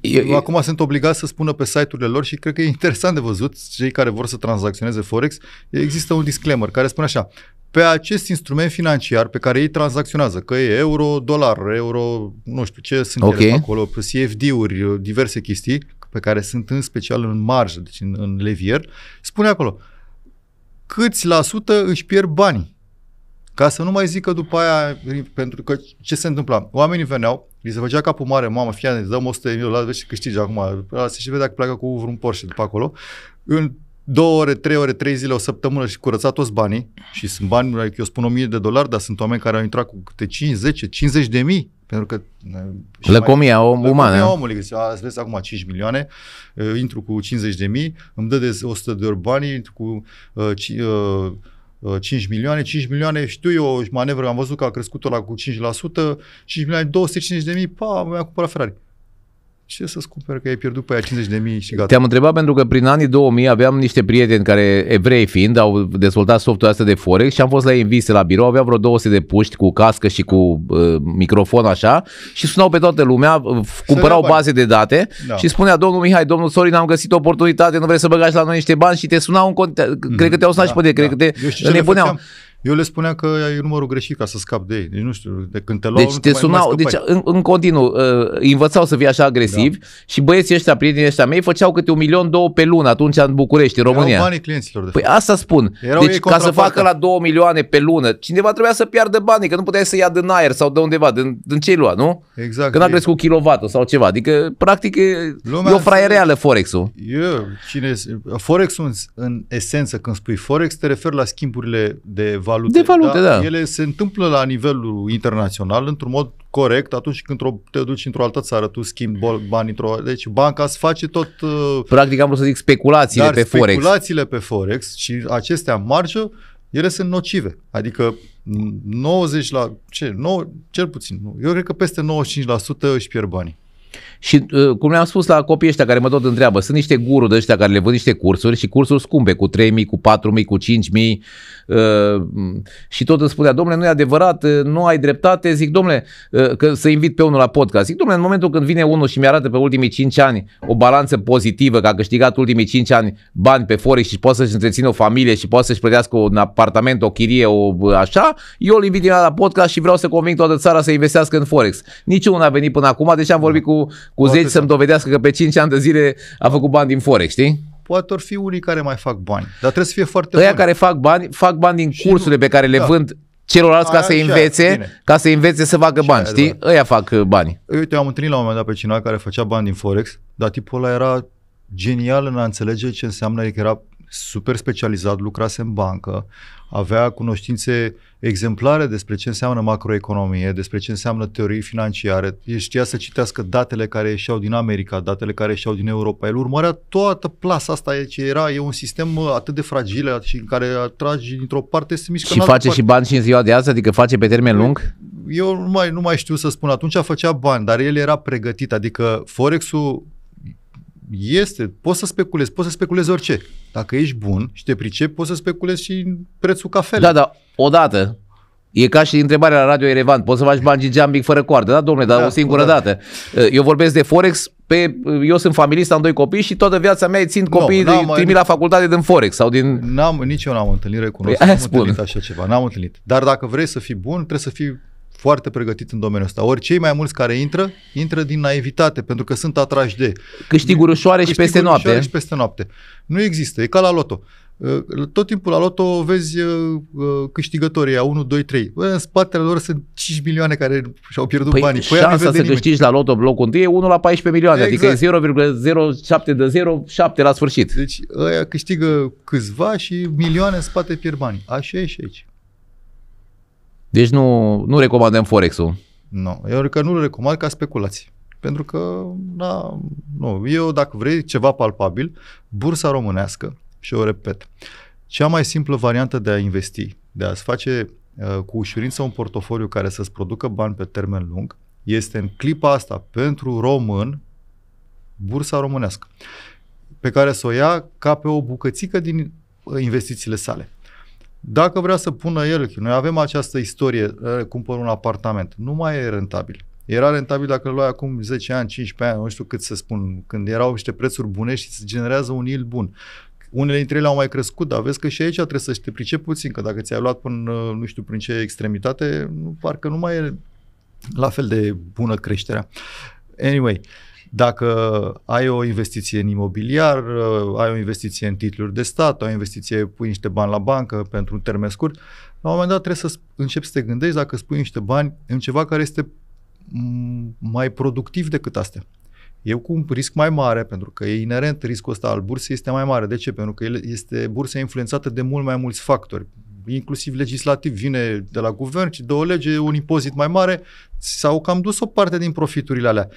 Eu, acum sunt obligați să spună pe site-urile lor și cred că e interesant de văzut, cei care vor să tranzacționeze Forex, există un disclaimer care spune așa, pe acest instrument financiar pe care ei tranzacționează, că e euro, dolar, euro, nu știu ce sunt okay. ele acolo, CFD-uri, diverse chestii, pe care sunt în special în marjă, deci în, în levier, spune acolo câți la sută își pierd banii. Ca să nu mai zică după aia, pentru că ce se întâmpla? Oamenii veneau, li se făcea capul mare, mamă, fia, ne dăm 100 de mii, la și câștigi acum, se și vede dacă pleacă cu vreun Porsche după acolo. În două ore, trei ore, trei zile, o săptămână și curăța toți banii și sunt bani, eu spun 1000 de dolari, dar sunt oameni care au intrat cu câte 5, 10, 50 de mii pentru că... Lăcomia om, lăcomia omului, că ales acum 5 milioane, intru cu 50 de mii, îmi dă de 100 de ori banii, intru cu uh, ci, uh, 5 milioane, 5 milioane, știu eu, manevră, am văzut că a crescut ăla cu 5%, 5 milioane, 250 de mii, pa, mi-a cumpărat Ferrari ce să scuper că ai pierdut pe aia 50 de mii și gata. Te-am întrebat pentru că prin anii 2000 aveam niște prieteni care, evrei fiind, au dezvoltat softul ăsta de Forex și am fost la invise la birou, aveau vreo 200 de puști cu cască și cu uh, microfon așa și sunau pe toată lumea, uh, să cumpărau baze de date da. și spunea domnul Mihai, domnul Sorin, am găsit oportunitate, nu vrei să băgați la noi niște bani și te sunau în cont, mm-hmm. cred că te-au sunat da, și pe de, cred da. că te nebuneau. Eu le spunea că ai numărul greșit ca să scap de ei. Deci nu știu, de când te luau, Deci te sunau, deci în, în continuu, uh, învățau să fie așa agresiv da. și băieții ăștia, prietenii ăștia mei, făceau câte un milion, două pe lună atunci în București, în România. Erau banii clienților. De păi fapt. asta spun. Erau deci ca să facă la două milioane pe lună, cineva trebuia să piardă banii, că nu puteai să ia din aer sau de undeva, din, din ce lua, nu? Exact. Când a crescut kilovatul sau ceva. Adică, practic, Lumea e o fraiereală Forex-ul. Eu, cine, Forex-ul în esență, când spui Forex, te referi la schimburile de valoare valute. De valute, da. da. Ele se întâmplă la nivelul internațional într-un mod corect atunci când te duci într-o altă țară, tu schimbi bani într-o... Deci banca îți face tot... Uh, Practic am vrut să zic speculațiile pe speculațiile Forex. speculațiile pe Forex și acestea marjă, ele sunt nocive. Adică 90 la... Ce? 9, cel puțin. Eu cred că peste 95% își pierd banii. Și uh, cum le-am spus la copiii ăștia care mă tot întreabă, sunt niște guru de ăștia care le văd niște cursuri și cursuri scumpe, cu 3.000, cu 4.000, cu 5.000 uh, și tot îmi spunea, domnule, nu e adevărat, uh, nu ai dreptate, zic, domnule, că să invit pe unul la podcast. Zic, domnule, în momentul când vine unul și mi-arată pe ultimii 5 ani o balanță pozitivă, că a câștigat ultimii 5 ani bani pe forex și poate să-și întrețină o familie și poate să-și plătească un apartament, o chirie, o așa, eu îl invit la podcast și vreau să conving toată țara să investească în forex. Niciunul n-a venit până acum, deci am vorbit cu cu zeci să-mi da. dovedească că pe 5 ani de zile a făcut bani din Forex, știi? Poate ori fi unii care mai fac bani, dar trebuie să fie foarte Aia care fac bani, fac bani din și cursurile nu, pe care le da. vând celorlalți ca să învețe, ca să învețe să facă și bani, știi? Da. Ăia fac uh, bani. Eu, păi, uite, am întâlnit la un moment dat pe cineva care făcea bani din Forex, dar tipul ăla era genial în a înțelege ce înseamnă, că adică era super specializat, lucrase în bancă, avea cunoștințe exemplare despre ce înseamnă macroeconomie, despre ce înseamnă teorii financiare, el știa să citească datele care ieșeau din America, datele care ieșeau din Europa, el urmărea toată plasa asta, e ce era, e un sistem atât de fragil și în care atragi dintr-o parte se mișcă Și face parte. și bani și în ziua de azi, adică face pe termen lung? Eu nu mai, nu mai știu să spun, atunci făcea bani, dar el era pregătit, adică Forex-ul este, poți să speculezi, poți să speculezi orice. Dacă ești bun și te pricepi, poți să speculezi și prețul cafelei. Da, da, odată. E ca și întrebarea la Radio Erevan, poți să faci bungee jumping fără coardă, da, domnule, dar da, o singură da. dată. Eu vorbesc de Forex, pe, eu sunt familist, am doi copii și toată viața mea țin copiii, no, de, la facultate din Forex sau din... N-am, nici eu n-am întâlnit, recunosc, păi, nu am spun. întâlnit așa ceva, n-am întâlnit. Dar dacă vrei să fii bun, trebuie să fii foarte pregătiți în domeniul ăsta. Ori cei mai mulți care intră, intră din naivitate, pentru că sunt atrași de... Câștiguri ușoare și peste noapte. și peste noapte. Nu există, e ca la loto. Uh, tot timpul la loto vezi uh, uh, câștigătorii a 1, 2, 3. Bă, În spatele lor sunt 5 milioane care și-au pierdut păi banii. Păi șansa să câștigi la loto blocul 1 e 1 la 14 milioane, exact. adică e 0,07 exact. de 0,7 la sfârșit. Deci ăia câștigă câțiva și milioane în spate pierd banii. Așa e și aici. Deci nu, nu recomandăm Forex-ul. Nu, eu că nu-l recomand ca speculații. Pentru că, da, nu, eu dacă vrei ceva palpabil, bursa românească, și o repet, cea mai simplă variantă de a investi, de a-ți face uh, cu ușurință un portofoliu care să-ți producă bani pe termen lung, este în clipa asta pentru român bursa românească, pe care să o ia ca pe o bucățică din uh, investițiile sale. Dacă vrea să pună el, noi avem această istorie, ă, cumpăr un apartament, nu mai e rentabil. Era rentabil dacă îl luai acum 10 ani, 15 ani, nu știu cât să spun, când erau niște prețuri bune și se generează un il bun. Unele dintre ele au mai crescut, dar vezi că și aici trebuie să te pricepi puțin, că dacă ți-ai luat până nu știu prin ce extremitate, parcă nu mai e la fel de bună creșterea. Anyway, uh, dacă ai o investiție în imobiliar, uh, ai o investiție în titluri de stat, ai o investiție, pui niște bani la bancă pentru un termen scurt, la un moment dat trebuie să începi să te gândești dacă spui niște bani în ceva care este mm, mai productiv decât astea. Eu cu un risc mai mare, pentru că e inerent riscul ăsta al bursei, este mai mare. De ce? Pentru că el este bursa influențată de mult mai mulți factori inclusiv legislativ, vine de la guvern și dă o lege, un impozit mai mare, s-au cam dus o parte din profiturile alea.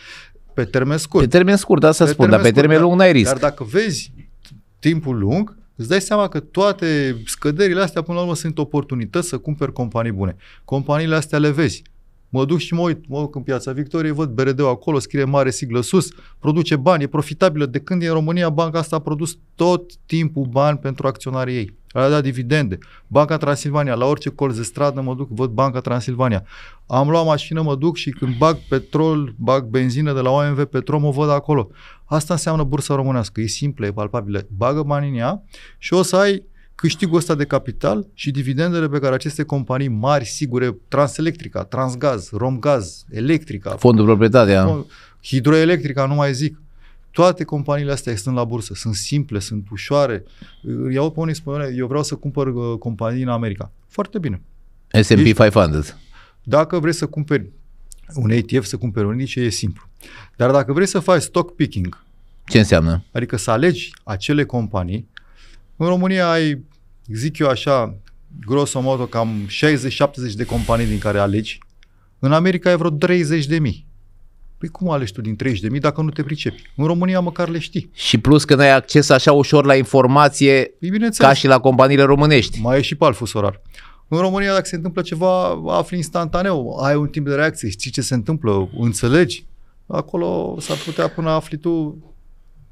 Pe termen scurt. Pe termen scurt, asta da, pe spun, dar pe termen da. lung n-ai risc. Dar dacă vezi timpul lung, îți dai seama că toate scăderile astea până la urmă sunt oportunități să cumperi companii bune. Companiile astea le vezi. Mă duc și mă uit, mă duc în piața Victoriei, văd brd acolo, scrie mare siglă sus, produce bani, e profitabilă. De când e în România, banca asta a produs tot timpul bani pentru acționarii ei a dat dividende. Banca Transilvania, la orice colț de stradă mă duc, văd Banca Transilvania. Am luat mașină, mă duc și când bag petrol, bag benzină de la OMV Petrom, mă văd acolo. Asta înseamnă bursa românească, e simplă, e palpabilă. Bagă bani în ea și o să ai câștigul ăsta de capital și dividendele pe care aceste companii mari, sigure, Transelectrica, Transgaz, Romgaz, Electrica, Fondul Proprietatea, Hidroelectrica, nu mai zic, toate companiile astea sunt la bursă, sunt simple, sunt ușoare. Iau pe unii spune, eu vreau să cumpăr uh, companii în America. Foarte bine. S&P 500. Dacă vrei să cumperi un ETF, să cumperi un indice, e simplu. Dar dacă vrei să faci stock picking, ce înseamnă? Adică să alegi acele companii. În România ai, zic eu așa, grosomodo cam 60-70 de companii din care alegi. În America e vreo 30 de mii. Păi cum alegi tu din 30.000 dacă nu te pricepi? În România măcar le știi. Și plus că n-ai acces așa ușor la informație păi ca și la companiile românești. Mai e și palful sorar. În România, dacă se întâmplă ceva, afli instantaneu, ai un timp de reacție, știi ce se întâmplă, înțelegi. Acolo s-ar putea până afli tu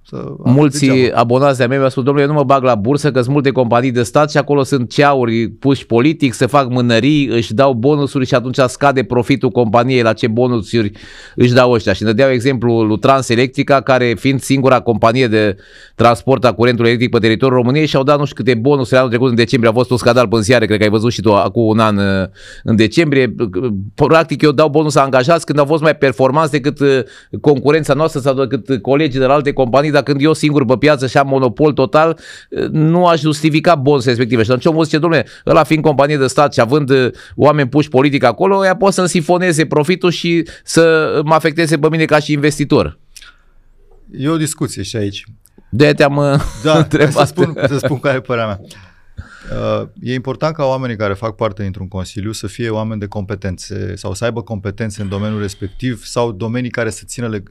să Mulți abonați de-a mei mi-au spus, domnule, eu nu mă bag la bursă, că sunt multe companii de stat și acolo sunt ceauri puși politic, se fac mânării, își dau bonusuri și atunci scade profitul companiei la ce bonusuri își dau ăștia. Și ne deau exemplu lui Transelectrica, care fiind singura companie de transport a curentului electric pe teritoriul României și-au dat nu știu câte bonusuri anul trecut în decembrie, a fost un scandal pe ziare, cred că ai văzut și tu acum un an în decembrie. Practic eu dau bonus angajați când au fost mai performanți decât uh, concurența noastră sau decât colegii de la alte companii, dar când eu singur pe piață și am monopol total, nu aș justifica bons respective. Și atunci omul zice, domnule, ăla fiind companie de stat și având uh, oameni puși politic acolo, ea poate să-mi sifoneze profitul și să mă afecteze pe mine ca și investitor. E o discuție și aici. De te-am uh, da, întrebat. Să spun, să spun care e părerea mea. Uh, e important ca oamenii care fac parte dintr-un consiliu să fie oameni de competențe sau să aibă competențe în domeniul respectiv sau domenii care să țină... Leg-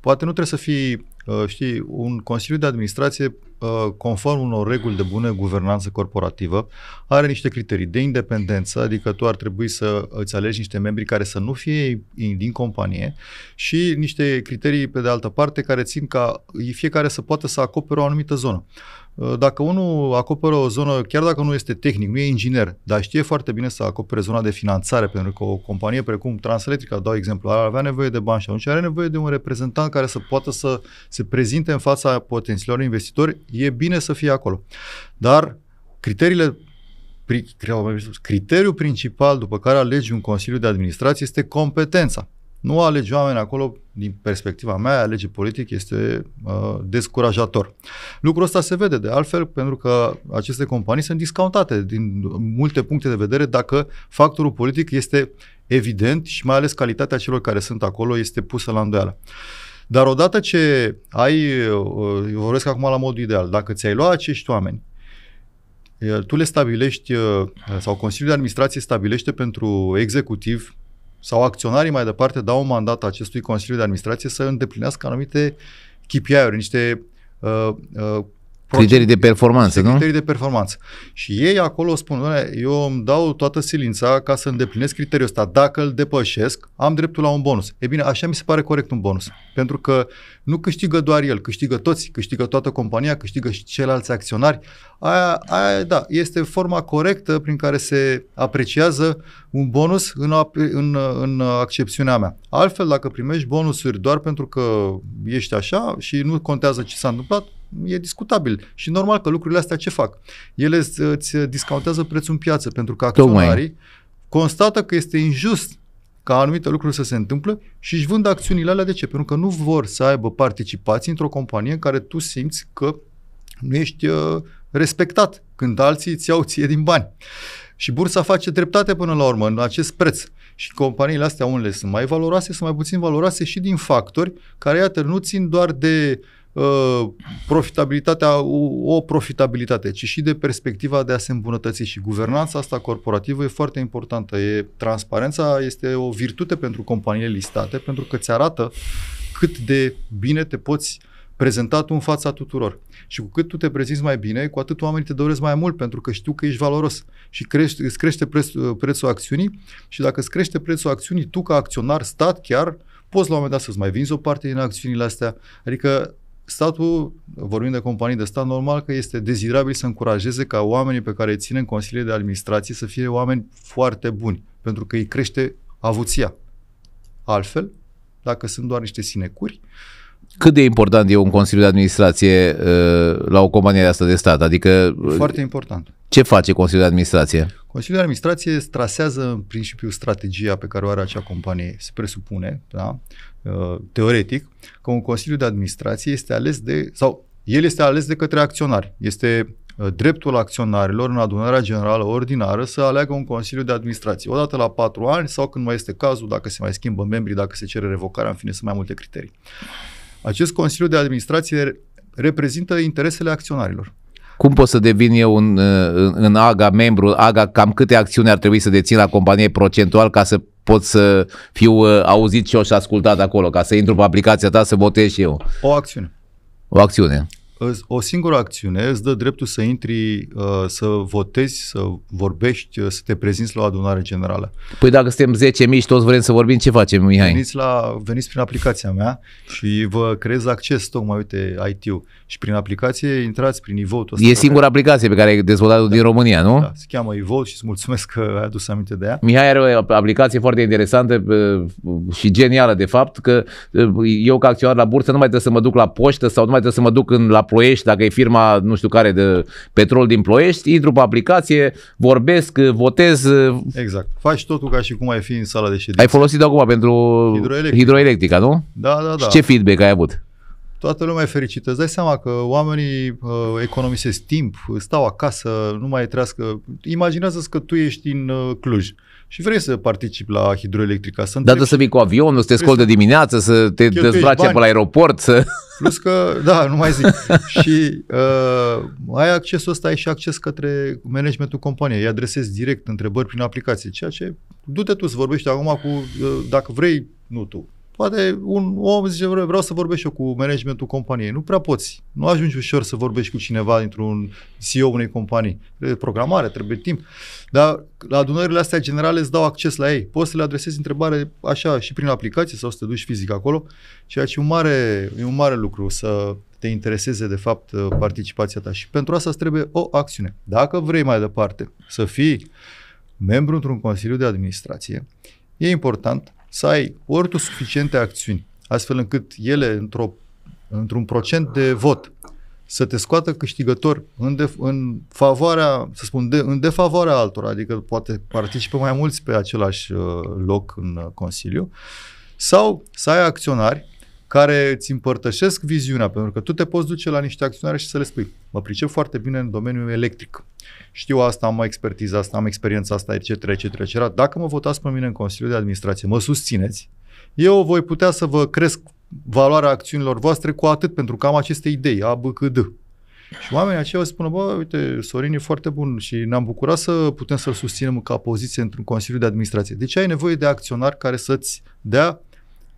Poate nu trebuie să fii Uh, știi, un Consiliu de Administrație, uh, conform unor reguli de bună guvernanță corporativă, are niște criterii de independență, adică tu ar trebui să îți alegi niște membri care să nu fie din companie și niște criterii, pe de altă parte, care țin ca fiecare să poată să acopere o anumită zonă. Uh, dacă unul acoperă o zonă, chiar dacă nu este tehnic, nu e inginer, dar știe foarte bine să acopere zona de finanțare, pentru că o companie precum Transelectrica, dau exemplu, ar avea nevoie de bani și atunci are nevoie de un reprezentant care să poată să se prezinte în fața potențialilor investitori, e bine să fie acolo. Dar criteriile criteriul principal după care alegi un consiliu de administrație este competența. Nu alegi oameni acolo, din perspectiva mea, alege politic este uh, descurajator. Lucrul ăsta se vede de altfel pentru că aceste companii sunt discountate din multe puncte de vedere dacă factorul politic este evident și mai ales calitatea celor care sunt acolo este pusă la îndoială. Dar odată ce ai, uh, eu vorbesc acum la modul ideal, dacă ți-ai luat acești oameni, uh, tu le stabilești uh, sau Consiliul de Administrație stabilește pentru executiv sau acționarii mai departe dau un mandat acestui Consiliu de Administrație să îndeplinească anumite KPI-uri, niște uh, uh, Criterii de performanță, criterii nu? Criterii de performanță. Și ei acolo spun, eu îmi dau toată silința ca să îndeplinesc criteriul ăsta. Dacă îl depășesc, am dreptul la un bonus. E bine, așa mi se pare corect un bonus. Pentru că nu câștigă doar el, câștigă toți, câștigă toată compania, câștigă și ceilalți acționari. Aia, aia da, este forma corectă prin care se apreciază un bonus în, în, în accepțiunea mea. Altfel, dacă primești bonusuri doar pentru că ești așa și nu contează ce s-a întâmplat, e discutabil. Și normal că lucrurile astea ce fac? Ele îți discountează prețul în piață pentru că acționarii constată că este injust ca anumite lucruri să se întâmple și își vând acțiunile alea de ce? Pentru că nu vor să aibă participații într-o companie în care tu simți că nu ești uh, respectat când alții îți iau ție din bani. Și bursa face dreptate până la urmă în acest preț. Și companiile astea unele sunt mai valoroase, sunt mai puțin valoroase și din factori care, iată, nu țin doar de uh, Uh, profitabilitatea, o, o profitabilitate, ci și de perspectiva de a se îmbunătăți. Și guvernanța asta corporativă e foarte importantă. E, transparența este o virtute pentru companiile listate, pentru că ți arată cât de bine te poți prezenta tu în fața tuturor. Și cu cât tu te prezinți mai bine, cu atât oamenii te doresc mai mult pentru că știu că ești valoros și crește, îți crește preț, uh, prețul acțiunii și dacă îți crește prețul acțiunii, tu ca acționar, stat chiar, poți la un moment dat să-ți mai vinzi o parte din acțiunile astea. Adică statul, vorbim de companii de stat, normal că este dezirabil să încurajeze ca oamenii pe care îi ține în consiliile de administrație să fie oameni foarte buni, pentru că îi crește avuția. Altfel, dacă sunt doar niște sinecuri, cât de important e un consiliu de administrație uh, la o companie de asta de stat? Adică uh, foarte important. Ce face consiliul de administrație? Consiliul de administrație trasează în principiu strategia pe care o are acea companie, se presupune, da? Uh, teoretic că un Consiliu de Administrație este ales de, sau el este ales de către acționari. Este uh, dreptul acționarilor în adunarea generală ordinară să aleagă un Consiliu de Administrație, odată la patru ani sau când mai este cazul, dacă se mai schimbă membrii, dacă se cere revocarea, în fine, sunt mai multe criterii. Acest Consiliu de Administrație reprezintă interesele acționarilor. Cum pot să devin eu un, uh, în AGA membru, AGA, cam câte acțiuni ar trebui să dețin la companie procentual ca să pot să fiu uh, auzit și eu și ascultat acolo, ca să intru pe aplicația ta să votez și eu. O acțiune. O acțiune o singură acțiune îți dă dreptul să intri, uh, să votezi, să vorbești, uh, să te prezinți la o adunare generală. Păi dacă suntem 10.000 și toți vrem să vorbim, ce facem, Mihai? Veniți, la, veniți prin aplicația mea și vă creez acces, tocmai, uite, IT-ul. Și prin aplicație intrați prin e E singura care... aplicație pe care ai dezvoltat-o da, din România, nu? Da, se cheamă e și îți mulțumesc că ai adus aminte de ea. Mihai are o aplicație foarte interesantă și genială, de fapt, că uh, eu ca acționar la bursă nu mai trebuie să mă duc la poștă sau nu mai trebuie să mă duc în la Ploiești, dacă e firma nu știu care de petrol din Ploiești, intru pe aplicație, vorbesc, votez. Exact. Faci totul ca și cum ai fi în sala de ședință. Ai folosit acum pentru hidroelectrica, hidroelectrica nu? Da, da, da. Și ce feedback ai avut? toată lumea e fericită. Îți dai seama că oamenii uh, economisesc timp, stau acasă, nu mai trească. Imaginează-ți că tu ești în uh, Cluj. Uh, și vrei să participi la hidroelectrica. Să da, să vii cu avionul, să te scol de dimineață, să te dezbrace pe la aeroport. Să... Plus că, da, nu mai zic. și uh, ai accesul ăsta, ai și acces către managementul companiei. Îi adresezi direct întrebări prin aplicație, ceea ce du-te tu să vorbești acum cu, uh, dacă vrei, nu tu, Poate un om zice, vreau, vreau să vorbesc eu cu managementul companiei. Nu prea poți. Nu ajungi ușor să vorbești cu cineva dintr-un CEO unei companii. Trebuie programare, trebuie timp. Dar la adunările astea generale îți dau acces la ei. Poți să le adresezi întrebare așa și prin aplicație sau să te duci fizic acolo. Ceea ce e un mare, e un mare lucru să te intereseze de fapt participația ta. Și pentru asta îți trebuie o acțiune. Dacă vrei mai departe să fii membru într-un consiliu de administrație, e important să ai ori tu suficiente acțiuni, astfel încât ele, într-o, într-un procent de vot, să te scoată câștigător în, de, în favoarea, să spun, de, în defavoarea altora, adică poate participă mai mulți pe același uh, loc în uh, Consiliu, sau să ai acționari care îți împărtășesc viziunea, pentru că tu te poți duce la niște acționari și să le spui, mă pricep foarte bine în domeniul electric, știu asta, am expertiza asta, am experiența asta, etc., etc., etc. Dacă mă votați pe mine în Consiliul de Administrație, mă susțineți, eu voi putea să vă cresc valoarea acțiunilor voastre cu atât, pentru că am aceste idei, A, B, C, D. Și oamenii aceia spun, bă, uite, Sorin e foarte bun și ne-am bucurat să putem să-l susținem ca poziție într-un Consiliu de Administrație. Deci ai nevoie de acționari care să-ți dea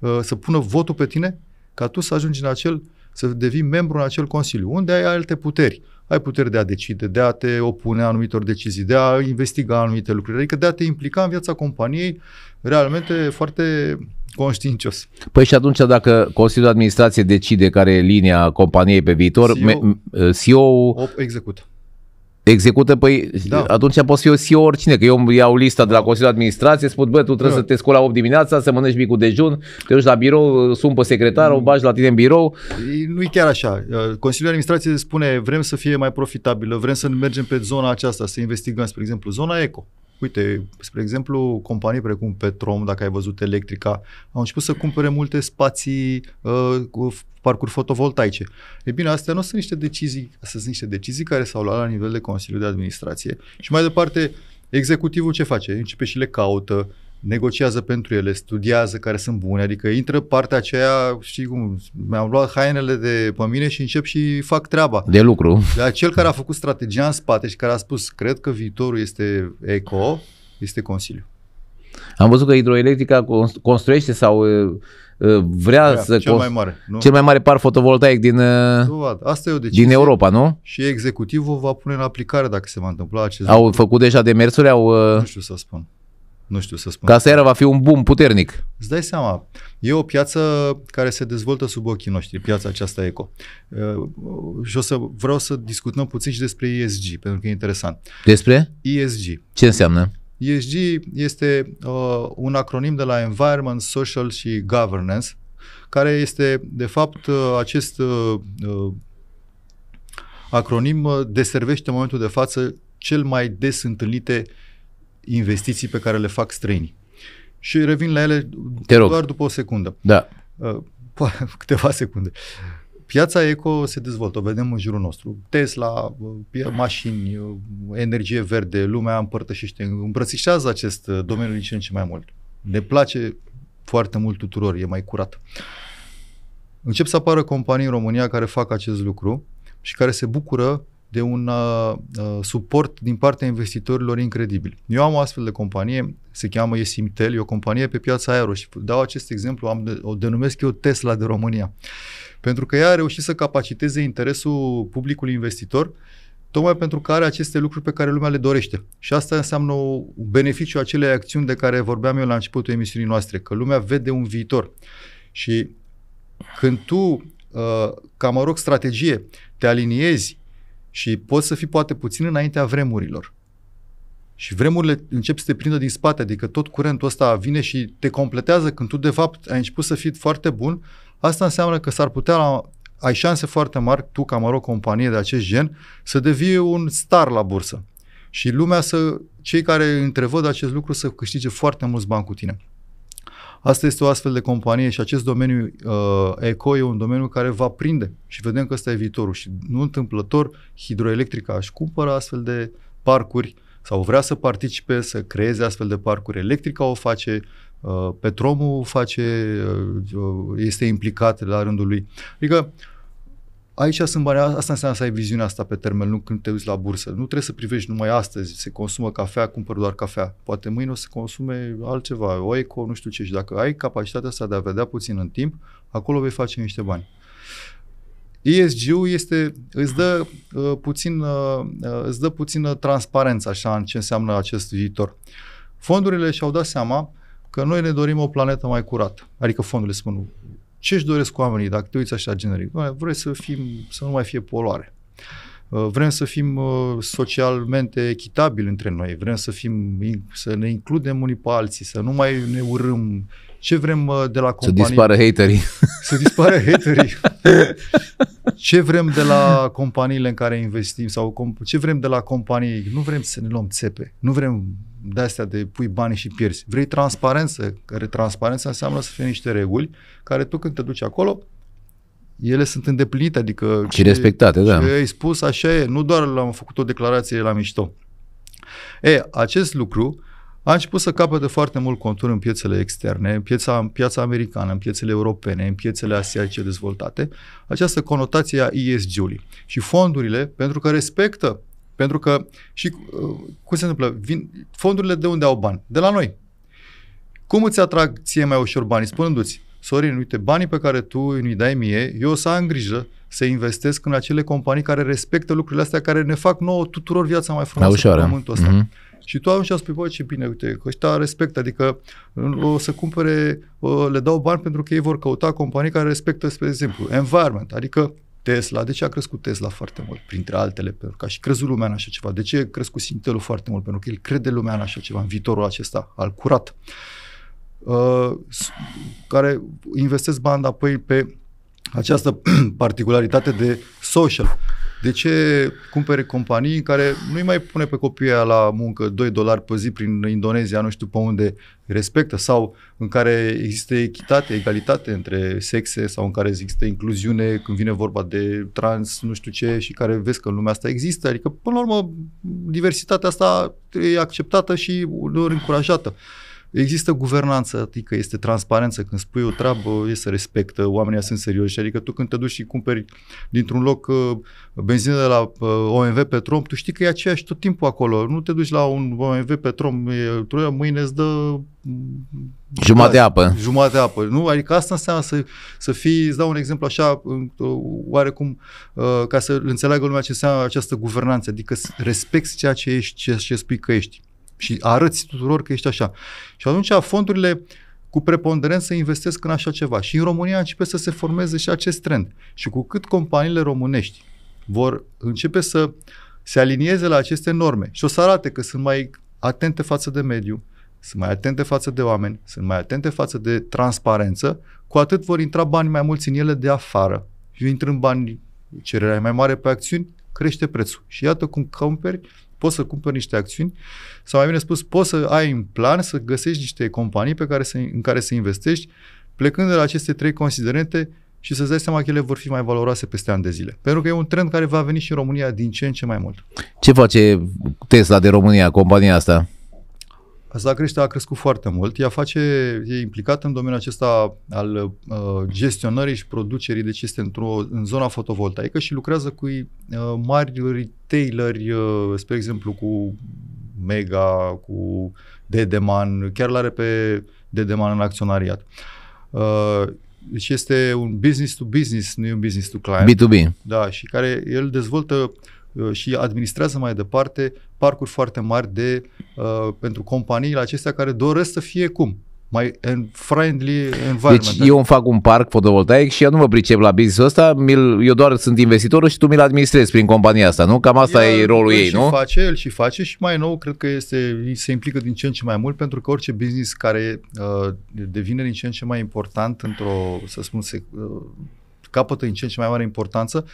Uh, să pună votul pe tine ca tu să ajungi în acel, să devii membru în acel Consiliu, unde ai alte puteri. Ai puteri de a decide, de a te opune anumitor decizii, de a investiga anumite lucruri, adică de a te implica în viața companiei realmente foarte conștiincios. Păi și atunci dacă Consiliul de Administrație decide care e linia companiei pe viitor, CEO, CEO execută execută, păi da. atunci poți fi, fi oricine, că eu iau lista de la Consiliul Administrație, spun, bă, tu trebuie da. să te scoli la 8 dimineața, să mănânci micul dejun, te duci la birou, sun pe secretar, mm. o bagi la tine în birou. Nu e chiar așa. Uh, Consiliul Administrație spune, vrem să fie mai profitabilă, vrem să mergem pe zona aceasta, să investigăm, spre exemplu, zona eco. Uite, spre exemplu, companii precum Petrom, dacă ai văzut Electrica, au început să cumpere multe spații uh, cu parcuri fotovoltaice. E bine, astea nu sunt niște decizii, astea sunt niște decizii care s-au luat la nivel de Consiliu de Administrație. Și mai departe, executivul ce face? Începe și le caută, negociază pentru ele, studiază care sunt bune, adică intră partea aceea, știi cum, mi-am luat hainele de pe mine și încep și fac treaba. De lucru. Dar cel care a făcut strategia în spate și care a spus, cred că viitorul este eco, este Consiliu. Am văzut că hidroelectrica construiește sau vrea Aia, să cel mai mare, nu? cel mai mare par fotovoltaic din Asta e o decizie. din Europa, nu? Și executivul va pune în aplicare dacă se va întâmpla acest Au lucru. făcut deja demersuri, au Nu știu să spun. Nu știu să spun. Casa era va fi un boom puternic. Îți dai seama, e o piață care se dezvoltă sub ochii noștri, piața aceasta eco. Uh, și o să vreau să discutăm puțin și despre ESG, pentru că e interesant. Despre? ESG. Ce înseamnă? ESG este uh, un acronim de la Environment, Social și Governance, care este, de fapt, uh, acest uh, uh acronim deservește în momentul de față cel mai des întâlnite uh, investiții pe care le fac străinii. Și revin la ele Te rog. doar după o secundă. Da. Uh, câteva secunde. Piața eco se dezvoltă, o vedem în jurul nostru. Tesla, uh, mașini, uh, energie verde, lumea împărtășește, îmbrățișează acest domeniu din ce în ce mai mult. Ne place foarte mult tuturor, e mai curat. Încep să apară companii în România care fac acest lucru și care se bucură de un uh, uh, suport din partea investitorilor incredibil. Eu am o astfel de companie, se cheamă Esimtel, e o companie pe piața aero și dau acest exemplu, am, o denumesc eu Tesla de România, pentru că ea a reușit să capaciteze interesul publicului investitor tocmai pentru că are aceste lucruri pe care lumea le dorește. Și asta înseamnă beneficiu acelei acțiuni de care vorbeam eu la începutul emisiunii noastre, că lumea vede un viitor. Și când tu, uh, ca mă rog, strategie, te aliniezi și poți să fii poate puțin înaintea vremurilor. Și vremurile încep să te prindă din spate, adică tot curentul ăsta vine și te completează când tu de fapt ai început să fii foarte bun, asta înseamnă că s-ar putea la, ai șanse foarte mari, tu ca, mă rog, companie de acest gen, să devii un star la bursă. Și lumea să, cei care întrevăd acest lucru să câștige foarte mulți bani cu tine. Asta este o astfel de companie și acest domeniu uh, eco e un domeniu care va prinde și vedem că ăsta e viitorul și nu întâmplător hidroelectrica își cumpără astfel de parcuri sau vrea să participe, să creeze astfel de parcuri. Electrica o face, uh, Petromul face, uh, uh, este implicat la rândul lui. Adică aici sunt bani, asta înseamnă să ai viziunea asta pe termen lung când te uiți la bursă. Nu trebuie să privești numai astăzi, se consumă cafea, cumpăr doar cafea. Poate mâine o să consume altceva, o eco, nu știu ce. Și dacă ai capacitatea asta de a vedea puțin în timp, acolo vei face niște bani. ESG-ul este, îți dă, uh, puțin, uh, uh, îți dă puțină transparență așa în ce înseamnă acest viitor. Fondurile și-au dat seama că noi ne dorim o planetă mai curată, adică fondurile spun ce își doresc oamenii, dacă te uiți așa generic, doamne, vrei să, fim, să nu mai fie poluare. Uh, vrem să fim uh, socialmente echitabili între noi, vrem să, fim, să ne includem unii pe alții, să nu mai ne urâm. Ce vrem uh, de la companii? Să dispară haterii. Să dispară haterii. Ce vrem de la companiile în care investim sau ce vrem de la companii? Nu vrem să ne luăm țepe, nu vrem de astea de pui bani și pierzi. Vrei transparență, care transparența înseamnă să fie niște reguli care tu când te duci acolo, ele sunt îndeplinite, adică... Și respectate, ce, da. Ce ai spus, așa e, nu doar l am făcut o declarație la mișto. E, acest lucru a început să capete foarte mult contur în piețele externe, în piața, în piața americană, în piețele europene, în piețele asiatice dezvoltate, această conotație a ESG-ului. Și fondurile, pentru că respectă pentru că și uh, cum se întâmplă? Vin, fondurile de unde au bani? De la noi. Cum îți atrag ție mai ușor banii? Spunându-ți, Sorin, uite, banii pe care tu îi dai mie, eu o să am grijă să investesc în acele companii care respectă lucrurile astea, care ne fac nouă tuturor viața mai frumoasă pe pământul ăsta. Mm-hmm. Și tu atunci spui, bă, ce bine, uite, că ăștia respectă, adică o să cumpere, o, uh, le dau bani pentru că ei vor căuta companii care respectă, spre exemplu, environment, adică Tesla, de ce a crescut Tesla foarte mult, printre altele, pentru că și crezut lumea în așa ceva. De ce a crescut Sintelul foarte mult? Pentru că el crede lumea în așa ceva, în viitorul acesta al curat. Uh, care investesc bani apoi pe această particularitate de social. De ce cumpere companii în care nu-i mai pune pe copiii la muncă 2 dolari pe zi prin Indonezia, nu știu pe unde respectă, sau în care există echitate, egalitate între sexe, sau în care există incluziune când vine vorba de trans, nu știu ce, și care vezi că în lumea asta există. Adică, până la urmă, diversitatea asta e acceptată și uneori încurajată. Există guvernanță, adică este transparență. Când spui o treabă, e să respectă, oamenii sunt serioși. Adică tu când te duci și cumperi dintr-un loc uh, benzină de la uh, OMV Petrom, tu știi că e aceeași tot timpul acolo. Nu te duci la un OMV Petrom, e, mâine îți dă mm, Jumătate da, apă. Jumătate apă, nu? Adică asta înseamnă să, să fii, îți dau un exemplu așa, uh, oarecum, ca să înțeleagă lumea ce înseamnă această guvernanță, adică respecti ceea ce ești, ceea ce spui că ești și arăți tuturor că ești așa. Și atunci fondurile cu preponderență investesc în așa ceva. Și în România începe să se formeze și acest trend. Și cu cât companiile românești vor începe să se alinieze la aceste norme și o să arate că sunt mai atente față de mediu, sunt mai atente față de oameni, sunt mai atente față de transparență, cu atât vor intra bani mai mulți în ele de afară. Și intrând bani, cererea mai mare pe acțiuni, crește prețul. Și iată cum cumperi poți să cumperi niște acțiuni sau mai bine spus, poți să ai în plan să găsești niște companii pe care să, în care să investești plecând de la aceste trei considerente și să-ți dai seama că ele vor fi mai valoroase peste ani de zile. Pentru că e un trend care va veni și în România din ce în ce mai mult. Ce face Tesla de România, compania asta? Asta crește, a crescut foarte mult. Ea face, e implicată în domeniul acesta al uh, gestionării și producerii, deci este într-o, în zona fotovoltaică și lucrează cu uh, mari retaileri, uh, spre exemplu cu Mega, cu Dedeman, chiar l-are pe Dedeman în acționariat. Uh, deci este un business to business, nu e un business to client. B2B. Da, și care el dezvoltă uh, Uh, și administrează mai departe parcuri foarte mari de, uh, pentru companiile acestea care doresc să fie cum? mai friendly environment. Deci da? eu îmi fac un parc fotovoltaic și eu nu mă pricep la business-ul ăsta, eu doar sunt investitorul și tu mi-l administrezi prin compania asta, nu? Cam asta el, e rolul el ei, și nu? face, el și face și mai nou cred că este, se implică din ce în ce mai mult pentru că orice business care uh, devine din ce în ce mai important într-o, să spun, se, uh, capătă din ce în ce mai mare importanță, uh,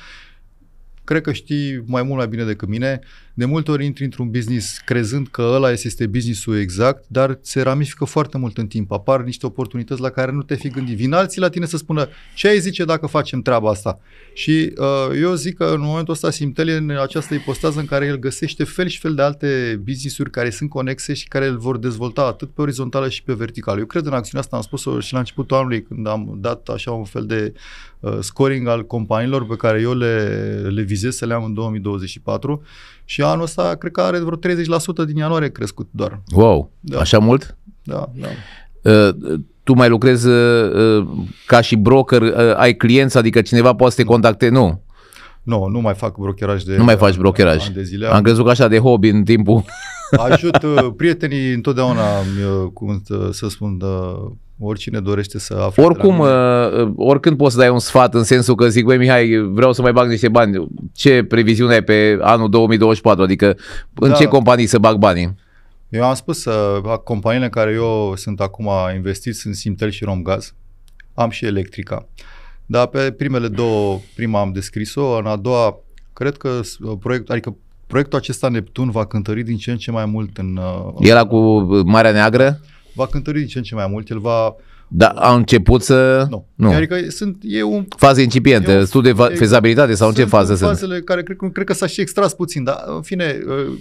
Cred că știi mai mult mai bine decât mine de multe ori intri într-un business crezând că ăla este businessul exact, dar se ramifică foarte mult în timp. Apar niște oportunități la care nu te fi gândit. Vin alții la tine să spună ce ai zice dacă facem treaba asta. Și uh, eu zic că în momentul ăsta Simtel e în această ipostază în care el găsește fel și fel de alte businessuri care sunt conexe și care îl vor dezvolta atât pe orizontală și pe verticală. Eu cred în acțiunea asta, am spus-o și la începutul anului când am dat așa un fel de uh, scoring al companiilor pe care eu le, le vizez să le am în 2024 și anul ăsta cred că are vreo 30% din ianuarie crescut doar. Wow, da. așa mult? Da, da. Uh, tu mai lucrezi uh, uh ca și broker, uh, ai clienți, adică cineva poate să te contacte, nu? Nu, nu mai fac brokeraj de Nu mai faci brokeraj. de zile. Am crezut că așa de hobby în timpul. Ajut uh, prietenii întotdeauna, uh, cum să spun, oricine dorește să afle. Oricum, uh, oricând poți să dai un sfat în sensul că zic, băi Mihai, vreau să mai bag niște bani. Ce previziune ai pe anul 2024? Adică în da. ce companii să bag banii? Eu am spus că uh, companiile care eu sunt acum investit sunt Simtel și Romgaz. Am și Electrica. Dar pe primele două, prima am descris-o, în a doua, cred că uh, proiect, adică proiectul acesta Neptun va cântări din ce în ce mai mult în... Uh, Era cu Marea Neagră? Uh, va cântări din ce în ce mai mult, el va... Da, a început să... Nu. nu. Adică sunt, e un... Faze incipiente, un, studiu de fezabilitate sau în ce fază sunt? fazele care cred, cred că s-a și extras puțin, dar în fine, uh,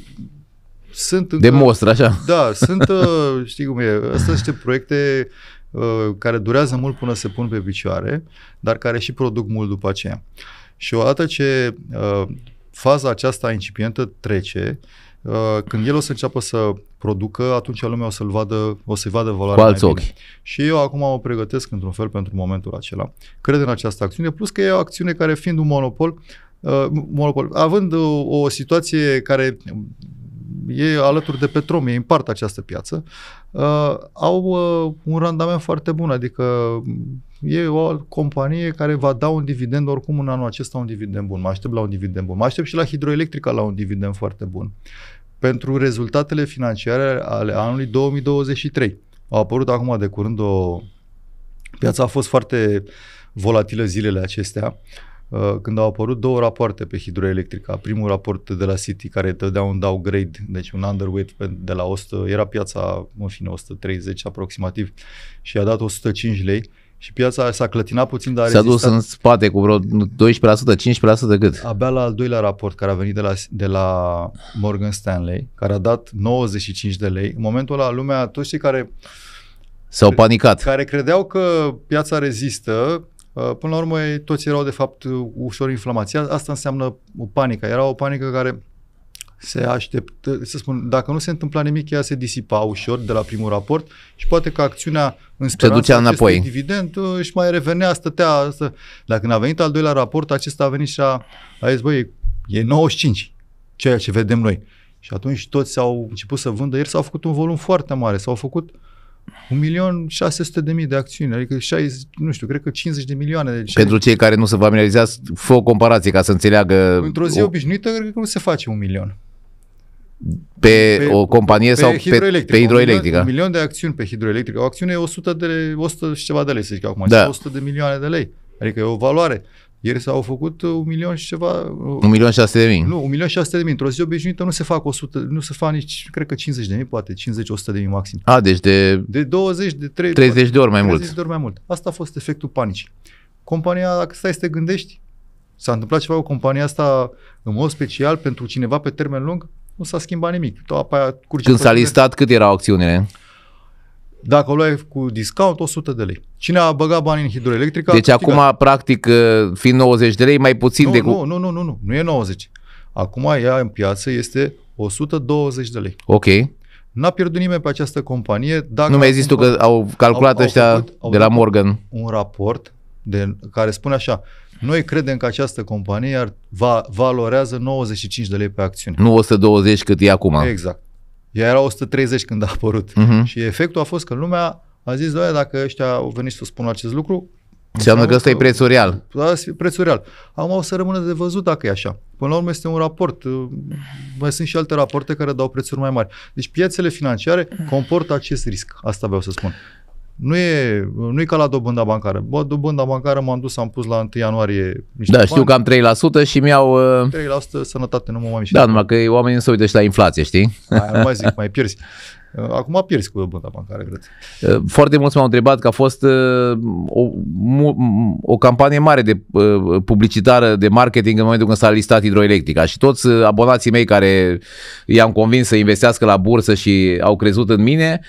sunt... Încă, mostră, așa. Da, sunt, uh, știi cum e, sunt niște proiecte uh, care durează mult până se pun pe picioare, dar care și produc mult după aceea. Și odată ce faza aceasta incipientă trece, când el o să înceapă să producă, atunci lumea o să-l vadă, o să-i vadă valoarea mai bine. ochi. Și eu acum mă pregătesc într-un fel pentru momentul acela. Cred în această acțiune, plus că e o acțiune care fiind un monopol, uh, monopol având o, o situație care mm, e alături de Petrom, ei împart această piață, uh, au uh, un randament foarte bun, adică mm, e o companie care va da un dividend oricum în anul acesta un dividend bun. Mă aștept la un dividend bun. Mă aștept și la hidroelectrica la un dividend foarte bun pentru rezultatele financiare ale anului 2023. Au apărut acum de curând o... Piața a fost foarte volatilă zilele acestea uh, când au apărut două rapoarte pe hidroelectrica. Primul raport de la City care dădea un downgrade, deci un underweight de la 100, era piața în fine 130 aproximativ și a dat 105 lei și piața s-a clătinat puțin, dar S-a dus în spate cu vreo 12%, 15% de cât? Abia la al doilea raport care a venit de la, de la Morgan Stanley, care a dat 95 de lei, în momentul ăla lumea, toți cei care S-au panicat. Care credeau că piața rezistă, ă, până la urmă toți erau de fapt ușor inflamați. Asta înseamnă o panică. Era o panică care se așteptă, să spun, dacă nu se întâmpla nimic, ea se disipa ușor de la primul raport și poate că acțiunea în speranța se ducea înapoi. dividend uh, și mai revenea, stătea. Stă. Dar când a venit al doilea raport, acesta a venit și a, a zis, băi, e 95, ceea ce vedem noi. Și atunci toți s-au început să vândă, ieri s-au făcut un volum foarte mare, s-au făcut 1.600.000 de acțiuni, adică 60, nu știu, cred că 50 de milioane. De deci Pentru cei care nu se familiarizează, fă o comparație ca să înțeleagă. Într-o zi o... obișnuită, cred că nu se face un milion pe, pe o companie pe sau hidroelectrică, pe, pe hidroelectrică. Un milion de acțiuni pe hidroelectrică. O acțiune e 100 de 100 și ceva de lei, să zic acum, da. 100 de milioane de lei. Adică e o valoare. Ieri s-au făcut un milion și ceva... Un milion și de mii. Nu, un milion și de mii. Într-o zi obișnuită nu se fac 100, nu se fac nici, cred că 50 de mii, poate 50-100 de mii maxim. A, deci de... De 20, de 30. 30 de ori mai 30 mult. 30 de ori mai mult. Asta a fost efectul panicii. Compania, dacă stai să te gândești, s-a întâmplat ceva cu compania asta în mod special pentru cineva pe termen lung? nu s-a schimbat nimic. apa aia curge Când s-a listat, cât erau acțiunile? Dacă o luai cu discount, 100 de lei. Cine a băgat bani în hidroelectrică... Deci acum, practic, ă, fiind 90 de lei, mai puțin nu, decât... Nu, nu, nu, nu, nu, nu e 90. Acum ea în piață este 120 de lei. Ok. N-a pierdut nimeni pe această companie. Dacă nu mai există zis tu că au calculat au, ăștia au făcut, de la Morgan. Un raport de, care spune așa, noi credem că această companie ar, va, valorează 95 de lei pe acțiune. Nu 120 cât e acum. Exact. Ea era 130 când a apărut. Uh-huh. Și efectul a fost că lumea a zis, doamne, dacă ăștia au venit să spună acest lucru, Înseamnă că ăsta e prețul real. Da, prețul real. Acum o să rămână de văzut dacă e așa. Până la urmă este un raport. Uh, mai sunt și alte rapoarte care dau prețuri mai mari. Deci piețele financiare comportă acest risc. Asta vreau să spun. Nu e, nu e ca la dobânda bancară. Bă, dobânda bancară m-am dus, am pus la 1 ianuarie niște Da, bani. știu că am 3% și mi-au... Uh... 3% sănătate, nu mă mai mișc. Da, numai că oamenii nu se uită și la inflație, știi? Aia, nu mai zic, mai pierzi. Uh, acum pierzi cu banda bancară, cred. Uh, foarte mulți m-au întrebat că a fost uh, o, o campanie mare de publicitară, de marketing în momentul când s-a listat hidroelectrica și toți abonații mei care i-am convins să investească la bursă și au crezut în mine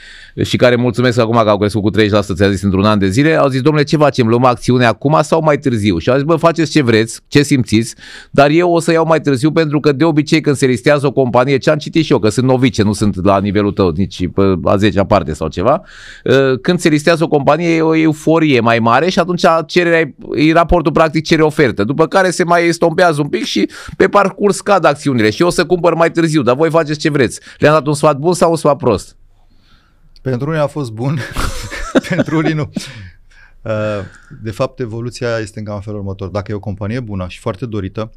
și care mulțumesc acum că au crescut cu 30%, ți-a zis, într-un an de zile, au zis, domnule, ce facem? Luăm acțiune acum sau mai târziu? Și au zis, bă, faceți ce vreți, ce simțiți, dar eu o să iau mai târziu pentru că de obicei când se listează o companie, ce am citit și eu, că sunt novice, nu sunt la nivelul tău, nici 10, pe a 10 parte sau ceva, uh, când se listează o companie e o euforie mai mare și atunci cererea, raportul practic cere ofertă, după care se mai estompează un pic și pe parcurs cad acțiunile și eu o să cumpăr mai târziu, dar voi faceți ce vreți. Le-am dat un sfat bun sau un sfat prost? Pentru unii a fost bun, pentru unii nu. Uh, de fapt, evoluția este în cam felul următor. Dacă e o companie bună și foarte dorită,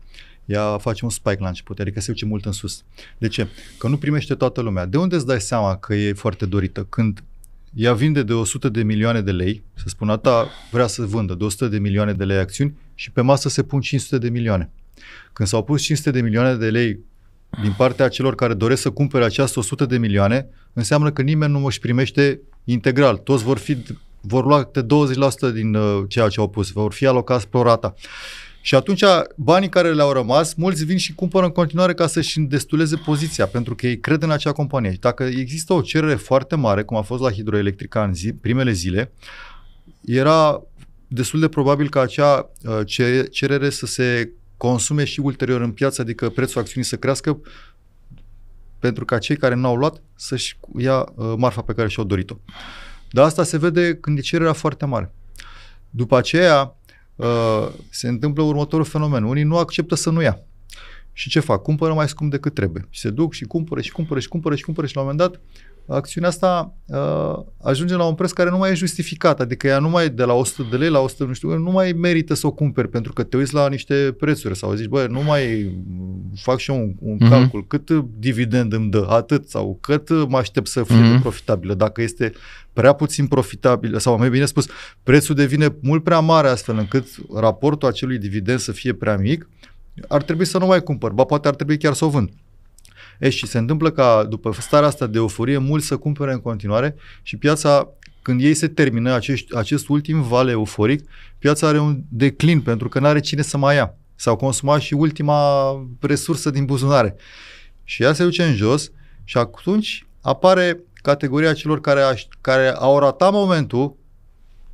ea face un spike la început, adică se duce mult în sus. De ce? Că nu primește toată lumea. De unde îți dai seama că e foarte dorită? Când ea vinde de 100 de milioane de lei, să spună, ta vrea să vândă de 100 de milioane de lei acțiuni și pe masă se pun 500 de milioane. Când s-au pus 500 de milioane de lei din partea celor care doresc să cumpere această 100 de milioane, înseamnă că nimeni nu își primește integral. Toți vor fi vor lua câte 20% din uh, ceea ce au pus, vor fi alocați pro rata. Și atunci banii care le-au rămas, mulți vin și cumpără în continuare ca să-și destuleze poziția, pentru că ei cred în acea companie. Dacă există o cerere foarte mare, cum a fost la Hidroelectrica în zi, primele zile, era destul de probabil ca acea uh, cerere să se consume și ulterior în piață, adică prețul acțiunii să crească pentru ca cei care n-au luat să-și ia uh, marfa pe care și-au dorit-o. Dar asta se vede când e cererea foarte mare. După aceea, Uh, se întâmplă următorul fenomen. Unii nu acceptă să nu ia. Și ce fac? Cumpără mai scump decât trebuie. Și se duc și cumpără și cumpără și cumpără și cumpără și la un moment dat acțiunea asta uh, ajunge la un preț care nu mai e justificat, adică ea nu mai de la 100 de lei la 100 nu știu, nu mai merită să o cumperi pentru că te uiți la niște prețuri sau zici, băi, nu mai fac și eu un, un uh-huh. calcul, cât dividend îmi dă, atât sau cât mă aștept să fie mm-hmm. profitabilă, dacă este prea puțin profitabil sau mai bine spus, prețul devine mult prea mare astfel încât raportul acelui dividend să fie prea mic, ar trebui să nu mai cumpăr, ba poate ar trebui chiar să o vând. E, și se întâmplă ca după starea asta de euforie, mulți să cumpere în continuare și piața când ei se termină acest, acest ultim val euforic, piața are un declin pentru că nu are cine să mai ia. S-au consumat și ultima resursă din buzunare. Și ea se duce în jos și atunci apare categoria celor care, aș, care au ratat momentul,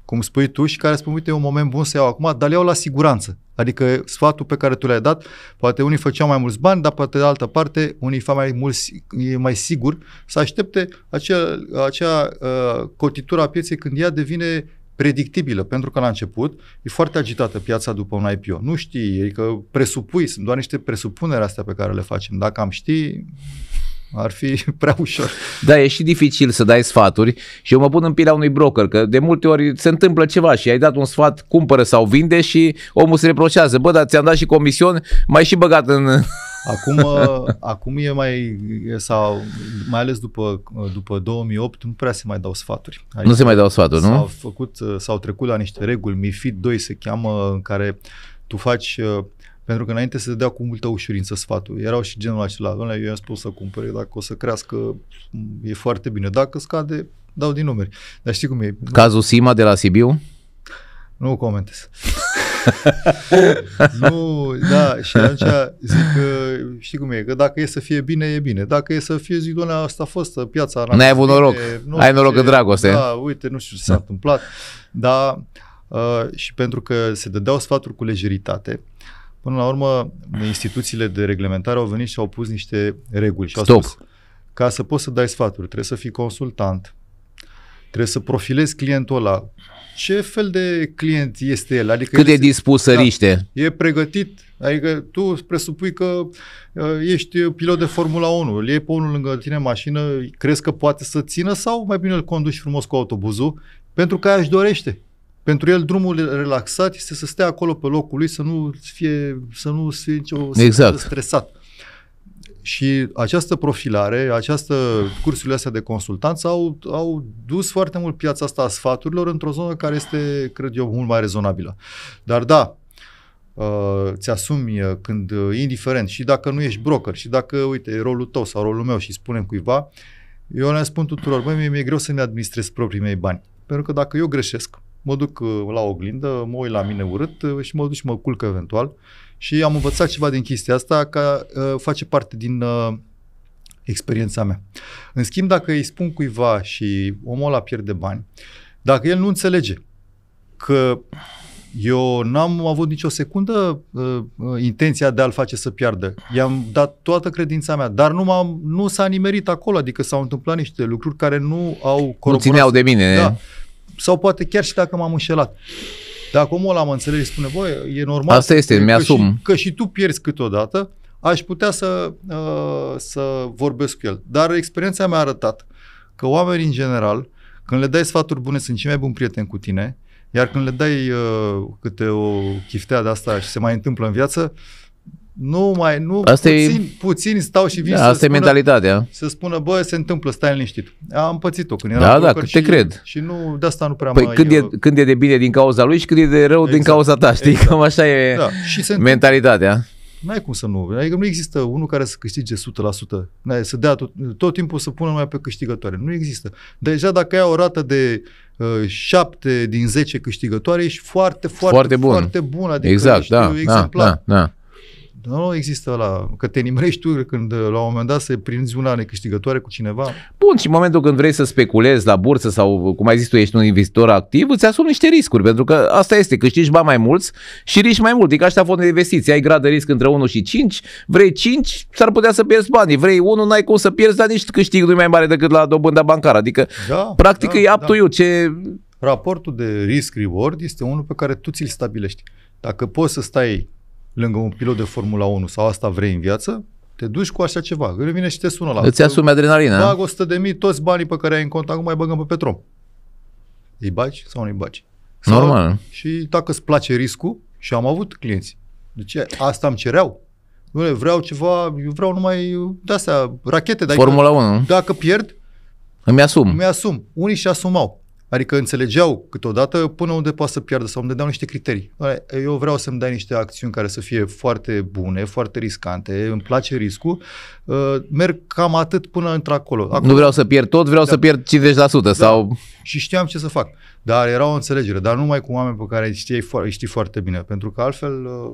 cum spui tu, și care spun, uite, e un moment bun să iau acum, dar le iau la siguranță. Adică sfatul pe care tu l-ai dat, poate unii făceau mai mulți bani, dar poate de altă parte unii fac mai mult, e mai sigur să aștepte acea, acea uh, cotitură a pieței când ea devine predictibilă, pentru că la început e foarte agitată piața după un IPO. Nu știi, adică presupui, sunt doar niște presupuneri astea pe care le facem. Dacă am ști, ar fi prea ușor. Da, e și dificil să dai sfaturi și eu mă pun în pila unui broker, că de multe ori se întâmplă ceva și ai dat un sfat, cumpără sau vinde și omul se reproșează. Bă, dar ți-am dat și comision, mai și băgat în... Acum, acum e mai, sau mai ales după, după 2008, nu prea se mai dau sfaturi. Adică nu se mai dau sfaturi, s-au nu? S-au, făcut, s-au trecut la niște reguli, MIFID 2 se cheamă, în care tu faci pentru că înainte se dădea cu multă ușurință sfatul. Erau și genul acela, domnule, eu i-am spus să cumpere, dacă o să crească, e foarte bine. Dacă scade, dau din numeri. Dar știi cum e? Cazul Sima de la Sibiu? Nu comentez. nu, da, și atunci zic că știi cum e, că dacă e să fie bine, e bine. Dacă e să fie, zic, doamne, asta a fost piața. N-ai avut bine, noroc, nu ai noroc ce, în dragoste. Da, uite, nu știu ce s-a da. întâmplat, dar uh, și pentru că se dădeau sfaturi cu lejeritate, uh, Până la urmă, instituțiile de reglementare au venit și au pus niște reguli și Stop. au spus ca să poți să dai sfaturi, trebuie să fii consultant, trebuie să profilezi clientul ăla. Ce fel de client este el? Adică Cât el de dispus să da, E pregătit? Adică tu presupui că uh, ești pilot de Formula 1, îl iei pe unul lângă tine mașină, crezi că poate să țină sau mai bine îl conduci frumos cu autobuzul pentru că aia își dorește. Pentru el drumul relaxat este să stea acolo pe locul lui, să nu fie, să nu fie nicio, exact. stresat. Și această profilare, această, cursurile astea de consultanță au, au dus foarte mult piața asta a sfaturilor într-o zonă care este, cred eu, mult mai rezonabilă. Dar da, uh, ți-asumi uh, când, uh, indiferent, și dacă nu ești broker, și dacă, uite, e rolul tău sau rolul meu și spunem cuiva, eu le spun tuturor, băi, mie mi-e greu să-mi administrez proprii mei bani. Pentru că dacă eu greșesc, mă duc uh, la oglindă, mă uit la mine urât uh, și mă duc și mă culc eventual. Și am învățat ceva din chestia asta, că uh, face parte din uh, experiența mea. În schimb, dacă îi spun cuiva și omul ăla pierde bani, dacă el nu înțelege că eu n-am avut nicio secundă uh, uh intenția de a-l face să piardă. I-am dat toată credința mea, dar nu, m-am, nu s-a nimerit acolo, adică s-au întâmplat niște lucruri care nu au corporat. Nu țineau de mine. Da sau poate chiar și dacă m-am înșelat. Dacă omul ăla mă înțelege și spune, voi, e normal. Asta este, că mi-asum. Că și, că și tu pierzi câteodată, aș putea să, uh, să vorbesc cu el. Dar experiența mi-a arătat că oamenii în general, când le dai sfaturi bune, sunt cei mai buni prieteni cu tine, iar când le dai uh, câte o chiftea de asta și se mai întâmplă în viață, nu mai, nu, asta puțin, e, puțin stau și vin da, să asta spună, e mentalitatea. să spună, bă, se întâmplă, stai liniștit. Am pățit-o când eram Da, da, te și, cred. Și nu, de asta nu prea păi mai... Când e, eu... Uh, când e de bine din cauza lui și când e de rău exact, din cauza ta, știi? Exact. Cam așa e da, și se mentalitatea. N-ai cum să nu, adică nu există unul care să câștige 100%, să dea tot, tot timpul să pună numai pe câștigătoare, nu există. Deja dacă ai o rată de uh, 7 din 10 câștigătoare, ești foarte, foarte, foarte bun, foarte bun adică exact, ești da, da exemplar. Da, Da, da. Da, nu există la că te nimerești tu când la un moment dat se prinzi una necâștigătoare cu cineva. Bun, și în momentul când vrei să speculezi la bursă sau, cum ai zis tu, ești un investitor activ, îți asumi niște riscuri, pentru că asta este, câștigi bani mai mulți și riști mai mult. E adică asta fond de investiții, ai grad de risc între 1 și 5, vrei 5, s-ar putea să pierzi banii, vrei 1, n-ai cum să pierzi, dar nici câștigul nu mai mare decât la dobânda bancară. Adică, da, practic, da, e up da. to you. Ce... Raportul de risk-reward este unul pe care tu ți-l stabilești. Dacă poți să stai lângă un pilot de Formula 1 sau asta vrei în viață, te duci cu așa ceva. Îl vine și te sună la... Îți asumi adrenalina. Bag 100 de mii, toți banii pe care ai în cont acum mai băgăm pe Petrom. Îi baci sau nu îi baci? Sau Normal. Și dacă îți place riscul, și am avut clienți. De ce? Asta îmi cereau. Dom'le, vreau ceva, eu vreau numai de-astea, rachete. Formula dacă, 1. Dacă pierd, îmi asum. Îmi asum. Unii și asumau. Adică înțelegeau câteodată până unde poate să piardă sau unde dau niște criterii. Eu vreau să-mi dai niște acțiuni care să fie foarte bune, foarte riscante, îmi place riscul, uh, merg cam atât până într-acolo. Acum, nu vreau să pierd tot, vreau da. să pierd 50% da. sau... Și știam ce să fac. Dar era o înțelegere, dar numai cu oameni pe care îi știi, foarte bine, pentru că altfel uh,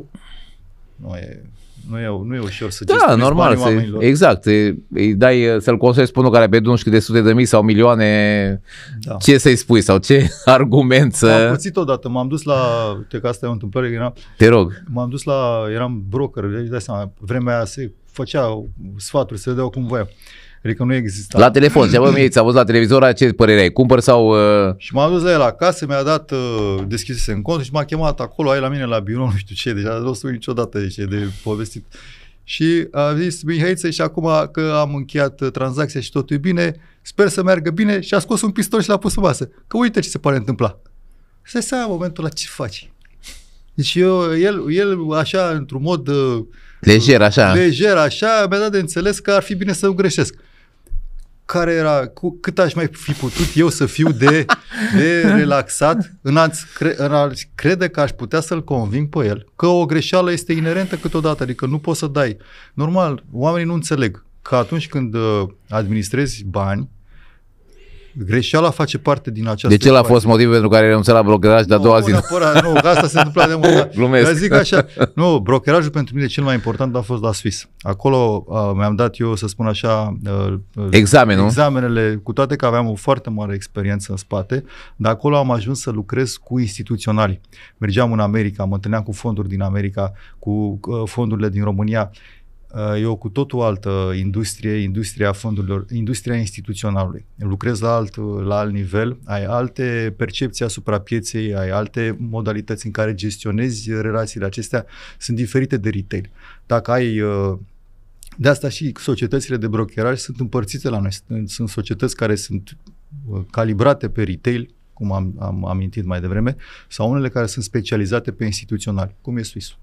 nu e nu e, nu e ușor să Da, normal, se, exact. Îi, îi dai să-l consolezi pe unul care pierde nu știu de sute de mii sau milioane, da. ce să-i spui sau ce argument să... Am pățit odată, m-am dus la, te că asta e o întâmplare, era, Te rog. M-am dus la, eram broker, îi deci dai seama, vremea se făcea sfaturi, se dădeau cum voia. Adică nu exista. La telefon, și bă, ți-a văzut la televizor, ce părere ai, cumpăr sau... Uh... Și m-am dus la el acasă, mi-a dat, uh, deschisese în cont și m-a chemat acolo, ai la mine la birou, nu știu ce, deja deci nu sunt niciodată ce deci, de povestit. Și a zis Mihaiță și acum că am încheiat uh, tranzacția și totul e bine, sper să meargă bine și a scos un pistol și l-a pus pe masă. Că uite ce se pare întâmpla. Să în momentul la ce faci. Deci eu, el, el așa, într-un mod... Uh, lejer, așa. Lejer, așa, mi-a dat de înțeles că ar fi bine să nu greșesc care era, cu cât aș mai fi putut eu să fiu de, de relaxat în a cre, crede că aș putea să-l conving pe el că o greșeală este inerentă câteodată, adică nu poți să dai. Normal, oamenii nu înțeleg că atunci când uh, administrezi bani, Greșeala face parte din această... Deci ce a fost motivul pentru care renunțat la brokeraj de a doua zi. Neapărat, nu, asta se întâmpla de mult. Glumesc. Dar zic așa, nu, brokerajul pentru mine cel mai important a fost la Swiss. Acolo uh, mi-am dat eu, să spun așa, uh, uh, Examenul. examenele, cu toate că aveam o foarte mare experiență în spate, dar acolo am ajuns să lucrez cu instituționali. Mergeam în America, mă întâlneam cu fonduri din America, cu uh, fondurile din România Uh, e o cu totul altă industrie, industria fondurilor, industria instituționalului. Lucrezi la alt, la alt nivel, ai alte percepții asupra pieței, ai alte modalități în care gestionezi relațiile acestea, sunt diferite de retail. Dacă ai uh, de asta și societățile de brokeraj sunt împărțite la noi. Sunt societăți care sunt uh, calibrate pe retail, cum am, am amintit mai devreme, sau unele care sunt specializate pe instituțional, cum e Swiss.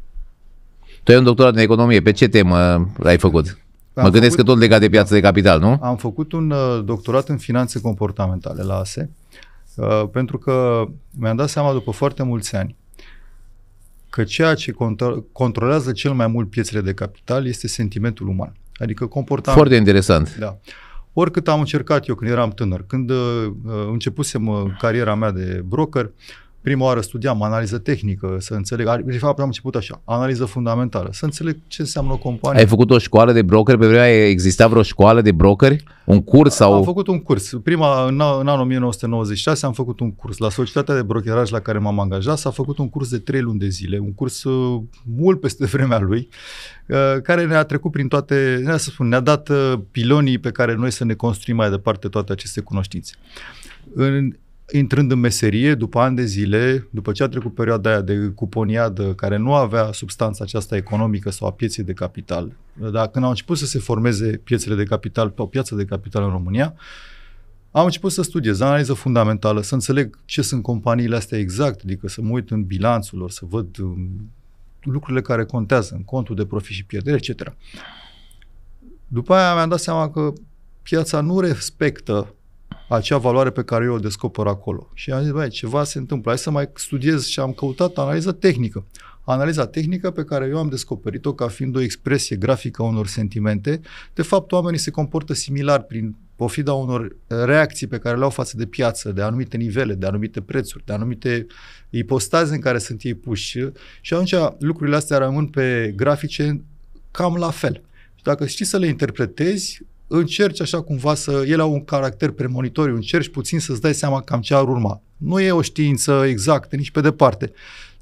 Tu ai un doctorat în economie, pe ce temă l-ai făcut? Am mă gândesc făcut, că tot legat de piață de capital, nu? Am făcut un uh, doctorat în finanțe comportamentale la ASE, uh, pentru că mi-am dat seama după foarte mulți ani că ceea ce controlează cel mai mult piețele de capital este sentimentul uman, adică comportamentul. Foarte interesant. Da. Oricât am încercat eu când eram tânăr, când uh, începusem cariera mea de broker, uh, prima oară studiam analiză tehnică, să înțeleg, de fapt am început așa, analiză fundamentală, să înțeleg ce înseamnă o companie. Ai făcut o școală de broker, pe vremea exista vreo școală de brokeri? Un curs sau? Am făcut un curs. Prima, în, în anul 1996 am făcut un curs. La societatea de brokeraj la care m-am angajat s-a făcut un curs de 3 luni de zile, un curs uh, mult peste vremea lui, uh, care ne-a trecut prin toate, ne-a, să spun, ne-a dat uh, pilonii pe care noi să ne construim mai departe toate aceste cunoștințe. În, intrând în meserie după ani de zile, după ce a trecut perioada aia de cuponiadă care nu avea substanța aceasta economică sau a pieței de capital, dar când au început să se formeze piețele de capital, o piață de capital în România, am început să studiez analiză fundamentală, să înțeleg ce sunt companiile astea exact, adică să mă uit în bilanțul lor, să văd um, lucrurile care contează în contul de profit și pierdere, etc. După aia mi-am dat seama că piața nu respectă acea valoare pe care eu o descoper acolo. Și am zis, băi, ceva se întâmplă, hai să mai studiez și am căutat analiză tehnică. Analiza tehnică pe care eu am descoperit-o ca fiind o expresie grafică a unor sentimente, de fapt oamenii se comportă similar prin pofida unor reacții pe care le au față de piață, de anumite nivele, de anumite prețuri, de anumite ipostaze în care sunt ei puși și atunci lucrurile astea rămân pe grafice cam la fel. Și dacă știi să le interpretezi, încerci așa cumva să... Ele au un caracter premonitoriu, încerci puțin să-ți dai seama cam ce ar urma. Nu e o știință exactă, nici pe departe.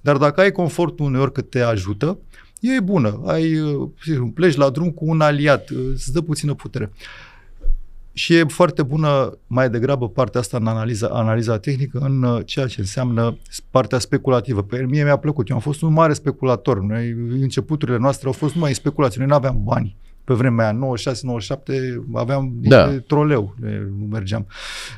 Dar dacă ai confortul uneori că te ajută, e bună. Ai, pleci la drum cu un aliat, îți dă puțină putere. Și e foarte bună mai degrabă partea asta în analiza, analiza tehnică, în uh, ceea ce înseamnă partea speculativă. Pe mie mi-a plăcut. Eu am fost un mare speculator. Noi, începuturile noastre au fost numai speculații. Noi nu aveam bani pe vremea aia, 96-97, aveam niște da. troleu, nu mergeam.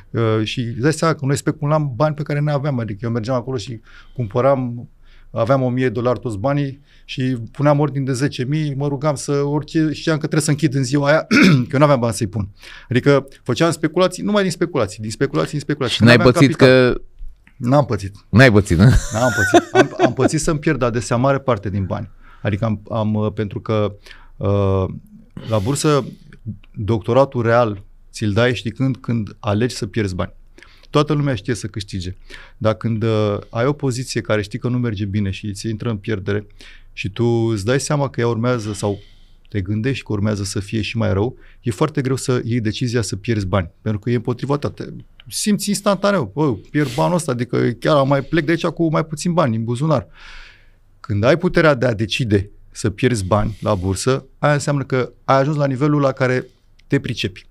Uh, și dai seama că noi speculam bani pe care ne aveam, adică eu mergeam acolo și cumpăram aveam 1000 dolari toți banii și puneam ordin de 10.000, mă rugam să orice, știam că trebuie să închid în ziua aia, că nu aveam bani să-i pun. Adică făceam speculații, numai din speculații, din speculații, din speculații. Și n-ai pățit capital, că N-am pățit. N-ai pățit, nu? N-am pățit. Am, am pățit să-mi pierd adesea mare parte din bani. Adică am, am uh, pentru că uh, la bursă, doctoratul real ți-l dai știi când, când alegi să pierzi bani. Toată lumea știe să câștige. Dar când uh, ai o poziție care știi că nu merge bine și ți intră în pierdere și tu îți dai seama că ea urmează sau te gândești că urmează să fie și mai rău, e foarte greu să iei decizia să pierzi bani, pentru că e împotriva ta. Te simți instantaneu, bă, pierd banul ăsta, adică chiar mai plec de aici cu mai puțin bani în buzunar. Când ai puterea de a decide să pierzi bani la bursă, aia înseamnă că ai ajuns la nivelul la care te pricepi.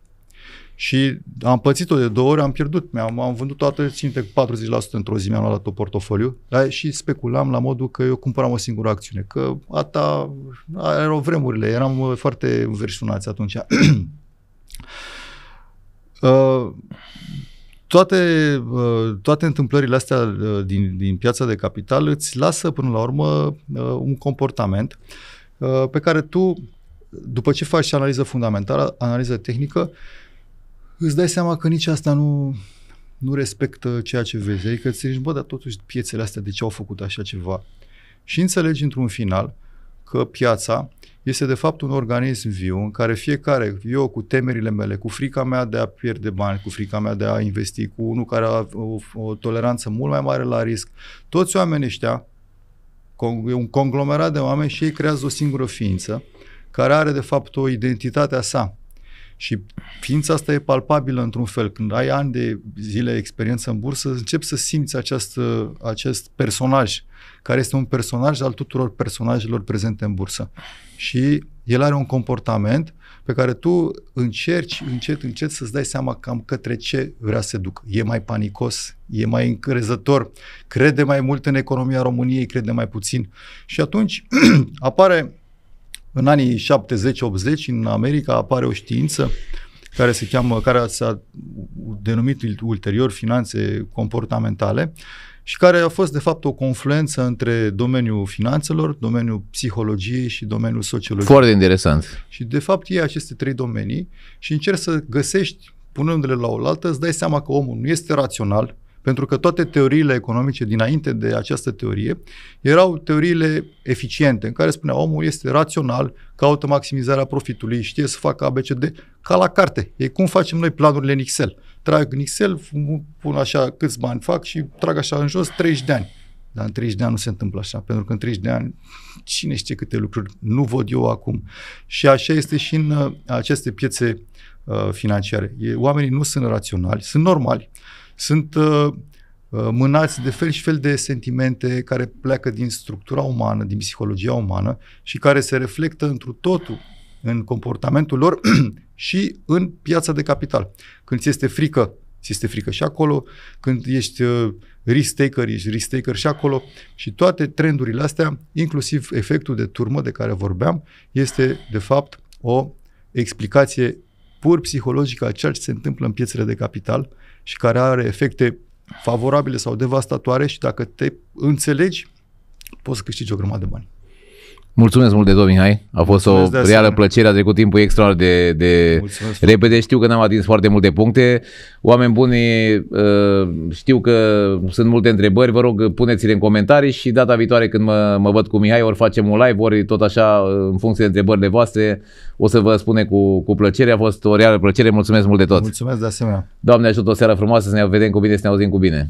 Și am pățit-o de două ori, am pierdut, mi-am am vândut toată, cu 40% într-o zi mi-am luat tot portofoliu da? și speculam la modul că eu cumpăram o singură acțiune, că ata, erau vremurile, eram uh, foarte înversunați atunci. uh, toate, uh, toate întâmplările astea uh, din, din piața de capital îți lasă până la urmă uh, un comportament pe care tu, după ce faci analiză fundamentală, analiză tehnică, îți dai seama că nici asta nu, nu respectă ceea ce vezi. Adică îți zici, bă, dar totuși piețele astea de ce au făcut așa ceva? Și înțelegi într-un final uh, că piața este de fapt un organism viu în care fiecare, eu cu temerile mele, cu frica mea de a pierde bani, cu frica mea de a investi, cu unul care are o, o toleranță mult mai mare la risc, toți oamenii ăștia, e un conglomerat de oameni și ei creează o singură ființă care are de fapt o identitate a sa. Și ființa asta e palpabilă într-un fel. Când ai ani de zile experiență în bursă, începi să simți acest acest personaj, care este un personaj al tuturor personajelor prezente în bursă. Și el are un comportament pe care tu încerci încet, încet să-ți dai seama cam către ce vrea să se ducă. E mai panicos, e mai încrezător, crede mai mult în economia României, crede mai puțin. Și atunci apare în anii 70-80 în America apare o știință care se cheamă, care s-a denumit ulterior finanțe comportamentale și care a fost de fapt o confluență între domeniul finanțelor, domeniul psihologiei și domeniul sociologiei. Foarte interesant. Și de fapt e aceste trei domenii și încerci să găsești punându-le la oaltă, îți dai seama că omul nu este rațional, pentru că toate teoriile economice dinainte de această teorie erau teoriile eficiente, în care spunea omul este rațional, caută maximizarea profitului, știe să facă ABCD, ca la carte. E cum facem noi planurile în Excel. Trag în Excel, pun așa câți bani fac și trag așa în jos 30 de ani. Dar în 30 de ani nu se întâmplă așa, pentru că în 30 de ani cine știe câte lucruri nu văd eu acum. Și așa este și în uh, aceste piețe uh, financiare. oamenii nu sunt raționali, sunt normali, sunt uh, uh, mânați de fel și fel de sentimente care pleacă din structura umană, din psihologia umană și care se reflectă întru totul în comportamentul lor și în piața de capital. Când ți este frică, ți este frică și acolo, când ești uh, risk taker, ești risk taker și acolo și toate trendurile astea, inclusiv efectul de turmă de care vorbeam, este de fapt o explicație pur psihologică a ceea ce se întâmplă în piețele de capital și care are efecte favorabile sau devastatoare și dacă te înțelegi, poți să câștigi o grămadă de bani. Mulțumesc mult de tot, Mihai. A fost Mulțumesc o reală plăcere. A trecut timpul extraordinar de, de repede. Știu că n-am atins foarte multe puncte. Oameni buni, uh, știu că sunt multe întrebări. Vă rog, puneți-le în comentarii și data viitoare când mă, mă văd cu Mihai, ori facem un live, ori tot așa, uh, în funcție de întrebările voastre, o să vă spune cu, cu plăcere. A fost o reală plăcere. Mulțumesc mult de tot. Mulțumesc de asemenea. Doamne ajută o seară frumoasă, să ne vedem cu bine, să ne auzim cu bine.